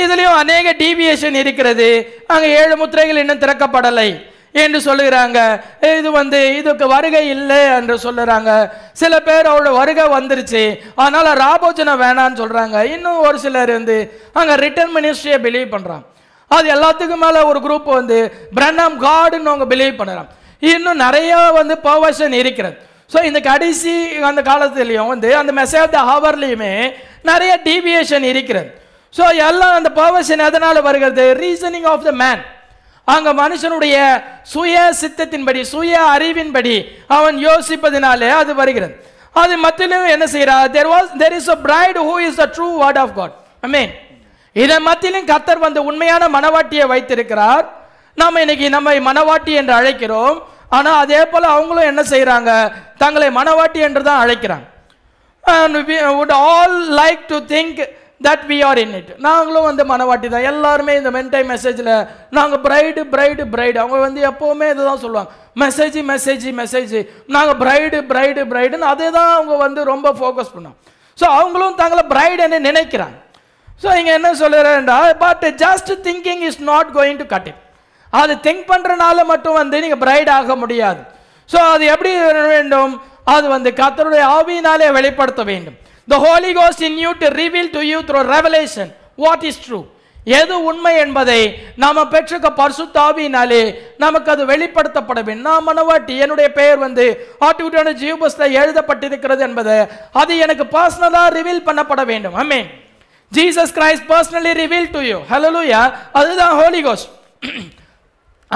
இதுலேயும் அநேக டீவியேஷன் இருக்கிறது அங்கே ஏழு முத்திரைகள் இன்னும் திறக்கப்படலை என்று சொல்லுகிறாங்க இது வந்து இதுக்கு வருகை இல்லை என்று சொல்லுறாங்க சில பேர் அவரோட வருகை வந்துருச்சு அதனால் ராபோஜனை வேணான்னு சொல்கிறாங்க இன்னும் ஒரு சிலர் வந்து அங்கே ரிட்டர்ன் மினிஸ்ட்ரியை பிலீவ் பண்ணுறான் அது எல்லாத்துக்கும் மேலே ஒரு குரூப் வந்து பிரண்ணம் காடுன்னு அவங்க பிலீவ் பண்ணுறான் இன்னும் நிறைய வந்து பர்வர்ஷன் இருக்கிறது ஸோ இந்த கடைசி அந்த காலத்துலேயும் வந்து அந்த மெசேஜ் ஹவர்லேயுமே நிறைய டீவியேஷன் இருக்கிறது ஸோ எல்லாம் அந்த பர்வர்ஷன் எதனால் வருகிறது ரீசனிங் ஆஃப் த மேன் அங்கே மனுஷனுடைய சுய சித்தத்தின்படி சுய அறிவின்படி அவன் யோசிப்பதினாலே அது வருகிறது அது மத்தியிலும் என்ன செய்கிறா there was there is a bride who is the true word of God I mean இதன் மத்தியிலும் கத்தர் வந்து உண்மையான மனவாட்டியை வைத்திருக்கிறார் நாம் இன்னைக்கு நம்மை மனவாட்டி என்று அழைக்கிறோம் ஆனால் அதே போல் அவங்களும் என்ன செய்கிறாங்க தங்களை மனவாட்டி என்று தான் அழைக்கிறாங்க and would all like to think that we are in it நாங்களும் வந்து மனவாட்டி தான் எல்லாருமே இந்த மென்டை மெசேஜில் நாங்கள் பிரைடு பிரைடு பிரைடு அவங்க வந்து எப்போவுமே இதை தான் சொல்லுவாங்க மெசேஜ் மெசேஜ் மெசேஜ் நாங்கள் பிரைடு பிரைடு பிரைடுன்னு அதே தான் அவங்க வந்து ரொம்ப ஃபோக்கஸ் பண்ணோம் ஸோ அவங்களும் தங்களை பிரைடுன்னு நினைக்கிறாங்க ஸோ இங்கே என்ன சொல்லுறேன்டா but just thinking is not going to cut it அது திங்க் பண்ணுறனால மட்டும் வந்து நீங்கள் பிரைட் ஆக முடியாது ஸோ அது எப்படி வேண்டும் அது வந்து கத்தருடைய ஆவியினாலே வெளிப்படுத்த வேண்டும் த ஹோலி கோஸ் in you to reveal to you through revelation what is true எது உண்மை என்பதை நாம் பெற்றுக்க தாவினாலே நமக்கு அது வெளிப்படுத்தப்பட வேண்டும் நான் மனவாட்டி என்னுடைய பெயர் வந்து ஆட்டுக்குட்டியான ஜீவபஸ்தில் எழுதப்பட்டிருக்கிறது என்பது அது எனக்கு பர்சனலாக ரிவீல் பண்ணப்பட வேண்டும் I mean Jesus Christ personally reveal to you hello அதுதான் ஹோலி கோஸ்ட்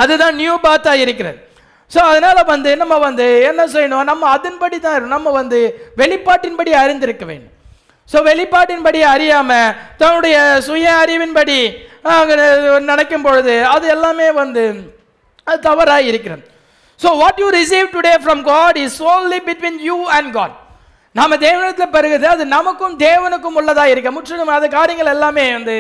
அதுதான் நியூ பாத்தாக இருக்கிறது ஸோ அதனால் வந்து நம்ம வந்து என்ன செய்யணும் நம்ம அதன்படி தான் நம்ம வந்து வெளிப்பாட்டின்படி அறிந்திருக்க வேண்டும் ஸோ வெளிப்பாட்டின்படி அறியாமல் தன்னுடைய சுய அறிவின்படி நினைக்கும் பொழுது அது எல்லாமே வந்து அது தவறாக இருக்கிறது so what you receive today from God is only between you and God நம்ம தேவனத்தில் பெருகுது அது நமக்கும் தேவனுக்கும் உள்ளதாக இருக்க முற்றிலும் அது காரியங்கள் எல்லாமே வந்து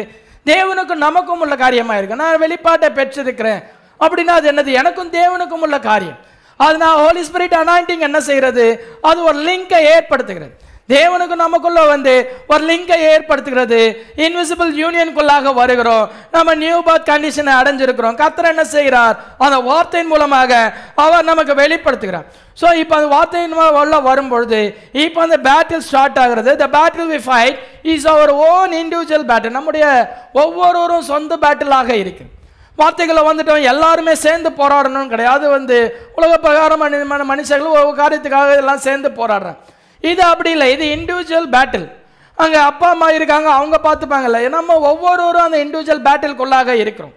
தேவனுக்கும் நமக்கும் உள்ள காரியமாக இருக்கு நான் வெளிப்பாட்டை பெற்றிருக்கிறேன் அப்படின்னா அது என்னது எனக்கும் தேவனுக்கும் உள்ள காரியம் அது நான் ஹோலி ஸ்பிரிட் அனாயிண்டிங் என்ன செய்கிறது அது ஒரு லிங்கை ஏற்படுத்துகிறது தேவனுக்கு நமக்குள்ள வந்து ஒரு லிங்கை ஏற்படுத்துகிறது இன்விசிபிள் யூனியனுக்குள்ளாக வருகிறோம் நம்ம நியூ பர்த் கண்டிஷனை அடைஞ்சிருக்கிறோம் கத்தர் என்ன செய்கிறார் அந்த வார்த்தையின் மூலமாக அவர் நமக்கு வெளிப்படுத்துகிறார் ஸோ இப்போ அந்த வார்த்தையின் உள்ள வரும்பொழுது இப்போ அந்த பேட்டில் ஸ்டார்ட் ஆகிறது the battle we fight is our own individual battle நம்முடைய ஒவ்வொருவரும் சொந்த பேட்டிலாக இருக்குது வார்த்தைகளை வந்துட்டு எல்லாருமே சேர்ந்து போராடணும்னு கிடையாது வந்து உலக பிரகாரம் மனுஷர்கள் ஒவ்வொரு காரியத்துக்காக எல்லாம் சேர்ந்து போராடுறேன் இது அப்படி இல்லை இது இண்டிவிஜுவல் பேட்டில் அங்கே அப்பா அம்மா இருக்காங்க அவங்க பார்த்துப்பாங்கல்ல நம்ம ஒவ்வொருவரும் அந்த இண்டிவிஜுவல் பேட்டிலுக்குள்ளாக இருக்கிறோம்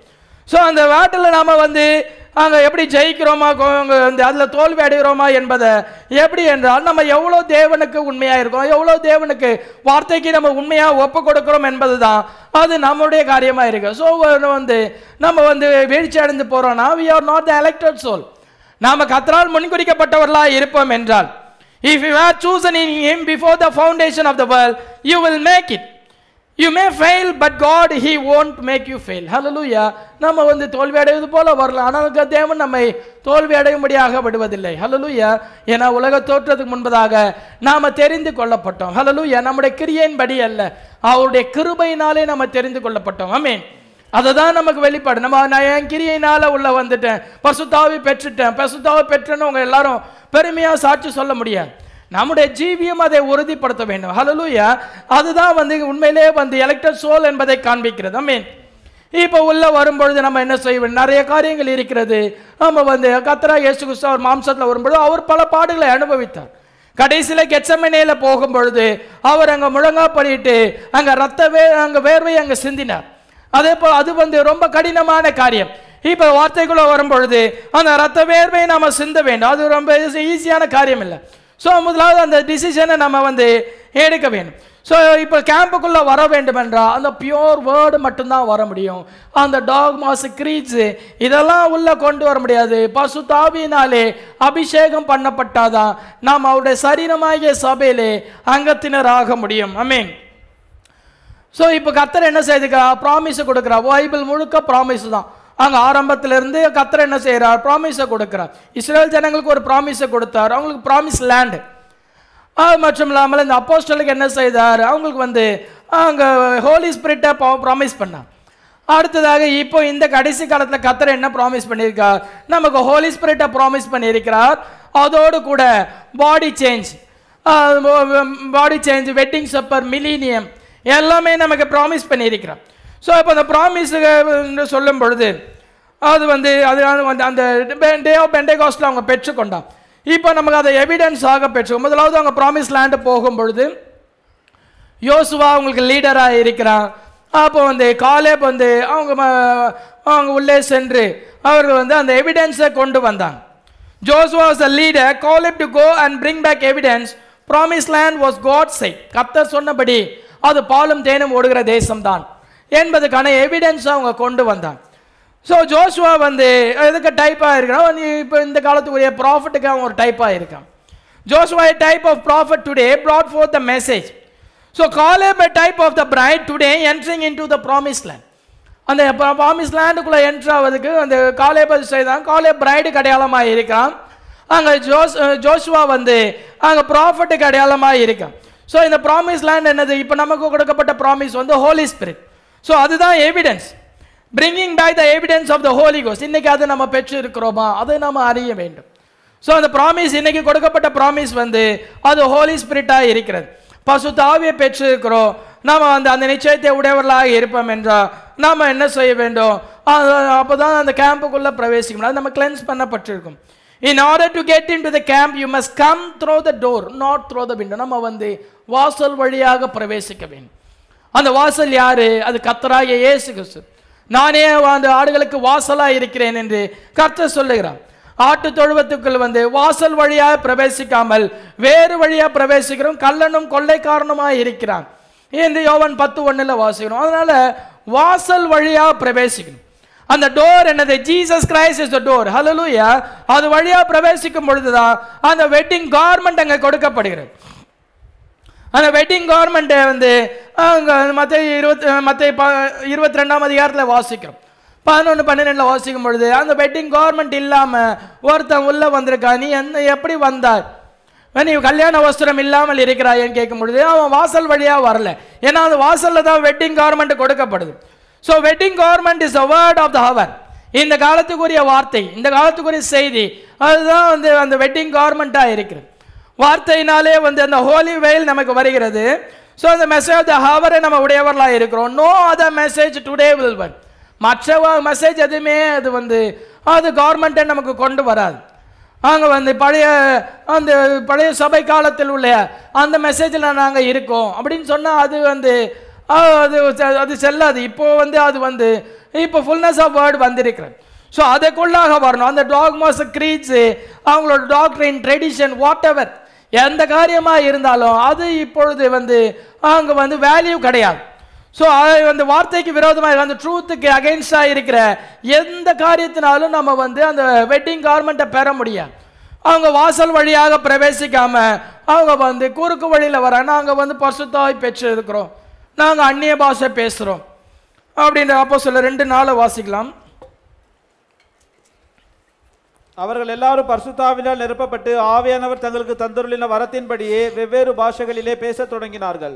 ஸோ அந்த வேட்டில் நாம் வந்து அங்கே எப்படி ஜெயிக்கிறோமா அந்த அதில் தோல்வி அடைகிறோமா என்பதை எப்படி என்றால் நம்ம எவ்வளோ தேவனுக்கு உண்மையாக இருக்கோம் எவ்வளோ தேவனுக்கு வார்த்தைக்கு நம்ம உண்மையாக ஒப்பு கொடுக்குறோம் என்பது தான் அது நம்மளுடைய காரியமாக இருக்குது ஸோ வந்து நம்ம வந்து வீழ்ச்சி அடைந்து போகிறோம்னா we are not the elected soul நாம் கத்தரால் முன்குறிக்கப்பட்டவர்களாக இருப்போம் என்றால் if you are chosen in him before the foundation of the world you will make it you may fail but God he won't make you fail hallelujah நம்ம வந்து தோல்வி அடைவது போல வரலாம் ஆனால் தேவன் நம்மை தோல்வி அடையும்படியாக விடுவதில்லை லூயா ஏன்னா உலக தோற்றத்துக்கு முன்பதாக நாம் தெரிந்து கொள்ளப்பட்டோம் லூயா நம்முடைய கிரியையின்படி அல்ல அவருடைய கிருபையினாலே நம்ம தெரிந்து கொள்ளப்பட்டோம் அமீன் அதை தான் நமக்கு வெளிப்பாடு நம்ம நான் என் கிரியினால் உள்ளே வந்துட்டேன் பசுத்தாவை பெற்றுட்டேன் பசுத்தாவை பெற்றேன்னு உங்கள் எல்லாரும் பெருமையாக சாட்சி சொல்ல முடியாது நம்முடைய ஜீவியம் அதை உறுதிப்படுத்த வேண்டும் ஹலலூயா அதுதான் வந்து உண்மையிலே வந்து எலக்டட் சோல் என்பதை காண்பிக்கிறது மீன் இப்போ உள்ளே வரும்பொழுது நம்ம என்ன செய்வோம் நிறைய காரியங்கள் இருக்கிறது நம்ம வந்து கத்ரா இயேசு கிறிஸ்து அவர் மாம்சத்தில் வரும்பொழுது அவர் பல பாடுகளை அனுபவித்தார் கடைசியில் கெச்சமனையில் போகும்பொழுது அவர் அங்கே முழங்கா பண்ணிட்டு அங்கே ரத்த வே அங்கே வேர்வை அங்கே சிந்தினார் அதே போல் அது வந்து ரொம்ப கடினமான காரியம் இப்போ வார்த்தைக்குள்ளே வரும்பொழுது அந்த ரத்த வேர்வை நாம் சிந்த வேண்டும் அது ரொம்ப ஈஸியான காரியம் இல்லை ஸோ முதலாவது அந்த டிசிஷனை நம்ம வந்து எடுக்க வேண்டும் ஸோ இப்போ கேம்புக்குள்ளே வர வேண்டுமென்றால் அந்த பியோர் வேர்டு மட்டும்தான் வர முடியும் அந்த டாக் மாஸ் கிரீச்சு இதெல்லாம் உள்ளே கொண்டு வர முடியாது பசு தாவினாலே அபிஷேகம் பண்ணப்பட்டாதான் நாம் அவருடைய சரீரமாகிய சபையிலே அங்கத்தினர் ஆக முடியும் மீன் ஸோ இப்போ கத்தர் என்ன செய்துக்கிறா ப்ராமிஸை கொடுக்குறா பைபிள் முழுக்க ப்ராமிஸ் தான் அங்கே ஆரம்பத்திலிருந்து கத்தர் என்ன செய்கிறார் ப்ராமிஸை கொடுக்குறார் இஸ்ரேல் ஜனங்களுக்கு ஒரு ப்ராமிஸை கொடுத்தார் அவங்களுக்கு ப்ராமிஸ் லேண்டு அது மற்றும் இல்லாமல் இந்த அப்போஸ்டலுக்கு என்ன செய்தார் அவங்களுக்கு வந்து அங்கே ஹோலி ஸ்பிரிட்டை ப்ராமிஸ் பண்ணார் அடுத்ததாக இப்போ இந்த கடைசி காலத்தில் கத்தர் என்ன ப்ராமிஸ் பண்ணியிருக்கார் நமக்கு ஹோலி ஸ்பிரிட்டை ப்ராமிஸ் பண்ணியிருக்கிறார் அதோடு கூட body change body change wedding supper millennium எல்லாமே நமக்கு ப்ராமிஸ் பண்ணியிருக்கிறார் ஸோ அப்போ அந்த ப்ராமிஸ் என்று சொல்லும் பொழுது அது வந்து அது வந்து அந்த டே ஆஃப் பெண்டேகாஸ்டில் அவங்க பெற்றுக்கொண்டா இப்போ நமக்கு அதை எவிடன்ஸாக பெற்று முதலாவது அவங்க ப்ராமிஸ் லேண்டு போகும் பொழுது யோசுவா அவங்களுக்கு லீடராக இருக்கிறான் அப்போ வந்து காலே வந்து அவங்க அவங்க உள்ளே சென்று அவர்கள் வந்து அந்த எவிடென்ஸை கொண்டு வந்தாங்க Joshua was a leader if to go and bring back evidence promise land was God said கத்தர் சொன்னபடி அது பாலும் தேனும் ஓடுகிற தேசம்தான் என்பதுக்கான எவிடன்ஸ் அவங்க கொண்டு வந்தாங்க ஸோ ஜோஷுவா வந்து எதுக்கு டைப்பாக இருக்கான் இப்போ இந்த காலத்துக்குரிய ப்ராஃபிட்டுக்கு அவன் ஒரு டைப்பாக இருக்கான் Joshua a type of prophet today brought forth the message so Caleb a type of the bride today entering into the promise land அந்த ப்ராமிஸ் லேண்டுக்குள்ளே என்ட்ரு ஆகிறதுக்கு அந்த காலேப் செய்தான் காலேப் பிரைடுக்கு அடையாளமாக இருக்கான் அங்கே ஜோஸ் ஜோஷுவா வந்து அங்கே ப்ராஃபிட்டுக்கு அடையாளமாக இருக்கான் ஸோ இந்த ப்ராமிஸ் லேண்ட் என்னது இப்போ நமக்கு கொடுக்கப்பட்ட ப்ராமிஸ் வந்து ஹோலி ஸ்பிரிட் ஸோ அதுதான் evidence bringing back the evidence of the Holy கோஸ் இன்றைக்கி அதை நம்ம பெற்று இருக்கிறோமா அதை நம்ம அறிய வேண்டும் ஸோ அந்த ப்ராமிஸ் இன்றைக்கி கொடுக்கப்பட்ட ப்ராமிஸ் வந்து அது ஹோலி ஸ்பிரிட்டாக இருக்கிறது பசு தாவியை பெற்று இருக்கிறோம் நாம் அந்த அந்த நிச்சயத்தை உடையவர்களாக இருப்போம் என்றால் நாம் என்ன செய்ய வேண்டும் அப்போ தான் அந்த கேம்புக்குள்ளே பிரவேசிக்கணும் அது நம்ம கிளென்ஸ் பண்ணப்பட்டிருக்கும் in order to get into the camp you must come through the door not through the window நம்ம வந்து வாசல் வழியாக பிரவேசிக்க வேண்டும் அந்த வாசல் யாரு அது கத்தராய இயேசு கிறிஸ்து நானே அந்த ஆடுகளுக்கு வாசலாக இருக்கிறேன் என்று கர்த்தர் சொல்லுகிறான் ஆட்டு தொழுவத்துக்குள் வந்து வாசல் வழியாக பிரவேசிக்காமல் வேறு வழியாக பிரவேசிக்கிறோம் கல்லனும் கொள்ளைக்காரனுமாக இருக்கிறான் என்று யோவன் பத்து ஒன்றில் வாசிக்கிறோம் அதனால வாசல் வழியாக பிரவேசிக்கணும் அந்த டோர் என்னது Jesus Christ is the door hallelujah அது வழியாக பிரவேசிக்கும் பொழுதுதான் அந்த வெட்டிங் கார்மெண்ட் அங்கே கொடுக்கப்படுகிறது அந்த வெட்டிங் கவர்மெண்ட்டை வந்து மற்ற இருபத்தி மற்ற ப இருபத்தி ரெண்டாம் அதிகாரத்தில் வாசிக்கிறோம் பதினொன்று பன்னிரெண்டில் வாசிக்கும் பொழுது அந்த வெட்டிங் கவர்மெண்ட் இல்லாமல் ஒருத்தன் உள்ளே வந்திருக்கா நீ என்ன எப்படி வந்தார் நீ கல்யாண வஸ்திரம் இல்லாமல் இருக்கிறாயன்னு கேட்கும் பொழுது அவன் வாசல் வழியாக வரல ஏன்னா அந்த வாசலில் தான் வெட்டிங் கவர்மெண்ட் கொடுக்கப்படுது so wedding government is a word of the hour இந்த காலத்துக்குரிய வார்த்தை இந்த காலத்துக்குரிய செய்தி அதுதான் வந்து அந்த வெட்டிங் கவர்மெண்ட்டாக இருக்கிறது வார்த்தையினாலே வந்து அந்த ஹோலி வெயில் நமக்கு வருகிறது ஸோ அந்த மெசேஜ் த ஹவரை நம்ம உடையவர்களாக இருக்கிறோம் நோ அத மெசேஜ் டுடே வில் வன் மற்ற மெசேஜ் எதுவுமே அது வந்து அது கவர்மெண்ட்டே நமக்கு கொண்டு வராது அங்கே வந்து பழைய அந்த பழைய சபை காலத்தில் உள்ள அந்த மெசேஜில் நாங்கள் இருக்கோம் அப்படின்னு சொன்னால் அது வந்து அது அது செல்லாது இப்போது வந்து அது வந்து இப்போ ஃபுல்னஸ் ஆஃப் வேர்டு வந்திருக்கிறேன் ஸோ அதுக்குள்ளாக வரணும் அந்த டாக்மாஸ் க்ரீட்ஸு அவங்களோட டாக்டரின் ட்ரெடிஷன் வாட் எவர் எந்த காரியமாக இருந்தாலும் அது இப்பொழுது வந்து அங்கே வந்து வேல்யூ கிடையாது ஸோ அது அந்த வார்த்தைக்கு விரோதமாக அந்த ட்ரூத்துக்கு அகெயின்ஸ்டாக இருக்கிற எந்த காரியத்தினாலும் நம்ம வந்து அந்த வெட்டிங் கார்மெண்ட்டை பெற முடியாது அவங்க வாசல் வழியாக பிரவேசிக்காம அவங்க வந்து குறுக்கு வழியில் வர நாங்கள் வந்து பசுத்தாய் பெற்று இருக்கிறோம் நாங்கள் அந்நிய பாஷை பேசுகிறோம் அப்படின்ற அப்போ சொல்ல ரெண்டு நாளை வாசிக்கலாம் அவர்கள் எல்லாரும் பர்சுத்தாவினால் நிரப்பப்பட்டு ஆவியானவர் தங்களுக்கு தந்தருளின வரத்தின்படியே வெவ்வேறு பாஷைகளிலே பேசத் தொடங்கினார்கள்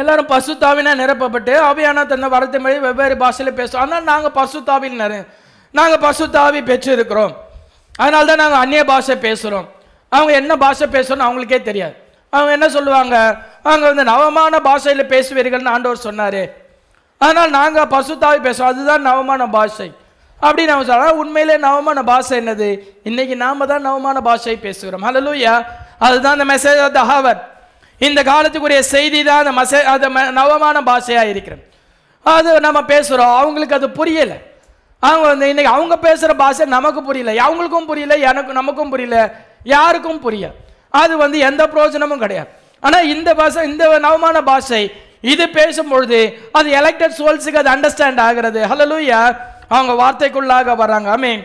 எல்லாரும் பசுத்தாவினா நிரப்பப்பட்டு தன்னை தந்த வரத்தின்படி வெவ்வேறு பாஷையில் பேசுவோம் ஆனால் நாங்கள் பசுத்தாவின் நாங்கள் பசுத்தாவி பெற்றிருக்கிறோம் அதனால தான் நாங்கள் அந்நிய பாஷை பேசுகிறோம் அவங்க என்ன பாஷை பேசணும்னு அவங்களுக்கே தெரியாது அவங்க என்ன சொல்லுவாங்க அவங்க வந்து நவமான பாஷையில் பேசுவீர்கள்னு ஆண்டவர் சொன்னார் அதனால் நாங்கள் பசுத்தாவி பேசுகிறோம் அதுதான் நவமான பாஷை அப்படின்னு அவன் சொல்ல உண்மையிலே நவமான பாஷை என்னது இன்னைக்கு நாம தான் நவமான பாஷை பேசுகிறோம் லூயா அதுதான் அந்த மெசேஜ் ஆஃப் த ஹவர் இந்த காலத்துக்குரிய செய்தி தான் அந்த மெசே அந்த நவமான பாஷையாக இருக்கிறது அது நம்ம பேசுகிறோம் அவங்களுக்கு அது புரியலை அவங்க வந்து இன்னைக்கு அவங்க பேசுகிற பாஷை நமக்கு புரியல அவங்களுக்கும் புரியல எனக்கு நமக்கும் புரியல யாருக்கும் புரியல அது வந்து எந்த பிரயோஜனமும் கிடையாது ஆனால் இந்த பாஷை இந்த நவமான பாஷை இது பேசும்பொழுது அது எலெக்டட் சோல்ஸுக்கு அது அண்டர்ஸ்டாண்ட் ஆகிறது ஹலோ லூயா அவங்க வார்த்தைக்குள்ளாக வராங்க அமீன்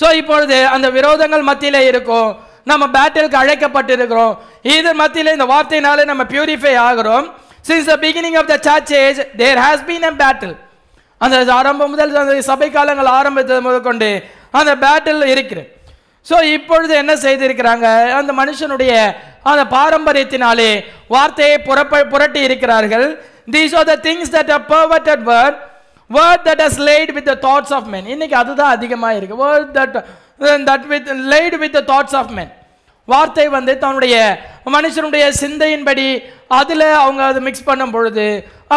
ஸோ இப்பொழுது அந்த விரோதங்கள் மத்தியில் இருக்கும் நம்ம பேட்டிலுக்கு அழைக்கப்பட்டிருக்கிறோம் இது மத்தியில் இந்த வார்த்தையினாலே நம்ம பியூரிஃபை ஆகிறோம் since the beginning of the church age there has been a battle அந்த ஆரம்பம் முதல் அந்த சபை காலங்கள் ஆரம்பித்தது முதற்கொண்டு அந்த பேட்டில் இருக்கிறது ஸோ இப்பொழுது என்ன செய்திருக்கிறாங்க அந்த மனுஷனுடைய அந்த பாரம்பரியத்தினாலே வார்த்தையை புறப்ப புரட்டி இருக்கிறார்கள் these are the things that a perverted word word that as light with the thoughts of men இன்னைக்கு அதுதான் அதிகமாக இருக்குது word that that with light with the thoughts of men வார்த்தை வந்து தன்னுடைய மனுஷனுடைய சிந்தையின்படி அதில் அவங்க அதை மிக்ஸ் பண்ணும் பொழுது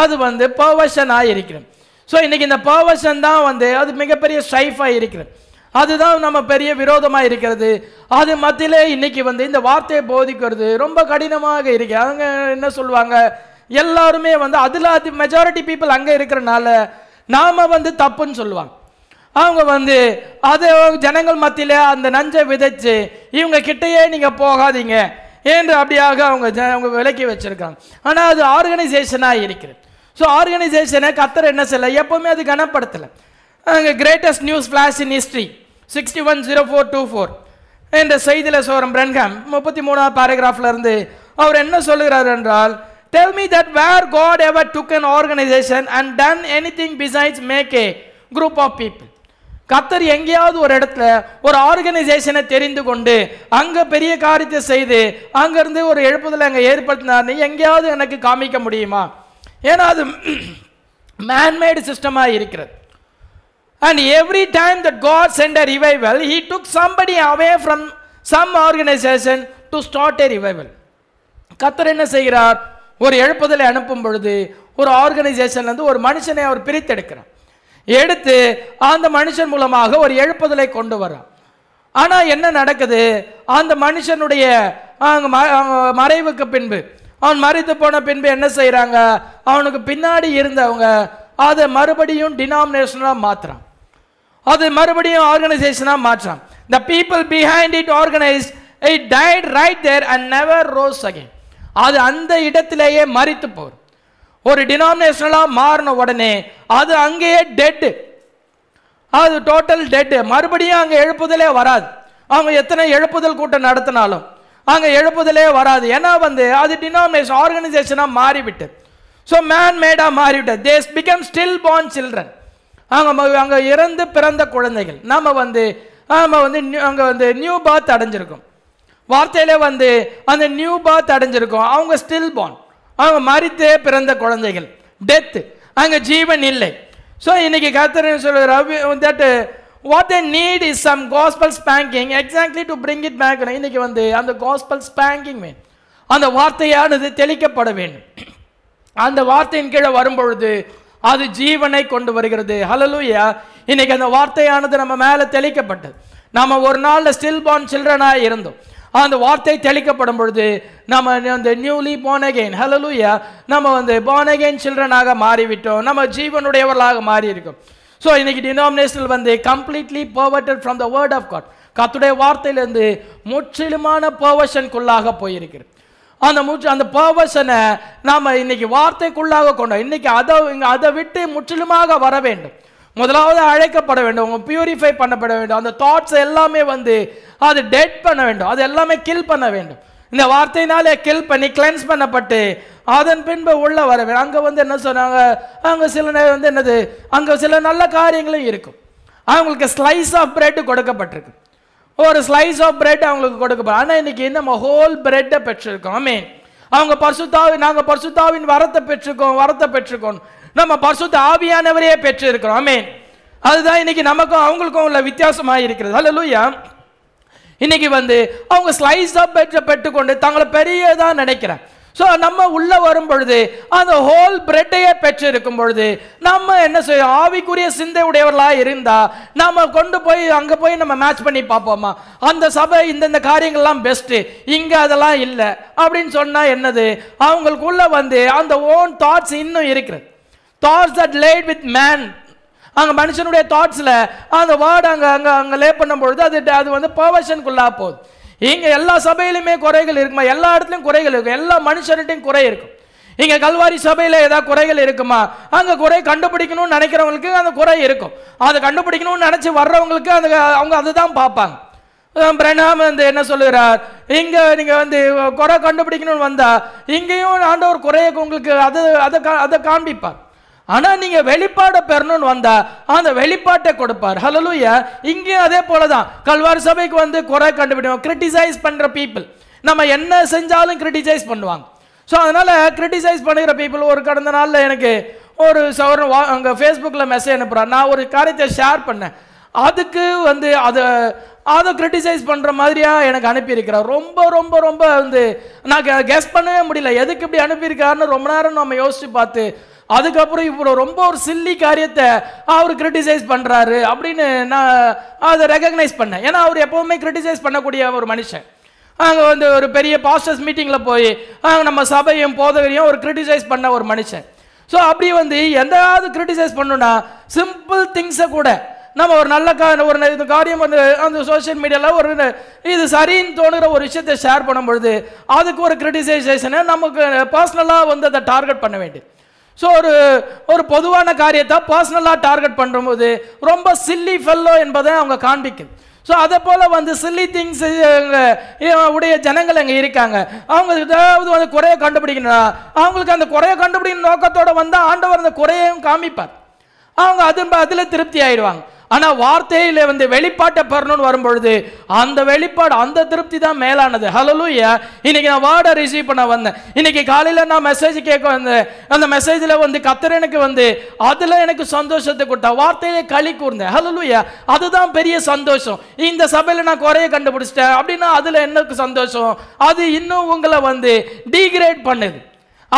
அது வந்து பர்வஷனாக இருக்கிறது ஸோ இன்றைக்கி இந்த பர்வஷன் தான் வந்து அது மிகப்பெரிய ஸ்ட்ரைஃபாக இருக்கிறது அதுதான் நம்ம பெரிய விரோதமாக இருக்கிறது அது மத்தியில் இன்றைக்கி வந்து இந்த வார்த்தையை போதிக்கிறது ரொம்ப கடினமாக இருக்குது அவங்க என்ன சொல்லுவாங்க எல்லாருமே வந்து அதில் அது மெஜாரிட்டி பீப்புள் அங்கே இருக்கிறனால நாம் வந்து தப்புன்னு சொல்லுவாங்க அவங்க வந்து அதை ஜனங்கள் மத்தியில் அந்த நஞ்சை விதைச்சு இவங்க கிட்டேயே நீங்கள் போகாதீங்க என்று அப்படியாக அவங்க ஜ அவங்க விலக்கி வச்சுருக்காங்க ஆனால் அது ஆர்கனைசேஷனாக இருக்கிறது ஸோ ஆர்கனைசேஷனை கத்தர் என்ன செய்யலை எப்போவுமே அது கனப்படுத்தலை அங்கே greatest news flash in history sixty one zero four two four என்ற செய்தியில் சோரம் பிரன்காம் முப்பத்தி மூணாவது இருந்து அவர் என்ன சொல்லுகிறார் என்றால் Tell me that where God ever took an organization and done anything besides make a group of people. கத்தர் எங்கேயாவது ஒரு இடத்துல ஒரு ஆர்கனைசேஷனை தெரிந்து கொண்டு அங்கே பெரிய காரியத்தை செய்து அங்கேருந்து ஒரு எழுப்புதல் அங்கே நீ எங்கேயாவது எனக்கு காமிக்க முடியுமா ஏன்னா அது மேன்மேடு சிஸ்டமாக இருக்கிறது and every time that God sent a revival he took somebody away from some organization to start a revival கத்தர் என்ன செய்கிறார் ஒரு எழுப்புதலை அனுப்பும் பொழுது ஒரு ஆர்கனைசேஷன்லேருந்து ஒரு மனுஷனை அவர் பிரித்தெடுக்கிறார் எடுத்து அந்த மனுஷன் மூலமாக ஒரு எழுப்புதலை கொண்டு வரான் ஆனால் என்ன நடக்குது அந்த மனுஷனுடைய மறைவுக்கு பின்பு அவன் மறைத்து போன பின்பு என்ன செய்கிறாங்க அவனுக்கு பின்னாடி இருந்தவங்க அதை மறுபடியும் டினாமினேஷனாக மாற்றுறான் அது மறுபடியும் ஆர்கனைசேஷனாக மாற்றான் the people behind it organize it died right there and never rose again அது அந்த இடத்திலேயே மறித்து போகும் ஒரு டினாமினேஷனலாக மாறின உடனே அது அங்கேயே டெட்டு அது டோட்டல் டெட்டு மறுபடியும் அங்கே எழுப்புதலே வராது அவங்க எத்தனை எழுப்புதல் கூட்டம் நடத்தினாலும் அங்கே எழுப்புதலே வராது ஏன்னா வந்து அது டினாமினேஷன் ஆர்கனைசேஷனாக மாறிவிட்டு ஸோ மேன் மேடாக மாறிவிட்டது these become stillborn children அங்கே அங்கே இறந்து பிறந்த குழந்தைகள் நம்ம வந்து நம்ம வந்து அங்கே வந்து நியூ பாத் அடைஞ்சிருக்கோம் வார்த்தையில வந்து அந்த நியூ பர்த் அடைஞ்சிருக்கும் அவங்க ஸ்டில் பார்ன் அவங்க மறித்தே பிறந்த குழந்தைகள் டெத்து அங்கே ஜீவன் இல்லை ஸோ இன்னைக்கு கர்த்தர் ரவி that what a need is some gospel spanking exactly to bring it back இன்னைக்கு வந்து அந்த காஸ்பல் ஸ்பேங்கிங் வேணும் அந்த வார்த்தையானது தெளிக்கப்பட வேண்டும் அந்த வார்த்தையின் கீழே வரும்பொழுது அது ஜீவனை கொண்டு வருகிறது ஹலலூயா இன்னைக்கு அந்த வார்த்தையானது நம்ம மேலே தெளிக்கப்பட்டது நம்ம ஒரு நாளில் ஸ்டில் பார்ன் சில்ட்ரனாக இருந்தோம் அந்த வார்த்தை தெளிக்கப்படும் பொழுது நம்ம அந்த நியூலி போன் அகெயின் லூயா நம்ம வந்து போன் அகெயின் சில்ட்ரனாக மாறிவிட்டோம் நம்ம ஜீவனுடையவர்களாக மாறி இருக்கும் ஸோ இன்னைக்கு டினாமினேஷனில் வந்து completely perverted from the word of God கத்துடைய வார்த்தையிலேருந்து முற்றிலுமான பர்வர்ஷனுக்குள்ளாக போயிருக்கிறது அந்த முற்று அந்த பர்வர்ஷனை நாம் இன்னைக்கு வார்த்தைக்குள்ளாக கொண்டோம் இன்னைக்கு அதை அதை விட்டு முற்றிலுமாக வர வேண்டும் முதலாவது அழைக்கப்பட வேண்டும் அவங்க பியூரிஃபை பண்ணப்பட வேண்டும் அந்த தாட்ஸ் எல்லாமே வந்து அது டெட் பண்ண வேண்டும் அது எல்லாமே கில் பண்ண வேண்டும் இந்த வார்த்தையினாலே கில் பண்ணி கிளென்ஸ் பண்ணப்பட்டு அதன் பின்பு உள்ளே வர வேண்டும் அங்கே வந்து என்ன சொன்னாங்க அங்கே சில நேரம் வந்து என்னது அங்கே சில நல்ல காரியங்களும் இருக்கும் அவங்களுக்கு ஸ்லைஸ் ஆஃப் பிரெட் கொடுக்கப்பட்டிருக்கு ஒரு ஸ்லைஸ் ஆஃப் பிரெட் அவங்களுக்கு கொடுக்கப்படும் ஆனால் இன்னைக்கு நம்ம ஹோல் பிரெட்டை பெற்றிருக்கோம் ஆமே அவங்க பர்சுத்தாவின் நாங்கள் பர்சுத்தாவின் வரத்தை பெற்றுக்கோம் வரத்தை பெற்றுக்கோம் நம்ம பரிசுத்த ஆவியானவரையே இருக்கிறோம் ஆமேன் அதுதான் இன்னைக்கு நமக்கும் அவங்களுக்கும் உள்ள வித்தியாசமாக இருக்கிறது அல்ல லூயா இன்னைக்கு வந்து அவங்க ஸ்லைஸாக பெற்ற பெற்றுக்கொண்டு தங்களை பெரியதாக நினைக்கிறேன் ஸோ நம்ம உள்ளே வரும் பொழுது அந்த ஹோல் பிரெட்டையே பெற்று இருக்கும் பொழுது நம்ம என்ன செய்யும் ஆவிக்குரிய சிந்தை உடையவர்களாக இருந்தால் நம்ம கொண்டு போய் அங்கே போய் நம்ம மேட்ச் பண்ணி பார்ப்போமா அந்த சபை இந்தந்த காரியங்கள்லாம் பெஸ்ட்டு இங்கே அதெல்லாம் இல்லை அப்படின்னு சொன்னால் என்னது அவங்களுக்குள்ளே வந்து அந்த ஓன் தாட்ஸ் இன்னும் இருக்கிறது thoughts that laid with man அங்கே மனுஷனுடைய தாட்ஸில் அந்த வேர்டு அங்கே அங்கே அங்கே லே பண்ணும் பொழுது அது அது வந்து பர்வஷனுக்குள்ளா போகுது இங்கே எல்லா சபையிலுமே குறைகள் இருக்குமா எல்லா இடத்துலையும் குறைகள் இருக்கும் எல்லா மனுஷன்கிட்டையும் குறை இருக்கும் இங்கே கல்வாரி சபையில் ஏதாவது குறைகள் இருக்குமா அங்கே குறை கண்டுபிடிக்கணும்னு நினைக்கிறவங்களுக்கு அந்த குறை இருக்கும் அதை கண்டுபிடிக்கணும்னு நினச்சி வர்றவங்களுக்கு அந்த அவங்க அதுதான் பார்ப்பாங்க பிரணாம் வந்து என்ன சொல்லுகிறார் இங்கே நீங்கள் வந்து குறை கண்டுபிடிக்கணும்னு வந்தால் இங்கேயும் ஆண்டவர் குறைய உங்களுக்கு அது அதை அதை காண்பிப்பார் ஆனால் நீங்கள் வெளிப்பாடை பெறணும்னு வந்தால் அந்த வெளிப்பாட்டை கொடுப்பார் ஹலலூயா இங்கேயும் அதே போல தான் கல்வார் சபைக்கு வந்து குறை கண்டுபிடிவோம் கிரிட்டிசைஸ் பண்ணுற பீப்புள் நம்ம என்ன செஞ்சாலும் கிரிட்டிசைஸ் பண்ணுவாங்க ஸோ அதனால் கிரிட்டிசைஸ் பண்ணுகிற பீப்புள் ஒரு கடந்த நாளில் எனக்கு ஒரு சவரன் வா அங்கே ஃபேஸ்புக்கில் மெசேஜ் அனுப்புகிறார் நான் ஒரு காரியத்தை ஷேர் பண்ணேன் அதுக்கு வந்து அதை அதை கிரிட்டிசைஸ் பண்ணுற மாதிரியாக எனக்கு அனுப்பியிருக்கிறார் ரொம்ப ரொம்ப ரொம்ப வந்து நான் கெஸ் பண்ணவே முடியல எதுக்கு இப்படி அனுப்பியிருக்காருன்னு ரொம்ப நேரம் நம்ம யோசித்து பார்த்து அதுக்கப்புறம் இவ்வளோ ரொம்ப ஒரு சில்லி காரியத்தை அவர் கிரிட்டிசைஸ் பண்ணுறாரு அப்படின்னு நான் அதை ரெகக்னைஸ் பண்ணேன் ஏன்னா அவர் எப்போவுமே கிரிட்டிசைஸ் பண்ணக்கூடிய ஒரு மனுஷன் அங்கே வந்து ஒரு பெரிய பாஸ்டர்ஸ் மீட்டிங்கில் போய் நம்ம சபையும் போதகரையும் ஒரு கிரிட்டிசைஸ் பண்ண ஒரு மனுஷன் ஸோ அப்படி வந்து எந்தாவது கிரிட்டிசைஸ் பண்ணணும்னா சிம்பிள் திங்ஸை கூட நம்ம ஒரு நல்ல கா ஒரு இது காரியம் வந்து அந்த சோஷியல் மீடியாவில் ஒரு இது சரின்னு தோணுகிற ஒரு விஷயத்தை ஷேர் பண்ணும் பொழுது அதுக்கு ஒரு கிரிட்டிசைசேஷனை நமக்கு பர்சனலாக வந்து அதை டார்கெட் பண்ண வேண்டியது ஸோ ஒரு ஒரு பொதுவான காரியத்தை பர்சனலாக டார்கெட் பண்ணும்போது ரொம்ப சில்லி ஃபெல்லோ என்பதை அவங்க காண்பிக்கும் ஸோ அதை போல் வந்து சில்லி திங்ஸ் உடைய ஜனங்கள் அங்கே இருக்காங்க அவங்க ஏதாவது வந்து குறையை கண்டுபிடிக்கணும் அவங்களுக்கு அந்த குறையை கண்டுபிடிக்கணும் நோக்கத்தோடு வந்தால் ஆண்டவர் அந்த குறையையும் காமிப்பார் அவங்க அது அதில் திருப்தி ஆயிடுவாங்க ஆனால் வார்த்தையில் வந்து வெளிப்பாட்டை பெறணும்னு வரும்பொழுது அந்த வெளிப்பாடு அந்த திருப்தி தான் மேலானது ஹலலூயா இன்னைக்கு நான் வார்டை ரிசீவ் பண்ண வந்தேன் இன்னைக்கு காலையில் நான் மெசேஜ் கேட்க வந்தேன் அந்த மெசேஜில் வந்து கத்தர் எனக்கு வந்து அதில் எனக்கு சந்தோஷத்தை கொடுத்தா வார்த்தையை களி கூர்ந்தேன் ஹலலூயா அதுதான் பெரிய சந்தோஷம் இந்த சபையில் நான் குறைய கண்டுபிடிச்சிட்டேன் அப்படின்னா அதில் என்னக்கு சந்தோஷம் அது இன்னும் உங்களை வந்து டீக்ரேட் பண்ணுது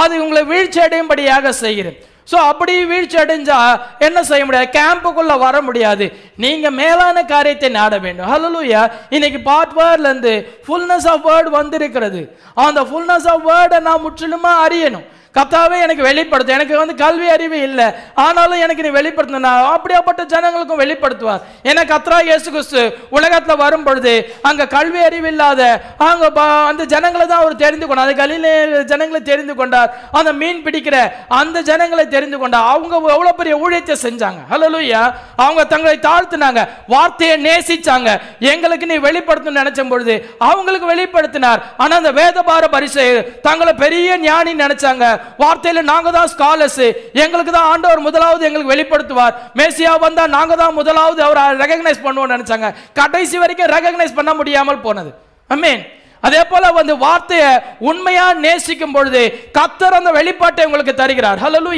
அது உங்களை வீழ்ச்சி அடையும்படியாக செய்கிறது ஸோ அப்படி வீழ்ச்சி அடைஞ்சா என்ன செய்ய முடியாது கேம்புக்குள்ளே வர முடியாது நீங்கள் மேலான காரியத்தை நாட வேண்டும் லூயா இன்னைக்கு பார்ட் வேர்ட்லேருந்து ஃபுல்னஸ் ஆஃப் வேர்டு வந்திருக்கிறது அந்த ஃபுல்னஸ் ஆஃப் வேர்டை நான் முற்றிலுமாக அறியணும் கத்தாவே எனக்கு வெளிப்படுத்து எனக்கு வந்து கல்வி அறிவு இல்லை ஆனாலும் எனக்கு நீ வெளிப்படுத்தினா அப்படியாப்பட்ட ஜனங்களுக்கும் வெளிப்படுத்துவார் ஏன்னா கத்ரா இயேசு கிறிஸ்து உலகத்தில் வரும் பொழுது அங்கே கல்வி அறிவு இல்லாத அவங்க அந்த ஜனங்களை தான் அவர் தெரிந்து கொண்டார் அது கலிலே ஜனங்களை தெரிந்து கொண்டார் அந்த மீன் பிடிக்கிற அந்த ஜனங்களை தெரிந்து கொண்டார் அவங்க எவ்வளோ பெரிய ஊழியத்தை செஞ்சாங்க ஹலோலுயா அவங்க தங்களை தாழ்த்தினாங்க வார்த்தையை நேசித்தாங்க எங்களுக்கு நீ வெளிப்படுத்தணும்னு நினைச்ச பொழுது அவங்களுக்கு வெளிப்படுத்தினார் ஆனால் அந்த வேதபார பரிசு தங்களை பெரிய ஞானி நினைச்சாங்க வார்த்தையில நாங்க தான் ஸ்காலர்ஸ் எங்களுக்கு தான் ஆண்டவர் முதலாவது எங்களுக்கு வெளிப்படுத்துவார் மேசியா வந்தா நாங்க தான் முதலாவது அவரை ரெகக்னைஸ் பண்ணுவோம் நினைச்சாங்க கடைசி வரைக்கும் ரெகக்னைஸ் பண்ண முடியாமல் போனது அமீன் அதே போல வந்து வார்த்தையை உண்மையா நேசிக்கும் பொழுது கத்தர் அந்த வெளிப்பாட்டை உங்களுக்கு தருகிறார் ஹலோ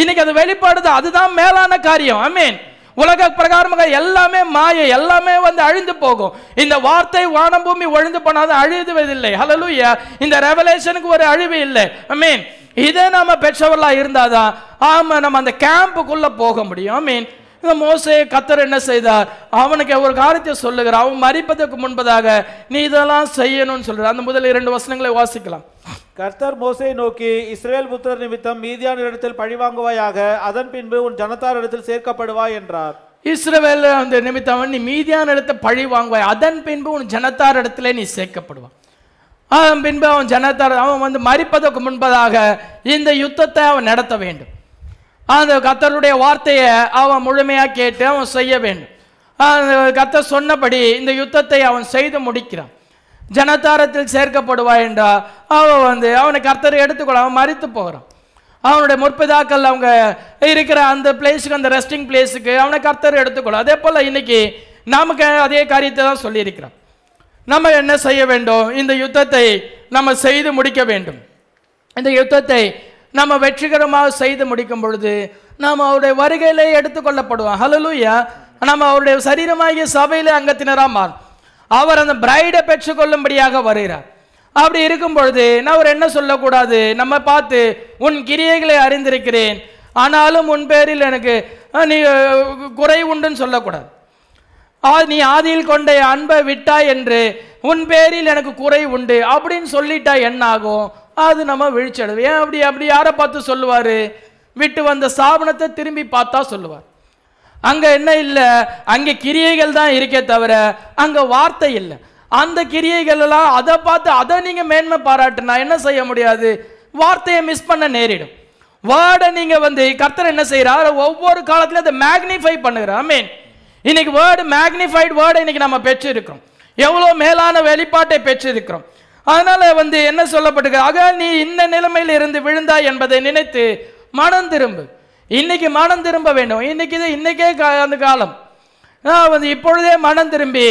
இன்னைக்கு அது வெளிப்பாடு அதுதான் மேலான காரியம் ஐ மீன் உலக பிரகாரமாக எல்லாமே மாய எல்லாமே வந்து அழிந்து போகும் இந்த வார்த்தை பூமி ஒழுந்து போனாது அழுதுவதில்லை ஹலலூயா இந்த ரெவலேஷனுக்கு ஒரு அழிவு இல்லை ஐ மீன் இதே நம்ம பெற்றவர்களாக இருந்தால் தான் ஆமாம் நம்ம அந்த கேம்புக்குள்ளே போக முடியும் மீன் இந்த மோசையை கத்தர் என்ன செய்தார் அவனுக்கு ஒரு காரியத்தை சொல்லுகிறார் அவன் மறிப்பதற்கு முன்பதாக நீ இதெல்லாம் செய்யணும்னு சொல்ற அந்த முதல் இரண்டு வசனங்களை வாசிக்கலாம் கர்த்தர் மோசை நோக்கி இஸ்ரேல் புத்திரர் நிமித்தம் மீதியான இடத்தில் பழி வாங்குவாயாக அதன் பின்பு உன் ஜனத்தார் இடத்தில் சேர்க்கப்படுவாய் என்றார் இஸ்ரேல் அந்த நிமித்தம் நீ மீதியான இடத்தை பழி வாங்குவாய் அதன் பின்பு உன் ஜனத்தார் இடத்துல நீ சேர்க்கப்படுவான் அதன் பின்பு அவன் ஜனத்தார் அவன் வந்து மறிப்பதற்கு முன்பதாக இந்த யுத்தத்தை அவன் நடத்த வேண்டும் அந்த கத்தருடைய வார்த்தையை அவன் முழுமையாக கேட்டு அவன் செய்ய வேண்டும் கத்த சொன்னபடி இந்த யுத்தத்தை அவன் செய்து முடிக்கிறான் ஜனத்தாரத்தில் சேர்க்கப்படுவா என்றால் அவன் வந்து அவனை கர்த்தரை எடுத்துக்கொள்ள அவன் மறித்து போகிறான் அவனுடைய முற்பிதாக்கள் அவங்க இருக்கிற அந்த பிளேஸுக்கு அந்த ரெஸ்டிங் பிளேஸுக்கு அவனை கர்த்தரை எடுத்துக்கொள்ளும் அதே போல் இன்னைக்கு நமக்கு அதே காரியத்தை தான் சொல்லியிருக்கிறான் நம்ம என்ன செய்ய வேண்டும் இந்த யுத்தத்தை நம்ம செய்து முடிக்க வேண்டும் இந்த யுத்தத்தை நம்ம வெற்றிகரமாக செய்து முடிக்கும் பொழுது நாம் அவருடைய வருகையிலே எடுத்துக்கொள்ளப்படுவோம் ஹலலூயா நம்ம அவருடைய சரீரமாகிய சபையிலே அங்கத்தினராக மாறும் அவர் அந்த பிரைடை பெற்றுக்கொள்ளும்படியாக வருகிறார் அப்படி இருக்கும் பொழுது நான் அவர் என்ன சொல்லக்கூடாது நம்ம பார்த்து உன் கிரியைகளை அறிந்திருக்கிறேன் ஆனாலும் உன் பேரில் எனக்கு நீ குறை உண்டுன்னு சொல்லக்கூடாது நீ ஆதியில் கொண்ட அன்பை விட்டா என்று உன் பேரில் எனக்கு குறை உண்டு அப்படின்னு சொல்லிட்டா என்ன ஆகும் அது நம்ம விழிச்சடைவோம் ஏன் அப்படி அப்படி யாரை பார்த்து சொல்லுவார் விட்டு வந்த சாபனத்தை திரும்பி பார்த்தா சொல்லுவார் அங்கே என்ன இல்லை அங்கே கிரியைகள் தான் இருக்கே தவிர அங்கே வார்த்தை இல்லை அந்த கிரியைகள் எல்லாம் அதை பார்த்து அதை நீங்கள் மேன்மை பாராட்டுனா என்ன செய்ய முடியாது வார்த்தையை மிஸ் பண்ண நேரிடும் வேர்டை நீங்கள் வந்து கர்த்தர் என்ன செய்கிறார் ஒவ்வொரு காலத்தில் அதை மேக்னிஃபை பண்ணுகிறார் மீன் இன்னைக்கு வேர்டு மேக்னிஃபைடு வேர்டை இன்னைக்கு நம்ம பெற்றிருக்கிறோம் எவ்வளோ மேலான வெளிப்பாட்டை பெற்றிருக்கிறோம் அதனால் வந்து என்ன சொல்லப்பட்டிருக்கு ஆக நீ இந்த நிலைமையில் இருந்து விழுந்தாய் என்பதை நினைத்து மனம் திரும்பு இன்னைக்கு மனம் திரும்ப வேண்டும் இன்னைக்கு இது இன்னைக்கே அந்த காலம் நான் வந்து இப்பொழுதே மனம் திரும்பி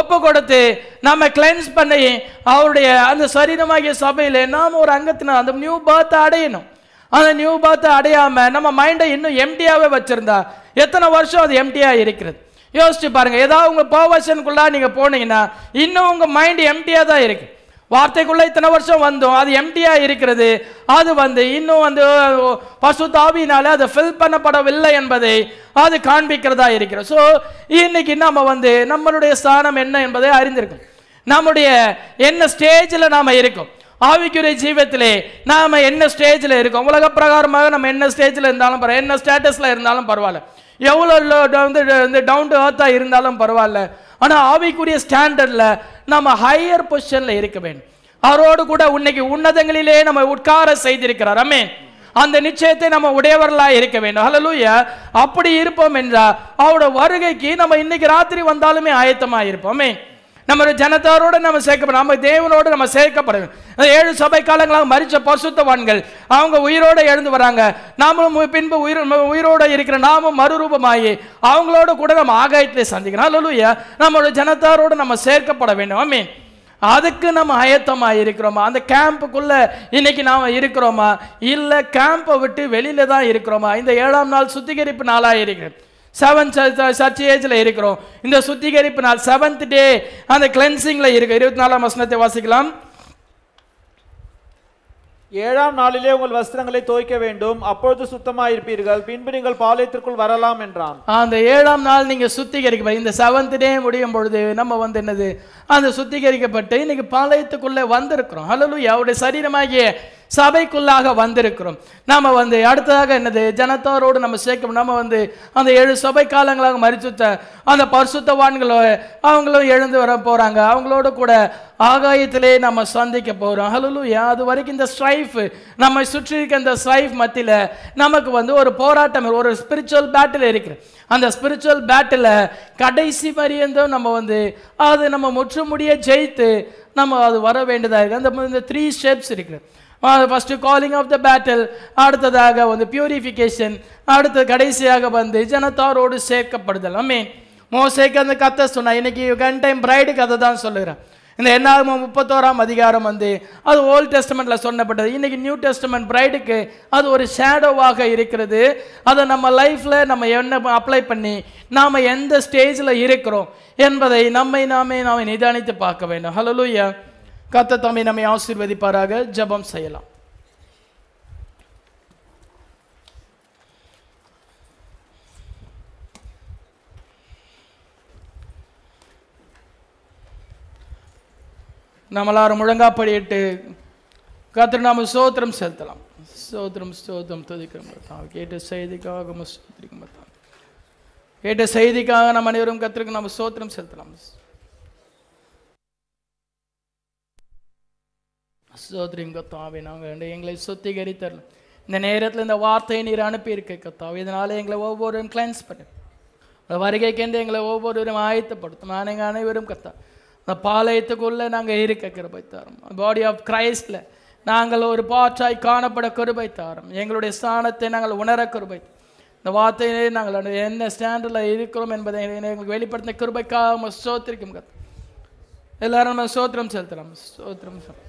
ஒப்பு கொடுத்து நம்ம கிளைன்ஸ் பண்ணி அவருடைய அந்த சரீரமாகிய சபையில் நாம் ஒரு அங்கத்தினர் அந்த நியூ பார்த்து அடையணும் அந்த நியூ பார்த்து அடையாமல் நம்ம மைண்டை இன்னும் எம்டியாகவே வச்சுருந்தா எத்தனை வருஷம் அது எம்டியாக இருக்கிறது யோசிச்சு பாருங்கள் ஏதாவது உங்கள் பர்வர்ஷனுக்குள்ளே நீங்கள் போனீங்கன்னா இன்னும் உங்கள் மைண்டு எம்டியாக தான் இருக்குது வார்த்தைக்குள்ளே இத்தனை வருஷம் வந்தோம் அது எம்டியாக இருக்கிறது அது வந்து இன்னும் வந்து பசு தாவினால அது ஃபில் பண்ணப்படவில்லை என்பதை அது காண்பிக்கிறதா இருக்கிறோம் ஸோ இன்னைக்கு நம்ம வந்து நம்மளுடைய ஸ்தானம் என்ன என்பதை அறிந்திருக்கும் நம்முடைய என்ன ஸ்டேஜில் நாம் இருக்கோம் ஆவிக்குரிய ஜீவத்திலே நாம் என்ன ஸ்டேஜில் இருக்கோம் உலக பிரகாரமாக நம்ம என்ன ஸ்டேஜில் இருந்தாலும் பரவாயில்ல என்ன ஸ்டேட்டஸில் இருந்தாலும் பரவாயில்ல எவ்வளோ வந்து இந்த டவுன் டு அர்த்தாக இருந்தாலும் பரவாயில்ல ஆனால் ஆவிக்குரிய ஸ்டாண்டர்டில் நம்ம ஹையர் பொசிஷனில் இருக்க வேண்டும் அவரோடு கூட இன்னைக்கு உன்னதங்களிலே நம்ம உட்கார செய்திருக்கிறார் அம்மே அந்த நிச்சயத்தை நம்ம உடையவர்களாக இருக்க வேண்டும் ஹலலூய அப்படி இருப்போம் என்றால் அவரோட வருகைக்கு நம்ம இன்னைக்கு ராத்திரி வந்தாலுமே ஆயத்தமாக இருப்போமே நம்ம ஜனத்தாரோடு நம்ம சேர்க்கப்படும் நம்ம தேவனோடு நம்ம சேர்க்கப்படும் ஏழு சபை காலங்களாக மறித்த பசுத்தவான்கள் அவங்க உயிரோடு எழுந்து வராங்க நாமளும் பின்பு உயிர் உயிரோடு இருக்கிற நாமும் மறுரூபமாகி அவங்களோட கூட நம்ம ஆகாயத்தை சந்திக்கணும் அல்லூயா நம்மளோட ஜனத்தாரோடு நம்ம சேர்க்கப்பட வேண்டும் மீன் அதுக்கு நம்ம அயத்தமாக இருக்கிறோமா அந்த கேம்புக்குள்ளே இன்னைக்கு நாம் இருக்கிறோமா இல்லை கேம்பை விட்டு வெளியில் தான் இருக்கிறோமா இந்த ஏழாம் நாள் சுத்திகரிப்பு நாளாக இருக்கிறேன் செவன் சர்ச் ஏஜில் இருக்கிறோம் இந்த சுத்திகரிப்பு நாள் செவன்த் டே அந்த கிளென்சிங்கில் இருக்கு இருபத்தி நாலாம் வசனத்தை வாசிக்கலாம் ஏழாம் நாளிலே உங்கள் வஸ்திரங்களை துவைக்க வேண்டும் அப்பொழுது சுத்தமாக இருப்பீர்கள் பின்பு நீங்கள் பாளையத்திற்குள் வரலாம் என்றான் அந்த ஏழாம் நாள் நீங்கள் சுத்திகரிக்க இந்த செவன்த் டே முடியும் பொழுது நம்ம வந்து என்னது அந்த சுத்திகரிக்கப்பட்டு இன்னைக்கு பாளையத்துக்குள்ளே வந்திருக்கிறோம் ஹலோ அவருடைய சரீரமாகிய சபைக்குள்ளாக வந்திருக்கிறோம் நாம் வந்து அடுத்ததாக என்னது ஜனத்தாரோடு நம்ம சேர்க்கணும் நம்ம வந்து அந்த ஏழு சபை காலங்களாக மறிச்சுத்த அந்த பரிசுத்தவான்களோ அவங்களும் எழுந்து வர போகிறாங்க அவங்களோட கூட ஆகாயத்திலே நம்ம சந்திக்க போகிறோம் ஹலோ அது வரைக்கும் இந்த ஸ்ட்ரைஃப் நம்மை சுற்றி இருக்க இந்த ஸ்ட்ரைஃப் மத்தியில் நமக்கு வந்து ஒரு போராட்டம் ஒரு ஸ்பிரிச்சுவல் பேட்டில் இருக்கு அந்த ஸ்பிரிச்சுவல் பேட்டில் கடைசி மரியந்தம் நம்ம வந்து அது நம்ம முற்று முடிய ஜெயித்து நம்ம அது வர வேண்டியதாக இருக்குது அந்த த்ரீ ஸ்டெப்ஸ் இருக்குது first calling of the battle அடுத்ததாக வந்து பியூரிஃபிகேஷன் அடுத்தது கடைசியாக வந்து ஜனத்தாரோடு சேர்க்கப்படுதல் அம்மே மோசைக்கு அந்த கத்தை சொன்னால் இன்னைக்கு கன் டைம் பிரைடு கதை தான் சொல்லுகிறேன் இந்த என்னாகும் முப்பத்தோராம் அதிகாரம் வந்து அது ஓல்டு டெஸ்டமெண்ட்டில் சொன்னப்பட்டது இன்றைக்கி நியூ டெஸ்டமெண்ட் பிரைடுக்கு அது ஒரு ஷேடோவாக இருக்கிறது அதை நம்ம லைஃப்பில் நம்ம என்ன அப்ளை பண்ணி நாம் எந்த ஸ்டேஜில் இருக்கிறோம் என்பதை நம்மை நாமே நாம் நிதானித்து பார்க்க வேண்டும் ஹலோ லூயா கத்த தம்மை நம்மை ஆசீர்வதிப்பாராக ஜபம் செய்யலாம் நம்மளாரும் முழங்காப்படியிட்டு கத்திர நாம சோத்திரம் செலுத்தலாம் சோத்திரம் சோத்திரம் மாதிரி கேட்ட செய்திக்காக கேட்ட செய்திக்காக நம்ம அனைவரும் கத்திரக்கு நம்ம சோத்திரம் செலுத்தலாம் சோதரிங்க தாவே நாங்கள் எங்களை சுத்திகரித்தரலாம் இந்த நேரத்தில் இந்த வார்த்தையை நீர் அனுப்பியிருக்க தாவே இதனால் எங்களை ஒவ்வொருவரும் கிளைன்ஸ் பண்ணு அந்த வருகைக்கேந்து எங்களை ஒவ்வொருவரும் ஆயத்தப்படுத்தும் நாங்கள் அனைவரும் கத்தா அந்த பாளையத்துக்குள்ளே நாங்கள் இருக்க கிருபை தரோம் பாடி ஆஃப் கிரைஸ்டில் நாங்கள் ஒரு பாற்றாய் காணப்பட கிருபை தாரோம் எங்களுடைய ஸ்தானத்தை நாங்கள் உணர கிருபை இந்த வார்த்தையிலே நாங்கள் என்ன ஸ்டாண்டர்டில் இருக்கிறோம் என்பதை எங்களுக்கு வெளிப்படுத்தின கிருபைக்காக சோத்திருக்கும் கத்தா எல்லாரும் நம்ம சோத்திரம் செலுத்தலாம் சோத்திரம் செலுத்தலாம்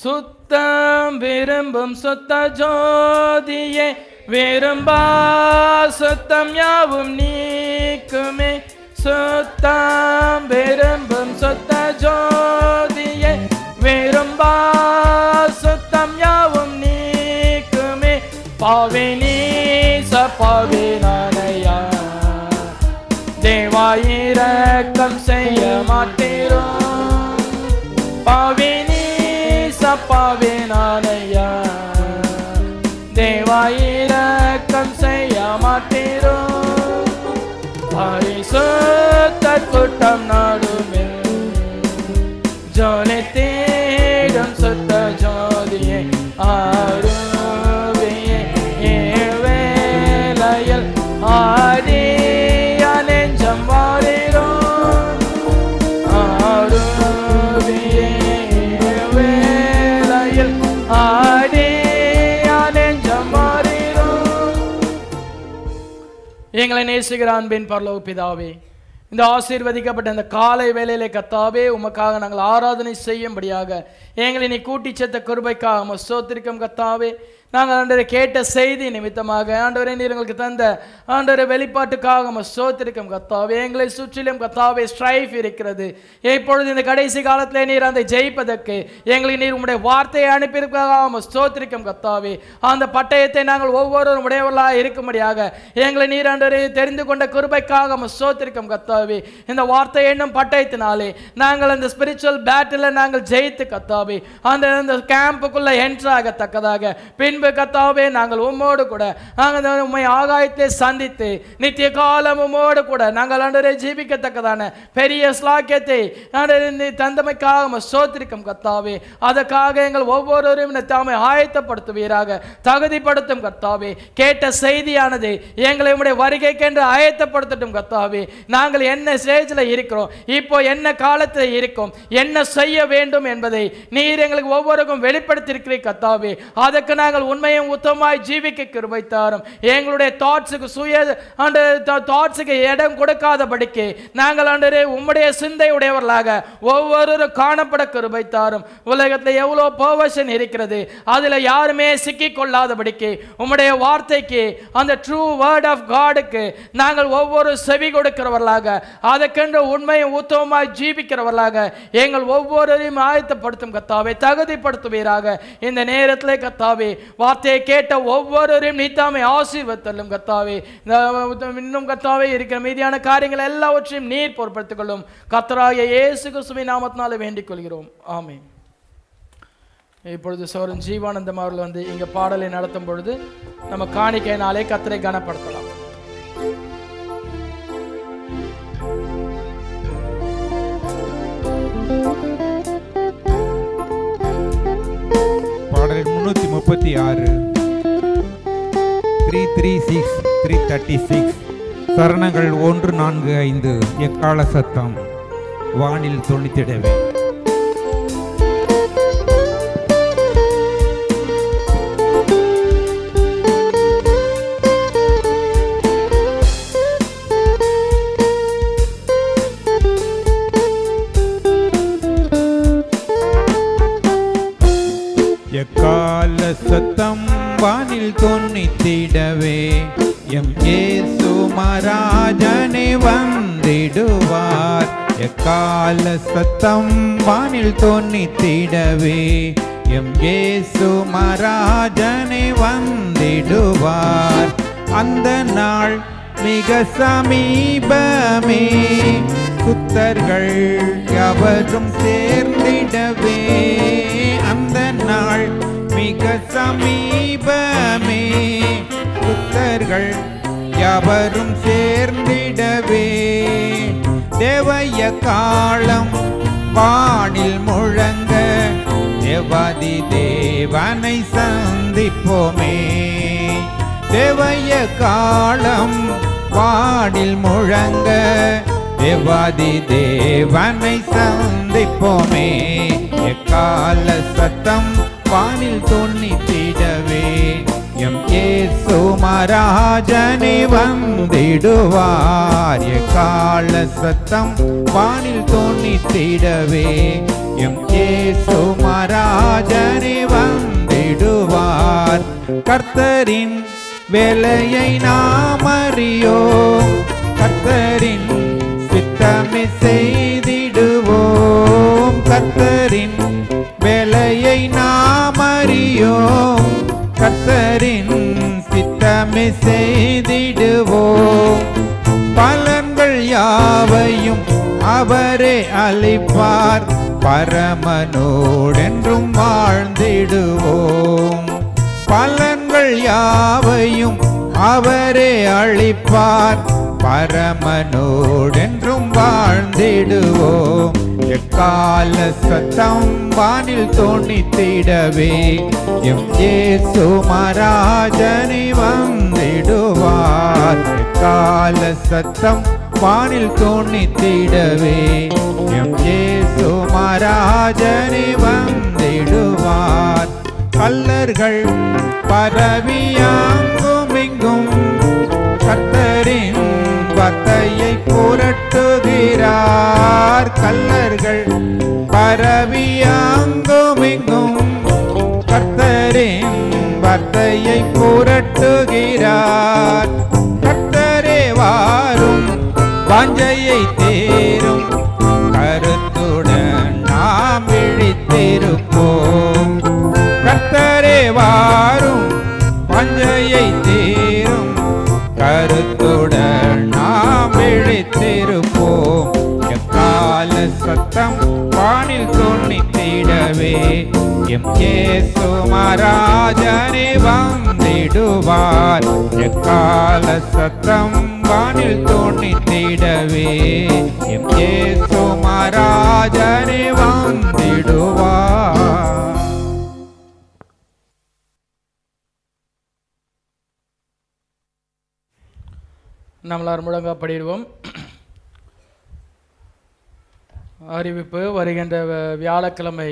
சுத்தம் விரும்பும் சுத்த ஜோதியே விரும்பா சுத்தம் யாவும் நீக்குமே சுத்தம் விரும்பும் சுத்த ஜோதியே விரும்பா சுத்தம் யாவும் நீக்குமே பாவினி சபாவினானையா தேவாயிரக்கம் செய்ய மாட்டேரோ பாவினி அப்பாவே நானையா தேவாயிரக்கம் செய்ய மாட்டேரோ பரிசுத்த கூட்டம் நாடுமே ஜோலி எங்களை நேசுகிற அன்பின் பரலோக பிதாவே இந்த ஆசீர்வதிக்கப்பட்ட இந்த காலை வேலையிலே கத்தாவே உமக்காக நாங்கள் ஆராதனை செய்யும்படியாக எங்களை நீ கூட்டி சேர்த்த கிருபைக்காக மசோத்திருக்கம் கத்தாவே நாங்கள் ஆண்டவரை கேட்ட செய்தி நிமித்தமாக ஆண்டவரை நீர் எங்களுக்கு தந்த ஆண்டவரை வெளிப்பாட்டுக்காக நம்ம சோத்திருக்கும் கத்தாவே எங்களை சுற்றிலும் கத்தாவே ஸ்ட்ரைஃப் இருக்கிறது இப்பொழுது இந்த கடைசி காலத்தில் நீர் அதை ஜெயிப்பதற்கு எங்களை நீர் உங்களுடைய வார்த்தையை அனுப்பியிருக்காக நம்ம சோத்திருக்கும் கத்தாவே அந்த பட்டயத்தை நாங்கள் ஒவ்வொருவரும் உடையவர்களாக இருக்கும்படியாக எங்களை நீர் ஆண்டவரை தெரிந்து கொண்ட கிருபைக்காக நம்ம சோத்திருக்கும் கத்தாவே இந்த வார்த்தை என்னும் பட்டயத்தினாலே நாங்கள் அந்த ஸ்பிரிச்சுவல் பேட்டில் நாங்கள் ஜெயித்து கத்தாவே அந்த அந்த கேம்புக்குள்ளே என்ட்ராகத்தக்கதாக பின் பின்பு கத்தாவே நாங்கள் உம்மோடு கூட நாங்கள் உண்மை ஆகாயத்தை சந்தித்து நித்திய காலம் உம்மோடு கூட நாங்கள் ஆண்டவரை ஜீவிக்கத்தக்கதான பெரிய ஸ்லாக்கியத்தை தந்தமைக்காக சோத்திருக்கும் கத்தாவே அதற்காக எங்கள் ஒவ்வொருவரும் தாமை ஆயத்தப்படுத்துவீராக தகுதிப்படுத்தும் கத்தாவே கேட்ட செய்தியானது எங்களை உடைய வருகைக்கென்று ஆயத்தப்படுத்தட்டும் கத்தாவே நாங்கள் என்ன ஸ்டேஜில் இருக்கிறோம் இப்போ என்ன காலத்தில் இருக்கும் என்ன செய்ய வேண்டும் என்பதை நீர் எங்களுக்கு ஒவ்வொருக்கும் வெளிப்படுத்தியிருக்கிறீர் கத்தாவே அதற்கு நாங்கள் உண்மையும் உத்தமாய் ஜீவிக்க கிருபை தாரும் எங்களுடைய தாட்ஸுக்கு சுய ஆண்டு தாட்ஸுக்கு இடம் கொடுக்காதபடிக்கு நாங்கள் அன்று உம்முடைய சிந்தையுடையவர்களாக ஒவ்வொருவரும் காணப்பட கிருபை தாரும் உலகத்தில் எவ்வளோ பர்வஷன் இருக்கிறது அதில் யாருமே சிக்கி கொள்ளாதபடிக்கு உம்முடைய வார்த்தைக்கு அந்த ட்ரூ வேர்ட் ஆஃப் காடுக்கு நாங்கள் ஒவ்வொரு செவி கொடுக்கிறவர்களாக அதற்கென்று உண்மையும் உத்தமமாய் ஜீவிக்கிறவர்களாக எங்கள் ஒவ்வொருவரையும் ஆயத்தப்படுத்தும் கத்தாவை தகுதிப்படுத்துவீராக இந்த நேரத்தில் கத்தாவே வார்த்தையை கேட்ட ஒவ்வொருவரையும் நீத்தாமே ஆசீர்வத்தலும் கத்தாவே இன்னும் கத்தாவே இருக்கிற மீதியான காரியங்கள் எல்லாவற்றையும் நீர் பொருட்படுத்திக் கொள்ளும் கத்தராக இயேசு கிறிஸ்துவை நாமத்தினால வேண்டிக் கொள்கிறோம் ஆமே இப்பொழுது சோரன் ஜீவானந்தம் அவர்கள் வந்து இங்கே பாடலை நடத்தும் பொழுது நம்ம காணிக்கையினாலே கத்தரை கனப்படுத்தலாம் thank you முந்நூற்றி முப்பத்தி ஆறு three three six three thirty six சரணங்கள் ஒன்று நான்கு ஐந்து எக்கால சத்தம் வானில் துணித்திடவே வானில் தொன்னித்திடவே எம் ஏசு மராஜனே வந்திடுவார் எக்கால சத்தம் வானில் தொன்னித்திடவே எம் ஏசு மராஜனை வந்திடுவார் அந்த நாள் மிக சமீபமே சுத்தர்கள் எவரும் சேர்ந்திடவே அந்த நாள் மிக சமீபமே புத்தர்கள் யாவரும் சேர்ந்திடவே தேவைய காலம் வானில் முழங்க தேவாதி தேவனை சந்திப்போமே தேவைய காலம் வானில் முழங்க தேவாதி தேவனை சந்திப்போமே எக்கால சத்தம் வானில் தோன்றித்திடவே எம் ஏசு மராஜனே வந்திடுவார் கால சத்தம் வானில் தோன்றித்திடவே எம் ஏசு மராஜனே வந்திடுவார் கர்த்தரின் வேலையை நாம் அறியோ கர்த்தரின் சித்தமிசை நன்மை செய்திடுவோம் பலன்கள் யாவையும் அவரே அளிப்பார் பரமனோடென்றும் வாழ்ந்திடுவோம் பலன்கள் யாவையும் அவரே அளிப்பார் பரமனோடென்றும் வாழ்ந்திடுவோம் எக்கால சத்தம் வானில் தோண்டி தோணித்திடவே எம் ஏசு மராஜனை வந்திடுவார் எக்கால சத்தம் வானில் தோண்டி தோணித்திடவே எம் ஏசு மராஜனை வந்திடுவார் கல்லர்கள் பரவியாங்கு வார்த்தையை புரட்டுகிறார் கல்லர்கள் பரவியாங்கும் கத்தரின் வார்த்தையை புரட்டுகிறார் கத்தரே வாரும் வாஞ்சையை தேரும் கருத்துடன் நாம் விழித்திருப்போம் வே எம் ஏசு மராஜனி வந்திடுவார் எக்கால சத்தம் வானில் தோணித்திடவே எம் ஏசு மராஜனி வந்திடுவார் அறிவிப்பு வருகின்ற வியாழக்கிழமை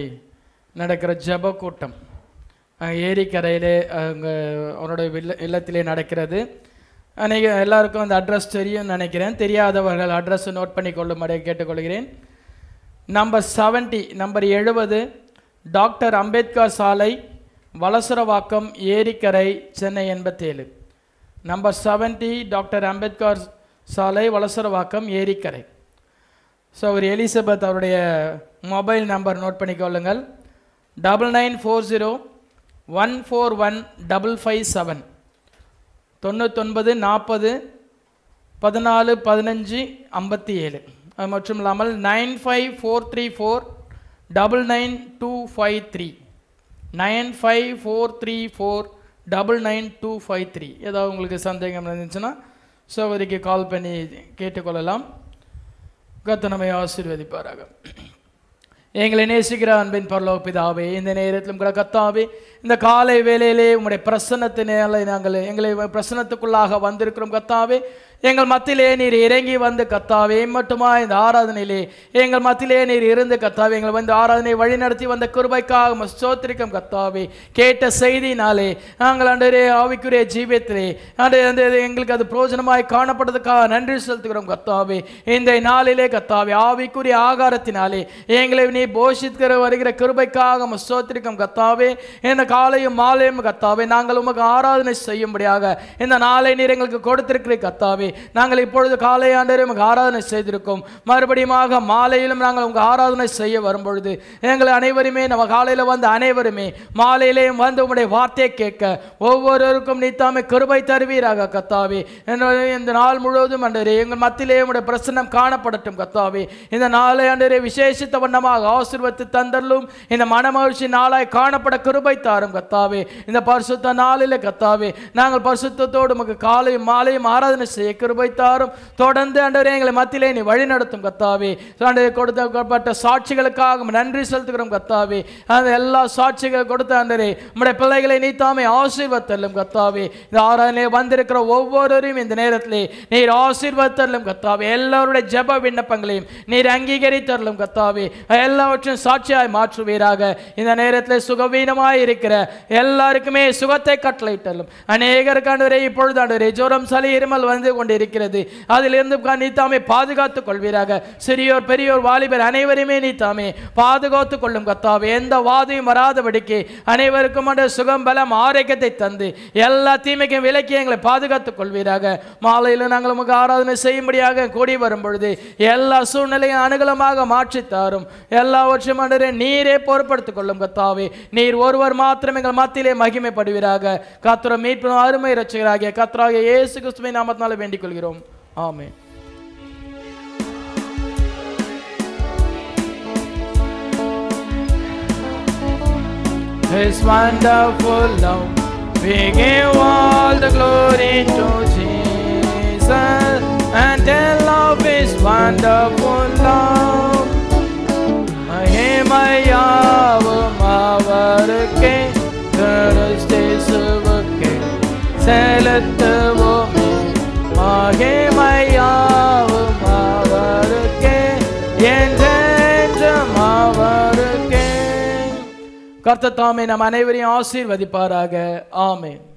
நடக்கிற ஜப கூட்டம் ஏரிக்கரையிலே அவங்க அவனுடைய வில்ல இல்லத்திலே நடக்கிறது அநேக எல்லாருக்கும் அந்த அட்ரஸ் தெரியும்னு நினைக்கிறேன் தெரியாதவர்கள் அட்ரஸ் நோட் பண்ணி கொள்ளும்படி கேட்டுக்கொள்கிறேன் நம்பர் செவன்ட்டி நம்பர் எழுபது டாக்டர் அம்பேத்கர் சாலை வலசுரவாக்கம் ஏரிக்கரை சென்னை எண்பத்தேழு நம்பர் செவன்ட்டி டாக்டர் அம்பேத்கர் சாலை வலசுரவாக்கம் ஏரிக்கரை ஸோ ஒரு எலிசபெத் அவருடைய மொபைல் நம்பர் நோட் பண்ணிக்கொள்ளுங்கள் double nine four zero one four one double five seven தொண்ணூத்தொன்பது நாற்பது பதினாலு பதினஞ்சு ஐம்பத்தி ஏழு அது மட்டும் இல்லாமல் nine five four three four double nine two five three nine five four three four double nine two five three ஏதாவது உங்களுக்கு சந்தேகம் இருந்துச்சுன்னா சோதரிக்கு கால் பண்ணி கேட்டுக்கொள்ளலாம் கத்த ஆசீர்வதிப்பாராக எங்களை நேசிக்கிற அன்பின் பரலோக பிதாவே இந்த நேரத்திலும் கூட கத்தாவே இந்த காலை வேலையிலே உங்களுடைய பிரசன்னத்தினால நாங்கள் எங்களை பிரசன்னத்துக்குள்ளாக வந்திருக்கிறோம் கத்தாவே எங்கள் மத்திலே நீர் இறங்கி வந்து கத்தாவே மட்டுமா இந்த ஆராதனையிலே எங்கள் மத்திலே நீர் இருந்து கத்தாவே எங்களை வந்து ஆராதனை வழி நடத்தி வந்த கிருபைக்காக சோத்திரிக்கம் கத்தாவே கேட்ட செய்தினாலே நாங்கள் அன்றே ஆவிக்குரிய ஜீவியத்திலே அன்றைய எங்களுக்கு அது பிரோஜனமாய் காணப்பட்டதுக்காக நன்றி செலுத்துகிறோம் கத்தாவே இந்த நாளிலே கத்தாவே ஆவிக்குரிய ஆகாரத்தினாலே எங்களை நீ போஷித்துக்கிற வருகிற கிருபைக்காக சோத்திரிக்கம் கத்தாவே இந்த காலையும் மாலையும் கத்தாவே நாங்கள் உமக்கு ஆராதனை செய்யும்படியாக இந்த நாளை நீர் எங்களுக்கு கொடுத்திருக்கிற கத்தாவே நாங்கள் இப்பொழுது காலை ஆண்டவரே உங்கள் ஆராதனை செய்திருக்கோம் மறுபடியுமாக மாலையிலும் நாங்கள் உங்கள் ஆராதனை செய்ய வரும்பொழுது எங்களை அனைவருமே நம்ம காலையில் வந்த அனைவருமே மாலையிலேயும் வந்து உங்களுடைய வார்த்தையை கேட்க ஒவ்வொருவருக்கும் நீத்தாமே கிருபை தருவீராக கத்தாவே இந்த நாள் முழுவதும் அன்றரே எங்கள் மத்தியிலே உங்களுடைய பிரசனம் காணப்படட்டும் கத்தாவே இந்த நாளை அன்றரே விசேஷித்த வண்ணமாக ஆசிர்வத்து தந்தரலும் இந்த மனமகிழ்ச்சி நாளாய் காணப்பட கிருபை தாரும் கத்தாவே இந்த பரிசுத்த நாளில் கத்தாவே நாங்கள் பரிசுத்தத்தோடு உமக்கு காலையும் மாலையும் ஆராதனை செய்ய கிருபை தாரும் தொடர்ந்து ஆண்டவரே எங்களை மத்தியிலே நீ வழி நடத்தும் கத்தாவே ஆண்டவரை கொடுத்தப்பட்ட சாட்சிகளுக்காக நன்றி செலுத்துகிறோம் கத்தாவே அந்த எல்லா சாட்சிகள் கொடுத்த ஆண்டரே நம்முடைய பிள்ளைகளை நீ தாமே ஆசீர்வத்தல்லும் கத்தாவே இந்த ஆராதனை வந்திருக்கிற ஒவ்வொருவரையும் இந்த நேரத்திலே நீர் ஆசீர்வத்தல்லும் கத்தாவே எல்லாருடைய ஜப விண்ணப்பங்களையும் நீர் அங்கீகரித்தரலும் கத்தாவே எல்லாவற்றையும் சாட்சியாய் மாற்றுவீராக இந்த நேரத்தில் சுகவீனமாய் இருக்கிற எல்லாருக்குமே சுகத்தை கட்டளை அநேகருக்காண்டவரே இப்பொழுது ஆண்டவரே ஜோரம் சளி இருமல் வந்து கொண்டு கொண்டு இருக்கிறது அதிலிருந்து நீ தாமே பாதுகாத்துக் கொள்வீராக சிறியோர் பெரியோர் வாலிபர் அனைவருமே நீ தாமே பாதுகாத்துக் கொள்ளும் கத்தாவே எந்த வாதையும் வராதபடிக்கு அனைவருக்கும் சுகம் பலம் ஆரோக்கியத்தை தந்து எல்லா தீமைக்கும் விலக்கி எங்களை பாதுகாத்துக் கொள்வீராக மாலையில் நாங்கள் உங்களுக்கு ஆராதனை செய்யும்படியாக கூடி வரும் பொழுது எல்லா சூழ்நிலையும் அனுகூலமாக மாற்றி தாரும் எல்லாவற்றையும் ஆண்டரே நீரே பொருட்படுத்திக் கொள்ளும் கத்தாவே நீர் ஒருவர் மாத்திரம் எங்கள் மத்தியிலே மகிமைப்படுவீராக காத்துற மீட்பு அருமை ரசிகராகிய கத்திராக இயேசு கிறிஸ்துவின் நாமத்தினால வேண்டிக் வேண்டிக்கொள்கிறோம் ஆமே His wonderful love, we give all the glory to Jesus, and tell love His wonderful love. அஹேமயாவும் அவருக்கே கருஷ்டேசுவுக்கே செலுத்துவோம் மகிமையாவும் கர்த்த தாமே நம் அனைவரையும் ஆசீர்வதிப்பாராக ஆமேன்